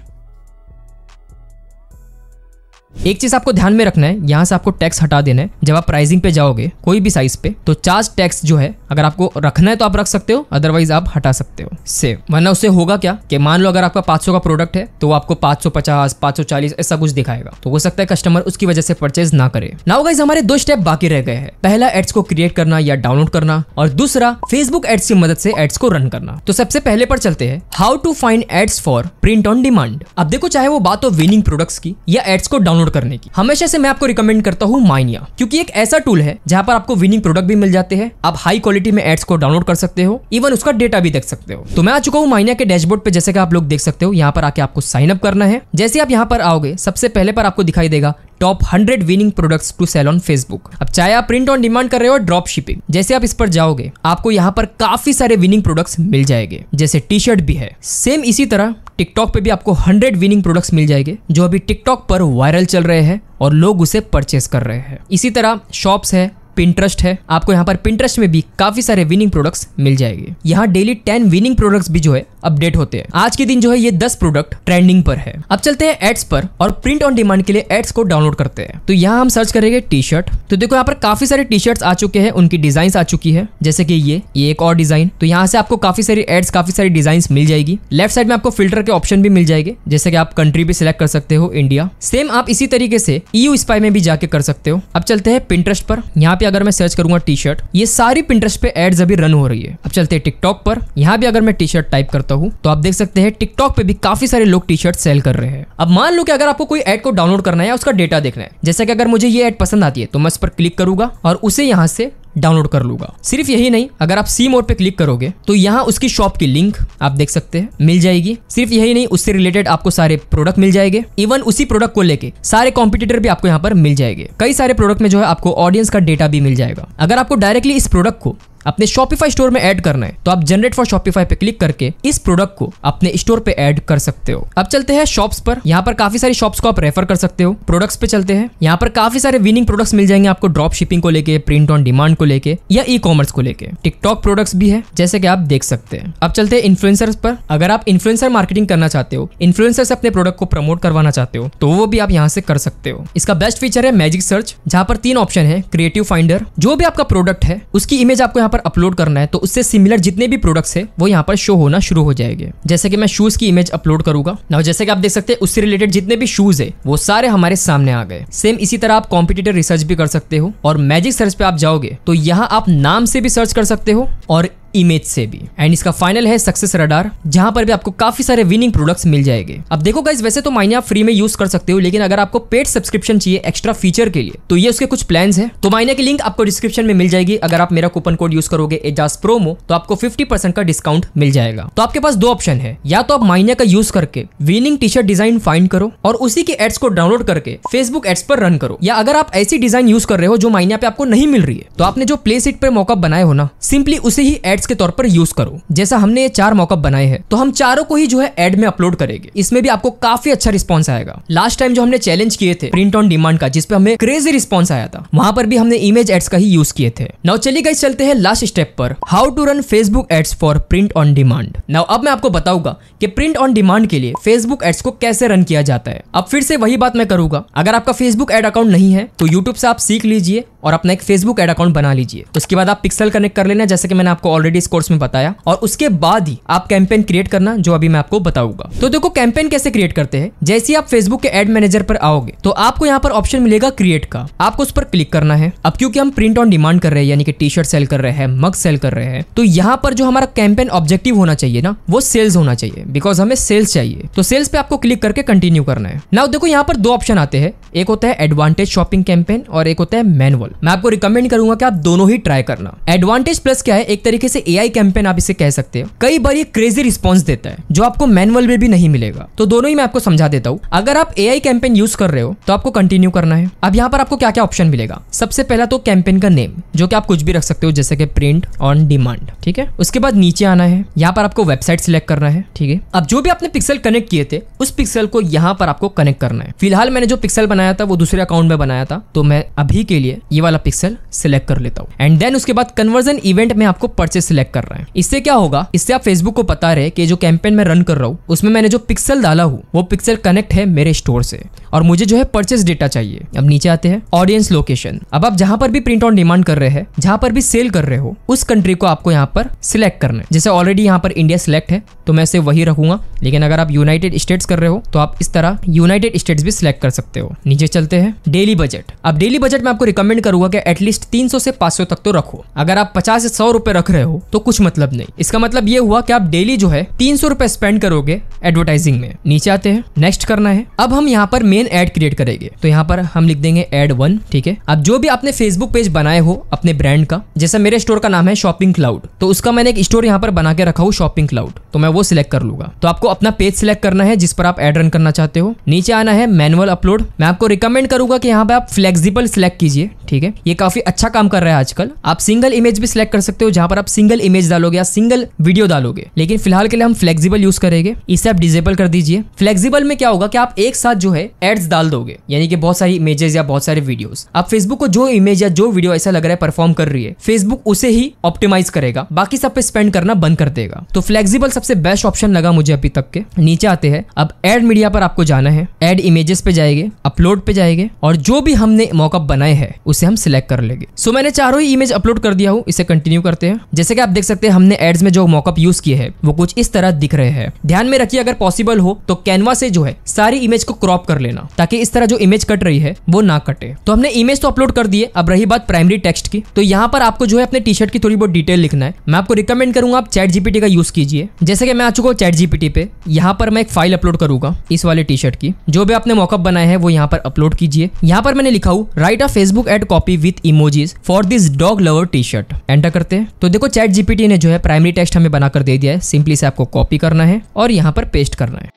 एक चीज आपको ध्यान में रखना है यहाँ से आपको टैक्स हटा देना है जब आप प्राइसिंग पे जाओगे कोई भी साइज पे तो चार्ज टैक्स जो है अगर आपको रखना है तो आप रख सकते हो अदरवाइज आप हटा सकते हो सेव वरना उससे होगा क्या कि मान लो अगर आपका 500 का प्रोडक्ट है तो वो आपको 550, 540 ऐसा कुछ दिखाएगा तो हो सकता है कस्टमर उसकी वजह से परचेज ना करे नाउ गाइज हमारे दो स्टेप बाकी रह गए हैं पहला एड्स को क्रिएट करना या डाउनलोड करना और दूसरा फेसबुक एड्स की मदद से एड्स को रन करना तो सबसे पहले पर चलते हैं how to find ads for print on demand अब देखो चाहे वो बात हो विनिंग प्रोडक्ट्स की या एड्स को डाउनलोड डाउनलोड करने की हमेशा से मैं आपको रिकमेंड करता हूँ माइनिया क्योंकि एक ऐसा टूल है जहाँ पर आपको विनिंग प्रोडक्ट भी मिल जाते हैं आप हाई क्वालिटी में एड्स को डाउनलोड कर सकते हो इवन उसका डेटा भी देख सकते हो तो मैं आ चुका हूँ माइनिया के डैशबोर्ड पे जैसे कि आप लोग देख सकते हो यहाँ पर आके आपको साइन अप करना है जैसे आप यहाँ पर आओगे सबसे पहले पर आपको दिखाई देगा top hundred winning products to sell on Facebook अब चाहे आप प्रिंट ऑन डिमांड कर रहे हो ड्रॉप शिपिंग जैसे आप इस पर जाओगे आपको यहाँ पर काफी सारे विनिंग प्रोडक्ट्स मिल जाएंगे जैसे टी शर्ट भी है सेम इसी तरह टिकटॉक पे भी आपको 100 विनिंग प्रोडक्ट्स मिल जाएंगे जो अभी टिकटॉक पर वायरल चल रहे हैं और लोग उसे परचेस कर रहे हैं इसी तरह शॉप्स है पिंट्रस्ट है आपको यहाँ पर पिंट्रस्ट में भी काफी सारे विनिंग प्रोडक्ट्स मिल जाएंगे यहाँ डेली टेन विनिंग प्रोडक्ट्स भी जो है अपडेट होते हैं आज के दिन जो है ये दस प्रोडक्ट ट्रेंडिंग पर है अब चलते हैं एड्स पर और प्रिंट ऑन डिमांड के लिए एड्स को डाउनलोड करते हैं तो यहाँ हम सर्च करेंगे टी शर्ट तो देखो यहाँ पर काफी सारे टी शर्ट आ चुके हैं उनकी डिजाइन आ चुकी है जैसे की ये ये एक और डिजाइन तो यहाँ से आपको काफी सारी एड्स काफी सारी डिजाइन मिल जाएगी लेफ्ट साइड में आपको फिल्टर के ऑप्शन भी मिल जाएंगे जैसे कि आप कंट्री भी सिलेक्ट कर सकते हो इंडिया सेम आप इसी तरीके से ईयू e स्पाई में भी जाके कर सकते हो अब चलते हैं पिंट्रस्ट पर यहाँ पे पे अगर मैं सर्च करूंगा टी शर्ट ये सारी पिंटरेस्ट पे एड्स अभी रन हो रही है अब चलते हैं टिकटॉक पर यहाँ भी अगर मैं टी शर्ट टाइप करता हूँ तो आप देख सकते हैं टिकटॉक पे भी काफी सारे लोग टी शर्ट सेल कर रहे हैं अब मान लो कि अगर आपको कोई एड को डाउनलोड करना है उसका डेटा देखना है जैसे कि अगर मुझे ये एड पसंद आती है तो मैं इस पर क्लिक करूंगा और उसे यहाँ से डाउनलोड कर लूंगा सिर्फ यही नहीं अगर आप सी मोड पे क्लिक करोगे तो यहाँ उसकी शॉप की लिंक आप देख सकते हैं मिल जाएगी सिर्फ यही नहीं उससे रिलेटेड आपको सारे प्रोडक्ट मिल जाएंगे इवन उसी प्रोडक्ट को लेके सारे कॉम्पिटिटर भी आपको यहाँ पर मिल जाएंगे कई सारे प्रोडक्ट में जो है आपको ऑडियंस का डेटा भी मिल जाएगा अगर आपको डायरेक्टली इस प्रोडक्ट को अपने शॉपिफाई स्टोर में एड करना है तो आप जनरेट फॉर शॉपिफाई पे क्लिक करके इस प्रोडक्ट को अपने स्टोर पे एड कर सकते हो अब चलते हैं शॉप्स पर यहाँ पर काफी सारी शॉप्स को आप रेफर कर सकते हो प्रोडक्ट्स पे चलते हैं यहाँ पर काफी सारे विनिंग प्रोडक्ट्स मिल जाएंगे आपको ड्रॉप शिपिंग को लेके प्रिंट ऑन डिमांड को लेके या ई कॉमर्स को लेके टिकटॉक प्रोडक्ट्स भी है जैसे कि आप देख सकते हैं अब चलते हैं इन्फ्लुएंसर पर अगर आप इन्फ्लुएंसर मार्केटिंग करना चाहते हो इन्फ्लुएंसर से अपने प्रोडक्ट को प्रमोट करवाना चाहते हो तो वो भी आप यहाँ से कर सकते हो इसका बेस्ट फीचर है मैजिक सर्च जहाँ पर तीन ऑप्शन है क्रिएटिव फाइंडर जो भी आपका प्रोडक्ट है उसकी इमेज आपको यहाँ पर पर अपलोड करना है तो उससे सिमिलर जितने भी प्रोडक्ट्स है वो यहाँ पर शो होना शुरू हो जाएंगे जैसे कि मैं शूज की इमेज अपलोड करूंगा ना जैसे कि आप देख सकते हैं उससे रिलेटेड जितने भी शूज है वो सारे हमारे सामने आ गए सेम इसी तरह आप कॉम्पिटेटर रिसर्च भी कर सकते हो और मैजिक सर्च पे आप जाओगे तो यहाँ आप नाम से भी सर्च कर सकते हो और इमेज से भी एंड इसका फाइनल है सक्सेस रडार जहां पर भी आपको काफी सारे विनिंग प्रोडक्ट्स मिल जाएंगे अब देखो गाइज वैसे तो माइनिया फ्री में यूज कर सकते हो लेकिन अगर आपको पेड सब्सक्रिप्शन चाहिए एक्स्ट्रा फीचर के लिए तो ये उसके कुछ प्लान है तो माइनिया की लिंक आपको डिस्क्रिप्शन में मिल जाएगी अगर आप मेरा कूपन कोड यूज करोगे एजाज प्रोमो तो आपको फिफ्टी का डिस्काउंट मिल जाएगा तो आपके पास दो ऑप्शन है या तो आप माइनिया का यूज करके winning T shirt design find करो और उसी के एड्स को डाउनलोड करके फेसबुक एड्स पर रन करो या अगर आप ऐसी डिजाइन यूज कर रहे हो जो माइनिया पे आपको नहीं मिल रही है तो आपने जो प्ले सीट पर मौका बनाए हो ना सिंपली उसे ही एड्स के तौर पर यूज करो जैसा हमने ये चार मॉकअप बनाए हैं तो हम चारों को ही जो है एड में अपलोड करेंगे इसमें भी आपको काफी अच्छा रिस्पॉन्स आएगा लास्ट टाइम जो हमने चैलेंज किए थे प्रिंट ऑन डिमांड का जिसपे हमें क्रेजी रिस्पॉन्स आया था वहां पर भी हमने इमेज एड्स का ही यूज किए थे नाउ चलिए गाइस चलते हैं लास्ट स्टेप पर how to run Facebook ads for print on demand now अब मैं आपको बताऊंगा कि प्रिंट ऑन डिमांड के लिए फेसबुक एड्स को कैसे रन किया जाता है अब फिर से वही बात मैं करूंगा अगर आपका फेसबुक एड अकाउंट नहीं है तो यूट्यूब से आप सीख लीजिए और अपना एक फेसबुक एड अकाउंट बना लीजिए उसके बाद आप पिक्सल कनेक्ट कर लेना जैसे कि मैंने आपको ऑलरेडी ऑलरेडी इस कोर्स में बताया और उसके बाद ही आप कैंपेन क्रिएट करना जो अभी मैं आपको बताऊंगा तो देखो कैंपेन कैसे क्रिएट करते हैं जैसे आप फेसबुक के एड मैनेजर पर आओगे तो आपको यहाँ पर ऑप्शन मिलेगा क्रिएट का आपको उस पर क्लिक करना है अब क्योंकि हम प्रिंट ऑन डिमांड कर रहे हैं यानी कि टी शर्ट सेल कर रहे हैं मग सेल कर रहे हैं तो यहाँ पर जो हमारा कैंपेन ऑब्जेक्टिव होना चाहिए ना वो सेल्स होना चाहिए बिकॉज हमें सेल्स चाहिए तो सेल्स पे आपको क्लिक करके कंटिन्यू करना है नाउ देखो यहाँ पर दो ऑप्शन आते हैं एक होता है एडवांटेज शॉपिंग कैंपेन और एक होता है मैनुअल मैं आपको रिकमेंड करूंगा कि आप दोनों ही ट्राई करना एडवांटेज प्लस क्या है एक तरीके से आई कैंपेन आप इसे कह सकते हो कई बार ये क्रेजी रिस्पॉन्स देता है जो आपको मैनुअल में भी नहीं मिलेगा तो दोनों ही मैं आपको समझा देता हूँ अगर आप ए आई कैंपेन यूज कर रहे हो तो आपको कंटिन्यू करना है अब यहाँ पर आपको क्या क्या ऑप्शन मिलेगा सबसे पहला तो कैंपेन का नेम जो कि आप कुछ भी रख सकते हो जैसे कि प्रिंट ऑन डिमांड ठीक है उसके बाद नीचे आना है यहाँ पर आपको वेबसाइट सिलेक्ट करना है ठीक है अब जो भी आपने पिक्सल कनेक्ट किए थे उस पिक्सल को यहाँ पर आपको कनेक्ट करना है फिलहाल मैंने जो पिक्सल बनाया था वो दूसरे अकाउंट में बनाया था तो मैं अभी के लिए ये वाला पिक्सल सिलेक्ट कर लेता हूँ एंड देन उसके बाद कन्वर्जन इवेंट में आपको परचेस सिलेक्ट कर रहे हैं इससे क्या होगा इससे आप फेसबुक को पता रहे कि जो कैंपेन में रन कर रहा हूँ उसमें मैंने जो पिक्सल डाला हूँ वो पिक्सल कनेक्ट है मेरे स्टोर से और मुझे जो है परचेस डेटा चाहिए अब नीचे आते हैं ऑडियंस लोकेशन अब आप जहां पर भी प्रिंट ऑन डिमांड कर रहे हैं जहां पर भी सेल कर रहे हो उस कंट्री को आपको यहाँ पर सिलेक्ट करना है जैसे ऑलरेडी यहाँ पर इंडिया सिलेक्ट है तो मैं इसे वही रखूंगा लेकिन अगर आप यूनाइटेड स्टेट्स कर रहे हो तो आप इस तरह यूनाइटेड स्टेट्स भी सिलेक्ट कर सकते हो नीचे चलते हैं डेली बजट अब डेली बजट में आपको रिकमेंड करूंगा कि एटलीस्ट तीन से पांच तक तो रखो अगर आप पचास से सौ रुपए रख रहे हो तो कुछ मतलब नहीं इसका मतलब ये हुआ कि आप डेली जो है तीन सौ रुपए स्पेंड करोगे एडवर्टाइजिंग में नीचे आते हैं नेक्स्ट करना है अब हम यहाँ पर मेन तीन एड क्रिएट करेंगे तो यहाँ पर हम लिख देंगे एड वन ठीक है अब जो भी आपने फेसबुक पेज बनाए हो अपने ब्रांड का जैसे मेरे स्टोर का नाम है शॉपिंग क्लाउड तो उसका मैंने एक स्टोर यहाँ पर बना के रखा हूँ शॉपिंग क्लाउड तो मैं वो सिलेक्ट कर लूंगा तो आपको अपना पेज सिलेक्ट करना है जिस पर आप एड रन करना चाहते हो नीचे आना है मैनुअल अपलोड मैं आपको रिकमेंड करूंगा कि यहाँ पे आप फ्लेक्सिबल सिलेक्ट कीजिए ठीक है ये काफी अच्छा काम कर रहा है आजकल आप सिंगल इमेज भी सिलेक्ट कर सकते हो जहां पर आप सिंगल इमेज डालोगे या सिंगल वीडियो डालोगे लेकिन फिलहाल के लिए हम फ्लेक्सिबल यूज करेंगे इसे आप डिजेबल कर दीजिए फ्लेक्सिबल में क्या होगा कि आप एक साथ जो है एड्स डाल दोगे यानी कि बहुत सारी इमेजेस या बहुत सारे वीडियोस आप फेसबुक को जो इमेज या जो वीडियो ऐसा लग रहा है परफॉर्म कर रही है फेसबुक उसे ही ऑप्टिमाइज करेगा बाकी सब पे स्पेंड करना बंद कर देगा तो फ्लेक्सिबल सबसे बेस्ट ऑप्शन लगा मुझे अभी तक के नीचे आते हैं अब एड मीडिया पर आपको जाना है एड इमेजेस पे जाएंगे अपलोड पे जाएंगे और जो भी हमने मॉकअप बनाए हैं उसे हम सिलेक्ट कर लेंगे सो मैंने चारों ही इमेज अपलोड कर दिया हूँ इसे कंटिन्यू करते हैं जैसे कि आप देख सकते हैं हमने एड्स में जो मॉकअप यूज किए हैं वो कुछ इस तरह दिख रहे हैं ध्यान में रखिए अगर पॉसिबल हो तो कैनवा से जो है सारी इमेज को क्रॉप कर लेना देना ताकि इस तरह जो इमेज कट रही है वो ना कटे तो हमने इमेज तो अपलोड कर दिए अब रही बात प्राइमरी टेक्स्ट की तो यहाँ पर आपको जो है अपने टी शर्ट की थोड़ी बहुत डिटेल लिखना है मैं आपको रिकमेंड करूंगा आप चैट जीपीटी का यूज कीजिए जैसे कि मैं आ चुका हूँ चैट जीपीटी पे यहाँ पर मैं एक फाइल अपलोड करूंगा इस वाले टी शर्ट की जो भी आपने मॉकअप बनाया है वो यहाँ पर अपलोड कीजिए यहाँ पर मैंने लिखा हुआ write a Facebook ad copy with emojis for this dog lover T shirt enter करते हैं तो देखो चैट जीपीटी ने जो है प्राइमरी टेक्स्ट हमें बनाकर दे दिया है सिंपली से आपको कॉपी करना है और यहाँ पर पेस्ट करना है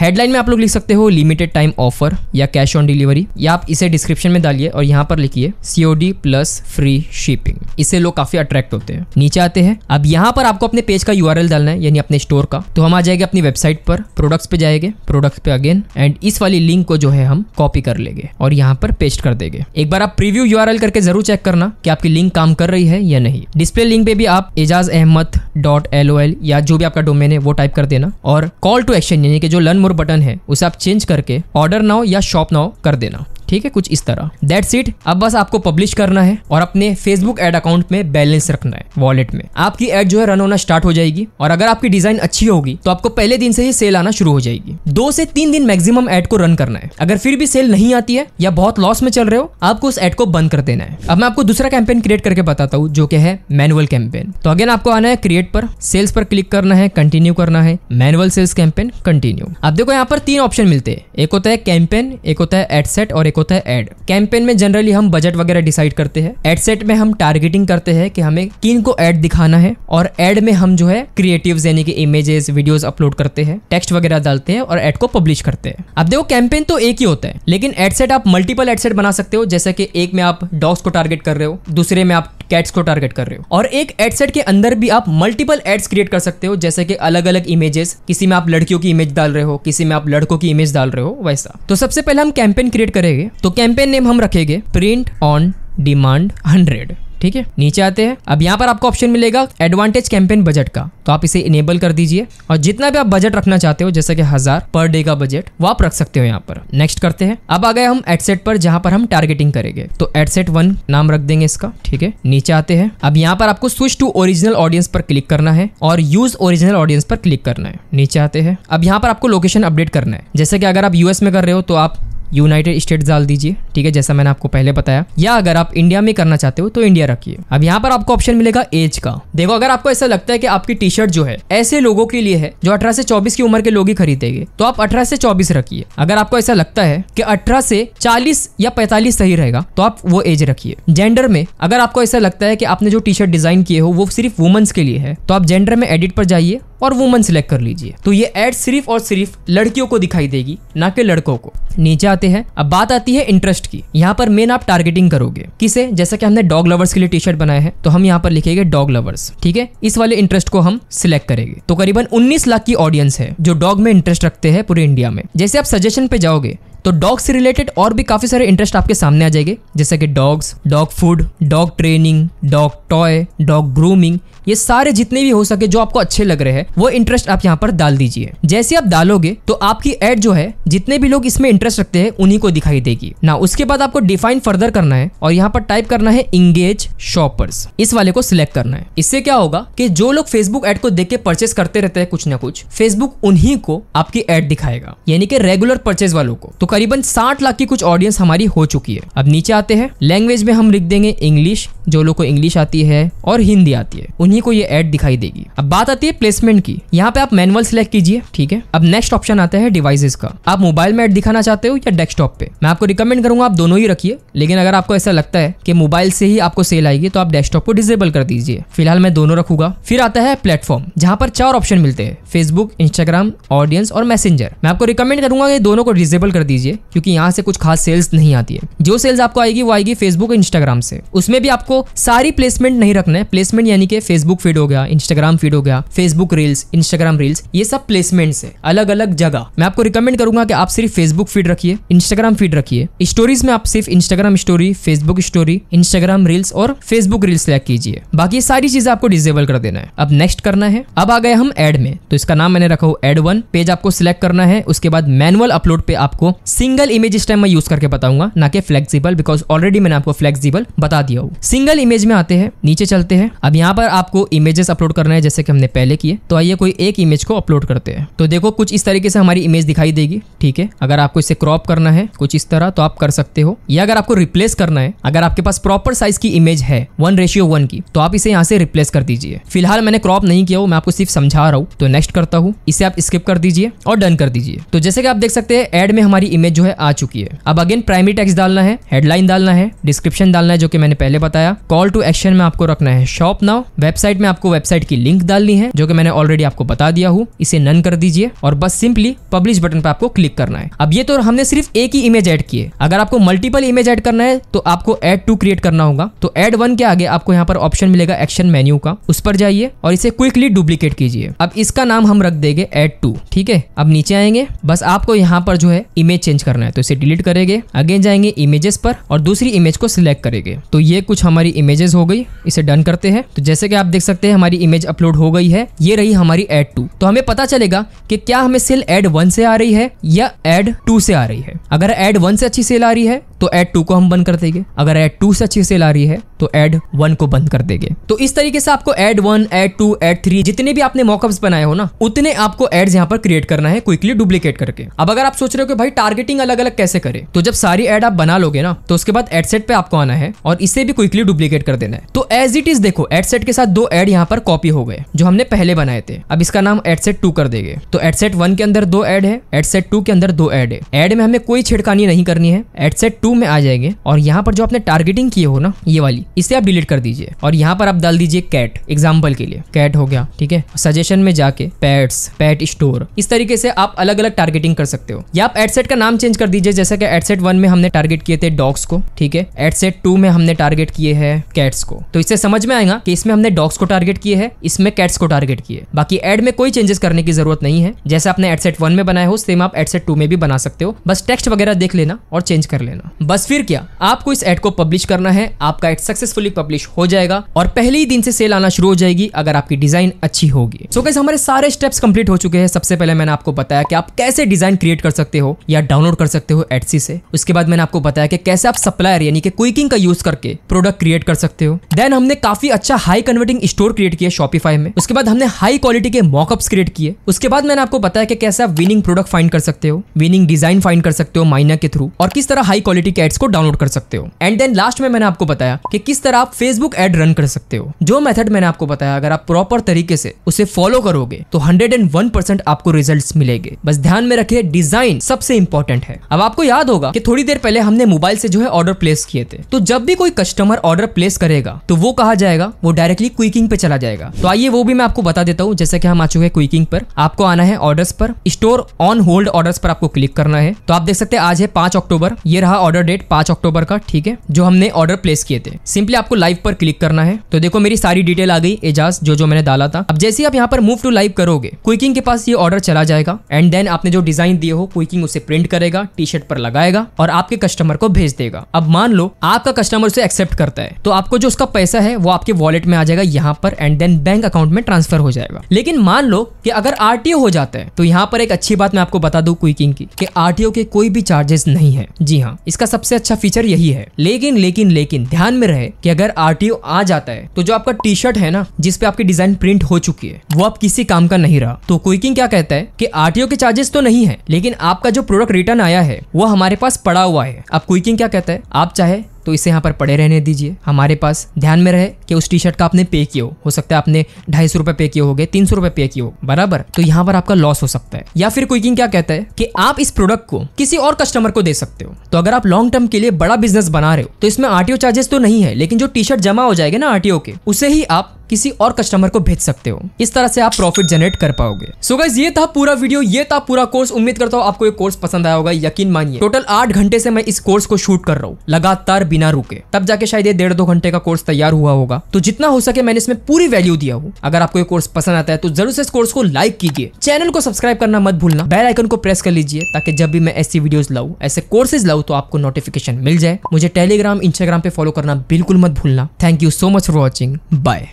हेडलाइन में आप लोग लिख सकते हो लिमिटेड टाइम ऑफर या कैश ऑन डिलीवरी या आप इसे डिस्क्रिप्शन में डालिए और यहाँ पर लिखिए सीओडी प्लस फ्री शिपिंग इससे लोग काफी अट्रैक्ट होते हैं नीचे आते हैं अब यहाँ पर आपको अपने पेज का यू डालना है यानी अपने स्टोर का तो हम आ जाएंगे अपनी वेबसाइट पर प्रोडक्ट्स पे जाएंगे प्रोडक्ट पे अगेन एंड इस वाली लिंक को जो है हम कॉपी कर लेंगे और यहाँ पर पेस्ट कर देंगे एक बार आप प्रीव्यू यू करके जरूर चेक करना की आपकी लिंक काम कर रही है या नहीं डिस्प्ले लिंक पे भी आप एजाज अहमद डॉट एल या जो भी आपका डोमेन है वो टाइप कर देना और कॉल टू एक्शन यानी कि जो लर्न मोर बटन है उसे आप चेंज करके ऑर्डर नाउ या शॉप नाउ कर देना ठीक है कुछ इस तरह दैट्स इट अब बस आपको पब्लिश करना है और अपने फेसबुक एड अकाउंट में बैलेंस रखना है वॉलेट में आपकी एड जो है रन होना स्टार्ट हो जाएगी और अगर आपकी डिजाइन अच्छी होगी तो आपको पहले दिन से ही सेल आना शुरू हो जाएगी दो से तीन दिन मैक्सिमम एड को रन करना है अगर फिर भी सेल नहीं आती है या बहुत लॉस में चल रहे हो आपको उस एड को बंद कर देना है अब मैं आपको दूसरा कैंपेन क्रिएट करके बताता हूँ जो कि है मैनुअल कैंपेन तो अगेन आपको आना है क्रिएट पर सेल्स पर क्लिक करना है कंटिन्यू करना है मैनुअल सेल्स कैंपेन कंटिन्यू आप देखो यहाँ पर तीन ऑप्शन मिलते हैं एक होता है कैंपेन एक होता है एडसेट और एक एक होता है एड कैंपेन में जनरली हम बजट वगैरह डिसाइड करते हैं एड सेट में हम टारगेटिंग करते हैं कि हमें किन को एड दिखाना है और एड में हम जो है क्रिएटिव यानी कि इमेजेस वीडियोस अपलोड करते हैं टेक्स्ट वगैरह डालते हैं और एड को पब्लिश करते हैं अब देखो कैंपेन तो एक ही होता है लेकिन एडसेट आप मल्टीपल एडसेट बना सकते हो जैसे कि एक में आप डॉग्स को टारगेट कर रहे हो दूसरे में आप कैट्स को टारगेट कर रहे हो और एक एडसेट के अंदर भी आप मल्टीपल एड्स क्रिएट कर सकते हो जैसे कि अलग अलग इमेजेस किसी में आप लड़कियों की इमेज डाल रहे हो किसी में आप लड़कों की इमेज डाल रहे हो वैसा तो सबसे पहले हम कैंपेन क्रिएट करेंगे तो कैंपेन नेम हम रखेंगे प्रिंट ऑन डिमांड हंड्रेड ठीक है नीचे आते हैं अब यहाँ पर आपको ऑप्शन मिलेगा एडवांटेज कैंपेन बजट का तो आप इसे इनेबल कर दीजिए और जितना भी आप बजट रखना चाहते हो जैसे कि हजार पर डे का बजट वो आप रख सकते हो यहाँ पर नेक्स्ट करते हैं अब आ गए हम एडसेट पर जहाँ पर हम टारगेटिंग करेंगे तो एडसेट वन नाम रख देंगे इसका ठीक है नीचे आते हैं अब यहाँ पर आपको स्विच टू ओरिजिनल ऑडियंस पर क्लिक करना है और यूज ओरिजिनल ऑडियंस पर क्लिक करना है नीचे आते हैं अब यहाँ पर आपको लोकेशन अपडेट करना है जैसे कि अगर आप यूएस में कर रहे हो तो आप यूनाइटेड स्टेट डाल दीजिए ठीक है जैसा मैंने आपको पहले बताया या अगर आप इंडिया में करना चाहते हो तो इंडिया रखिए अब यहाँ पर आपको ऑप्शन मिलेगा एज का देखो अगर आपको ऐसा लगता है कि आपकी टी शर्ट जो है ऐसे लोगों के लिए है जो अठारह से चौबीस की उम्र के लोग ही खरीदेंगे तो आप अठारह से चौबीस रखिए अगर आपको ऐसा लगता है कि अठारह से चालीस या पैतालीस सही रहेगा तो आप वो एज रखिए जेंडर में अगर आपको ऐसा लगता है कि आपने जो टी शर्ट डिजाइन किए हो वो सिर्फ वुमेंस के लिए है तो आप जेंडर में एडिट पर जाइए और वुमन सिलेक्ट कर लीजिए तो ये एड सिर्फ और सिर्फ लड़कियों को दिखाई देगी ना कि लड़कों को नीचे आते हैं अब बात आती है इंटरेस्ट की यहाँ पर मेन आप टारगेटिंग करोगे किसे जैसा कि हमने डॉग लवर्स के लिए टी शर्ट बनाया है तो हम यहाँ पर लिखेंगे डॉग लवर्स ठीक है इस वाले इंटरेस्ट को हम सिलेक्ट करेंगे तो करीबन उन्नीस लाख की ऑडियंस है जो डॉग में इंटरेस्ट रखते हैं पूरे इंडिया में जैसे आप सजेशन पे जाओगे तो डॉग से रिलेटेड और भी काफी सारे इंटरेस्ट आपके सामने आ जाएंगे जैसे कि dogs dog food dog training dog toy dog grooming ये सारे जितने भी हो सके जो आपको अच्छे लग रहे हैं वो इंटरेस्ट आप यहाँ पर डाल दीजिए जैसे आप डालोगे तो आपकी एड जो है जितने भी लोग इसमें इंटरेस्ट रखते हैं उन्हीं को दिखाई देगी ना उसके बाद आपको डिफाइन फर्दर करना है और यहाँ पर टाइप करना है इंगेज शॉपर्स इस वाले को सिलेक्ट करना है इससे क्या होगा कि जो लोग फेसबुक एड को देख के परचेस करते रहते हैं कुछ ना कुछ फेसबुक उन्हीं को आपकी एड दिखाएगा यानी कि रेगुलर परचेज वालों को तो करीबन साठ लाख की कुछ ऑडियंस हमारी हो चुकी है अब नीचे आते हैं लैंग्वेज में हम लिख देंगे इंग्लिश जो लोग को इंग्लिश आती है और हिंदी आती है उन्हीं इन्हीं को ये एड दिखाई देगी अब बात आती है प्लेसमेंट की यहाँ पे आप मैनुअल सिलेक्ट कीजिए ठीक है अब नेक्स्ट ऑप्शन आता है डिवाइसेस का आप मोबाइल में एड दिखाना चाहते हो या डेस्कटॉप पे मैं आपको रिकमेंड करूंगा आप दोनों ही रखिए लेकिन अगर आपको ऐसा लगता है कि मोबाइल से ही आपको सेल आएगी तो आप डेस्कटॉप को डिसेबल कर दीजिए फिलहाल मैं दोनों रखूंगा फिर आता है प्लेटफॉर्म जहाँ पर चार ऑप्शन मिलते हैं फेसबुक इंस्टाग्राम ऑडियंस और मैसेंजर मैं आपको रिकमेंड करूंगा ये दोनों को डिसेबल कर दीजिए क्योंकि यहाँ से कुछ खास सेल्स नहीं आती है जो सेल्स आपको आएगी वो आएगी फेसबुक इंस्टाग्राम से उसमें भी आपको सारी प्लेसमेंट नहीं रखना है प्लेसमेंट यानी कि फेसबुक फेसबुक फीड हो गया इंस्टाग्राम फीड हो गया फेसबुक रील्स इंस्टाग्राम रील्स ये सब प्लेसमेंट्स है अलग अलग जगह मैं आपको रिकमेंड करूंगा कि आप सिर्फ फेसबुक फीड रखिए इंस्टाग्राम फीड रखिए स्टोरीज में आप सिर्फ Instagram story Facebook story Instagram reels और फेसबुक रील्स सेलेक्ट कीजिए बाकी सारी चीजें आपको डिजेबल कर देना है अब नेक्स्ट करना है अब आ गए हम एड में तो इसका नाम मैंने रखा एड वन पेज आपको सिलेक्ट करना है उसके बाद मैनुअल अपलोड पे आपको सिंगल इमेज इस टाइम मैं यूज करके बताऊंगा ना कि फ्लेक्सिबल बिकॉज ऑलरेडी मैंने आपको फ्लेक्सिबल बता दिया हूँ सिंगल इमेज में आते हैं नीचे चलते हैं अब यहाँ पर आपको आपको इमेजेस अपलोड करना है जैसे कि हमने पहले किए तो आइए कोई एक इमेज को अपलोड करते हैं तो देखो कुछ इस तरीके से हमारी इमेज दिखाई देगी ठीक है अगर आपको इसे क्रॉप करना है कुछ इस तरह तो आप कर सकते हो या अगर आपको रिप्लेस करना है अगर आपके पास प्रॉपर साइज की इमेज है वन रेशियो वन की तो आप इसे यहाँ से रिप्लेस कर दीजिए फिलहाल मैंने क्रॉप नहीं किया हो मैं आपको सिर्फ समझा रहा हूँ तो नेक्स्ट करता हूँ इसे आप स्किप कर दीजिए और डन कर दीजिए तो जैसे कि आप देख सकते हैं एड में हमारी इमेज जो है आ चुकी है अब अगेन प्राइमरी टेक्स डालना है हेडलाइन डालना है डिस्क्रिप्शन डालना है जो कि मैंने पहले बताया कॉल टू एक्शन में आपको रखना है शॉप नाउ वेबसाइट वेबसाइट में आपको वेबसाइट की लिंक डालनी है जो कि मैंने ऑलरेडी आपको बता दिया हूँ इसे नन कर दीजिए और बस सिंपली पब्लिश बटन पर आपको क्लिक करना है अब ये तो हमने सिर्फ एक ही इमेज ऐड की है अगर आपको मल्टीपल इमेज ऐड करना है तो आपको एड टू क्रिएट करना होगा तो एड वन के आगे आपको यहाँ पर ऑप्शन मिलेगा एक्शन मेन्यू का उस पर जाइए और इसे क्विकली डुप्लीकेट कीजिए अब इसका नाम हम रख देंगे एड टू ठीक है अब नीचे आएंगे बस आपको यहाँ पर जो है इमेज चेंज करना है तो इसे डिलीट करेंगे अगेन जाएंगे इमेजेस पर और दूसरी इमेज को सिलेक्ट करेंगे तो ये कुछ हमारी इमेजेस हो गई इसे डन करते हैं तो जैसे कि आप आप देख सकते हैं हमारी इमेज अपलोड हो गई है ये रही हमारी एड टू तो हमें पता चलेगा कि क्या हमें सेल एड वन से आ रही है या एड टू से आ रही है अगर एड वन से अच्छी सेल आ रही है तो एड टू को हम बंद कर देंगे अगर एड टू से अच्छी सेल आ रही है तो एड वन को बंद कर देंगे तो इस तरीके से आपको ad one ad two ad three जितने भी आपने मॉकअप्स बनाए हो ना उतने आपको एड्स यहाँ पर क्रिएट करना है क्विकली डुप्लीकेट करके अब अगर आप सोच रहे हो कि भाई टारगेटिंग अलग अलग कैसे करें तो जब सारी एड आप बना लोगे ना तो उसके बाद एडसेट पे आपको आना है और इसे भी क्विकली डुप्लीकेट कर देना है तो एज इट इज देखो एडसेट के साथ दो एड यहाँ पर कॉपी हो गए जो हमने पहले बनाए थे अब इसका नाम एडसेट टू कर देंगे तो एडसेट वन के अंदर दो एड है एडसेट टू के अंदर दो एड है एड में हमें कोई छिड़कानी नहीं करनी है एडसेट टू में आ जाएंगे और यहाँ पर जो आपने टारगेटिंग किए हो ना ये वाली इसे आप डिलीट कर दीजिए और यहाँ पर आप डाल दीजिए कैट एग्जाम्पल के लिए कैट हो गया ठीक है सजेशन में जाके पैट्स पैट स्टोर इस तरीके से आप अलग अलग टारगेटिंग कर सकते हो या आप एडसेट का नाम चेंज कर दीजिए जैसे कि एडसेट वन में हमने टारगेट किए थे डॉग्स को ठीक है एडसेट टू में हमने टारगेट किए हैं कैट्स को तो इससे समझ में आएगा कि इसमें हमने डॉग डॉग्स को टारगेट किए हैं इसमें कैट्स को टारगेट किए बाकी एड में कोई चेंजेस करने की जरूरत नहीं है जैसे आपने एडसेट वन में बनाया हो सेम आप एडसेट टू में भी बना सकते हो बस टेक्स्ट वगैरह देख लेना और चेंज कर लेना बस फिर क्या आपको इस एड को पब्लिश करना है आपका एड सक्सेसफुली पब्लिश हो जाएगा और पहले ही दिन से सेल आना शुरू हो जाएगी अगर आपकी डिजाइन अच्छी होगी सो so कैसे हमारे सारे स्टेप्स कंप्लीट हो चुके हैं सबसे पहले मैंने आपको बताया कि आप कैसे डिजाइन क्रिएट कर सकते हो या डाउनलोड कर सकते हो एडसी से उसके बाद मैंने आपको बताया कि कैसे आप सप्लायर यानी कि क्विकिंग का यूज करके प्रोडक्ट क्रिएट कर सकते हो देन हमने काफी अच्छा high converting setting store create किया शॉपिफाई में उसके बाद हमने हाई क्वालिटी के मॉकअप्स क्रिएट किए उसके बाद मैंने आपको बताया कि कैसे आप विनिंग प्रोडक्ट फाइंड कर सकते हो विनिंग डिजाइन फाइंड कर सकते हो माइना के थ्रू और किस तरह हाई क्वालिटी के एड्स को डाउनलोड कर सकते हो एंड देन लास्ट में मैंने आपको बताया कि किस तरह आप फेसबुक एड रन कर सकते हो जो मेथड मैंने आपको बताया अगर आप प्रॉपर तरीके से उसे फॉलो करोगे तो हंड्रेड एंड वन परसेंट आपको रिजल्ट मिलेगे बस ध्यान में रखे डिजाइन सबसे इंपॉर्टेंट है अब आपको याद होगा कि थोड़ी देर पहले हमने मोबाइल से जो है ऑर्डर प्लेस किए थे तो जब भी कोई कस्टमर ऑर्डर प्लेस करेगा तो वो कहा जाएगा वो डायरेक्टली क्विकिंग पे चला जाएगा तो आइए वो भी मैं आपको बता देता हूँ जैसे कि हम आ चुके हैं क्विकिंग पर आपको आना है ऑर्डर्स पर स्टोर ऑन होल्ड ऑर्डर्स पर आपको क्लिक करना है तो आप देख सकते हैं आज है पांच अक्टूबर ये रहा ऑर्डर डेट पांच अक्टूबर का ठीक है जो हमने ऑर्डर प्लेस किए थे सिंपली आपको लाइव पर क्लिक करना है तो देखो मेरी सारी डिटेल आ गई एजाज जो जो मैंने डाला था अब जैसे ही आप यहाँ पर मूव टू लाइव करोगे क्विकिंग के पास ये ऑर्डर चला जाएगा एंड देन आपने जो डिजाइन दिए हो क्विकिंग उसे प्रिंट करेगा टी शर्ट पर लगाएगा और आपके कस्टमर को भेज देगा अब मान लो आपका कस्टमर उसे एक्सेप्ट करता है तो आपको जो उसका पैसा है वो आपके वॉलेट में आ जाएगा यहाँ पर एंड देन बैंक अकाउंट में ट्रांसफर हो जाएगा लेकिन मान लो कि अगर आर हो जाता है तो यहाँ पर एक अच्छी बात मैं आपको बता दू क्विकिंग की कि आरटीओ के कोई भी चार्जेस नहीं है जी हाँ इसका सबसे अच्छा फीचर यही है लेकिन लेकिन लेकिन ध्यान में रहे कि अगर आरटीओ आ जाता है तो जो आपका टी शर्ट है ना जिसपे आपकी डिजाइन प्रिंट हो चुकी है वो आप किसी काम का नहीं रहा तो क्विकिंग क्या कहता है कि आरटीओ के चार्जेस तो नहीं है लेकिन आपका जो प्रोडक्ट रिटर्न आया है वो हमारे पास पड़ा हुआ है अब क्विकिंग क्या कहता है आप चाहे तो इसे यहाँ पर पड़े रहने दीजिए हमारे पास ध्यान में रहे कि उस टी शर्ट का आपने पे किया हो हो सकता है आपने ढाई सौ रुपए पे किए हो गए तीन सौ रुपए पे किए हो बराबर तो यहाँ पर आपका लॉस हो सकता है या फिर क्विकिंग क्या कहता है कि आप इस प्रोडक्ट को किसी और कस्टमर को दे सकते हो तो अगर आप लॉन्ग टर्म के लिए बड़ा बिजनेस बना रहे हो तो इसमें आरटीओ चार्जेस तो नहीं है लेकिन जो टी शर्ट जमा हो जाएगा ना आरटीओ के उसे ही आप किसी और कस्टमर को भेज सकते हो इस तरह से आप प्रॉफिट जनरेट कर पाओगे सो so ये था पूरा वीडियो ये था पूरा कोर्स उम्मीद करता हूँ आपको ये कोर्स पसंद आया होगा यकीन मानिए टोटल आठ घंटे से मैं इस कोर्स को शूट कर रहा हूँ लगातार बिना रुके तब जाके शायद ये डेढ़ दो घंटे का कोर्स तैयार हुआ होगा तो जितना हो सके मैंने इसमें पूरी वैल्यू दिया हूँ अगर आपको ये कोर्स पसंद आता है तो जरूर से इस कोर्स को लाइक कीजिए चैनल को सब्सक्राइब करना मत भूलना बेल आइकन को प्रेस कर लीजिए ताकि जब भी मैं ऐसी वीडियो लाऊ ऐसे कोर्सेज लाऊ तो आपको नोटिफिकेशन मिल जाए मुझे टेलीग्राम इंस्टाग्राम पे फॉलो करना बिल्कुल मत भूलना thank you so much for watching bye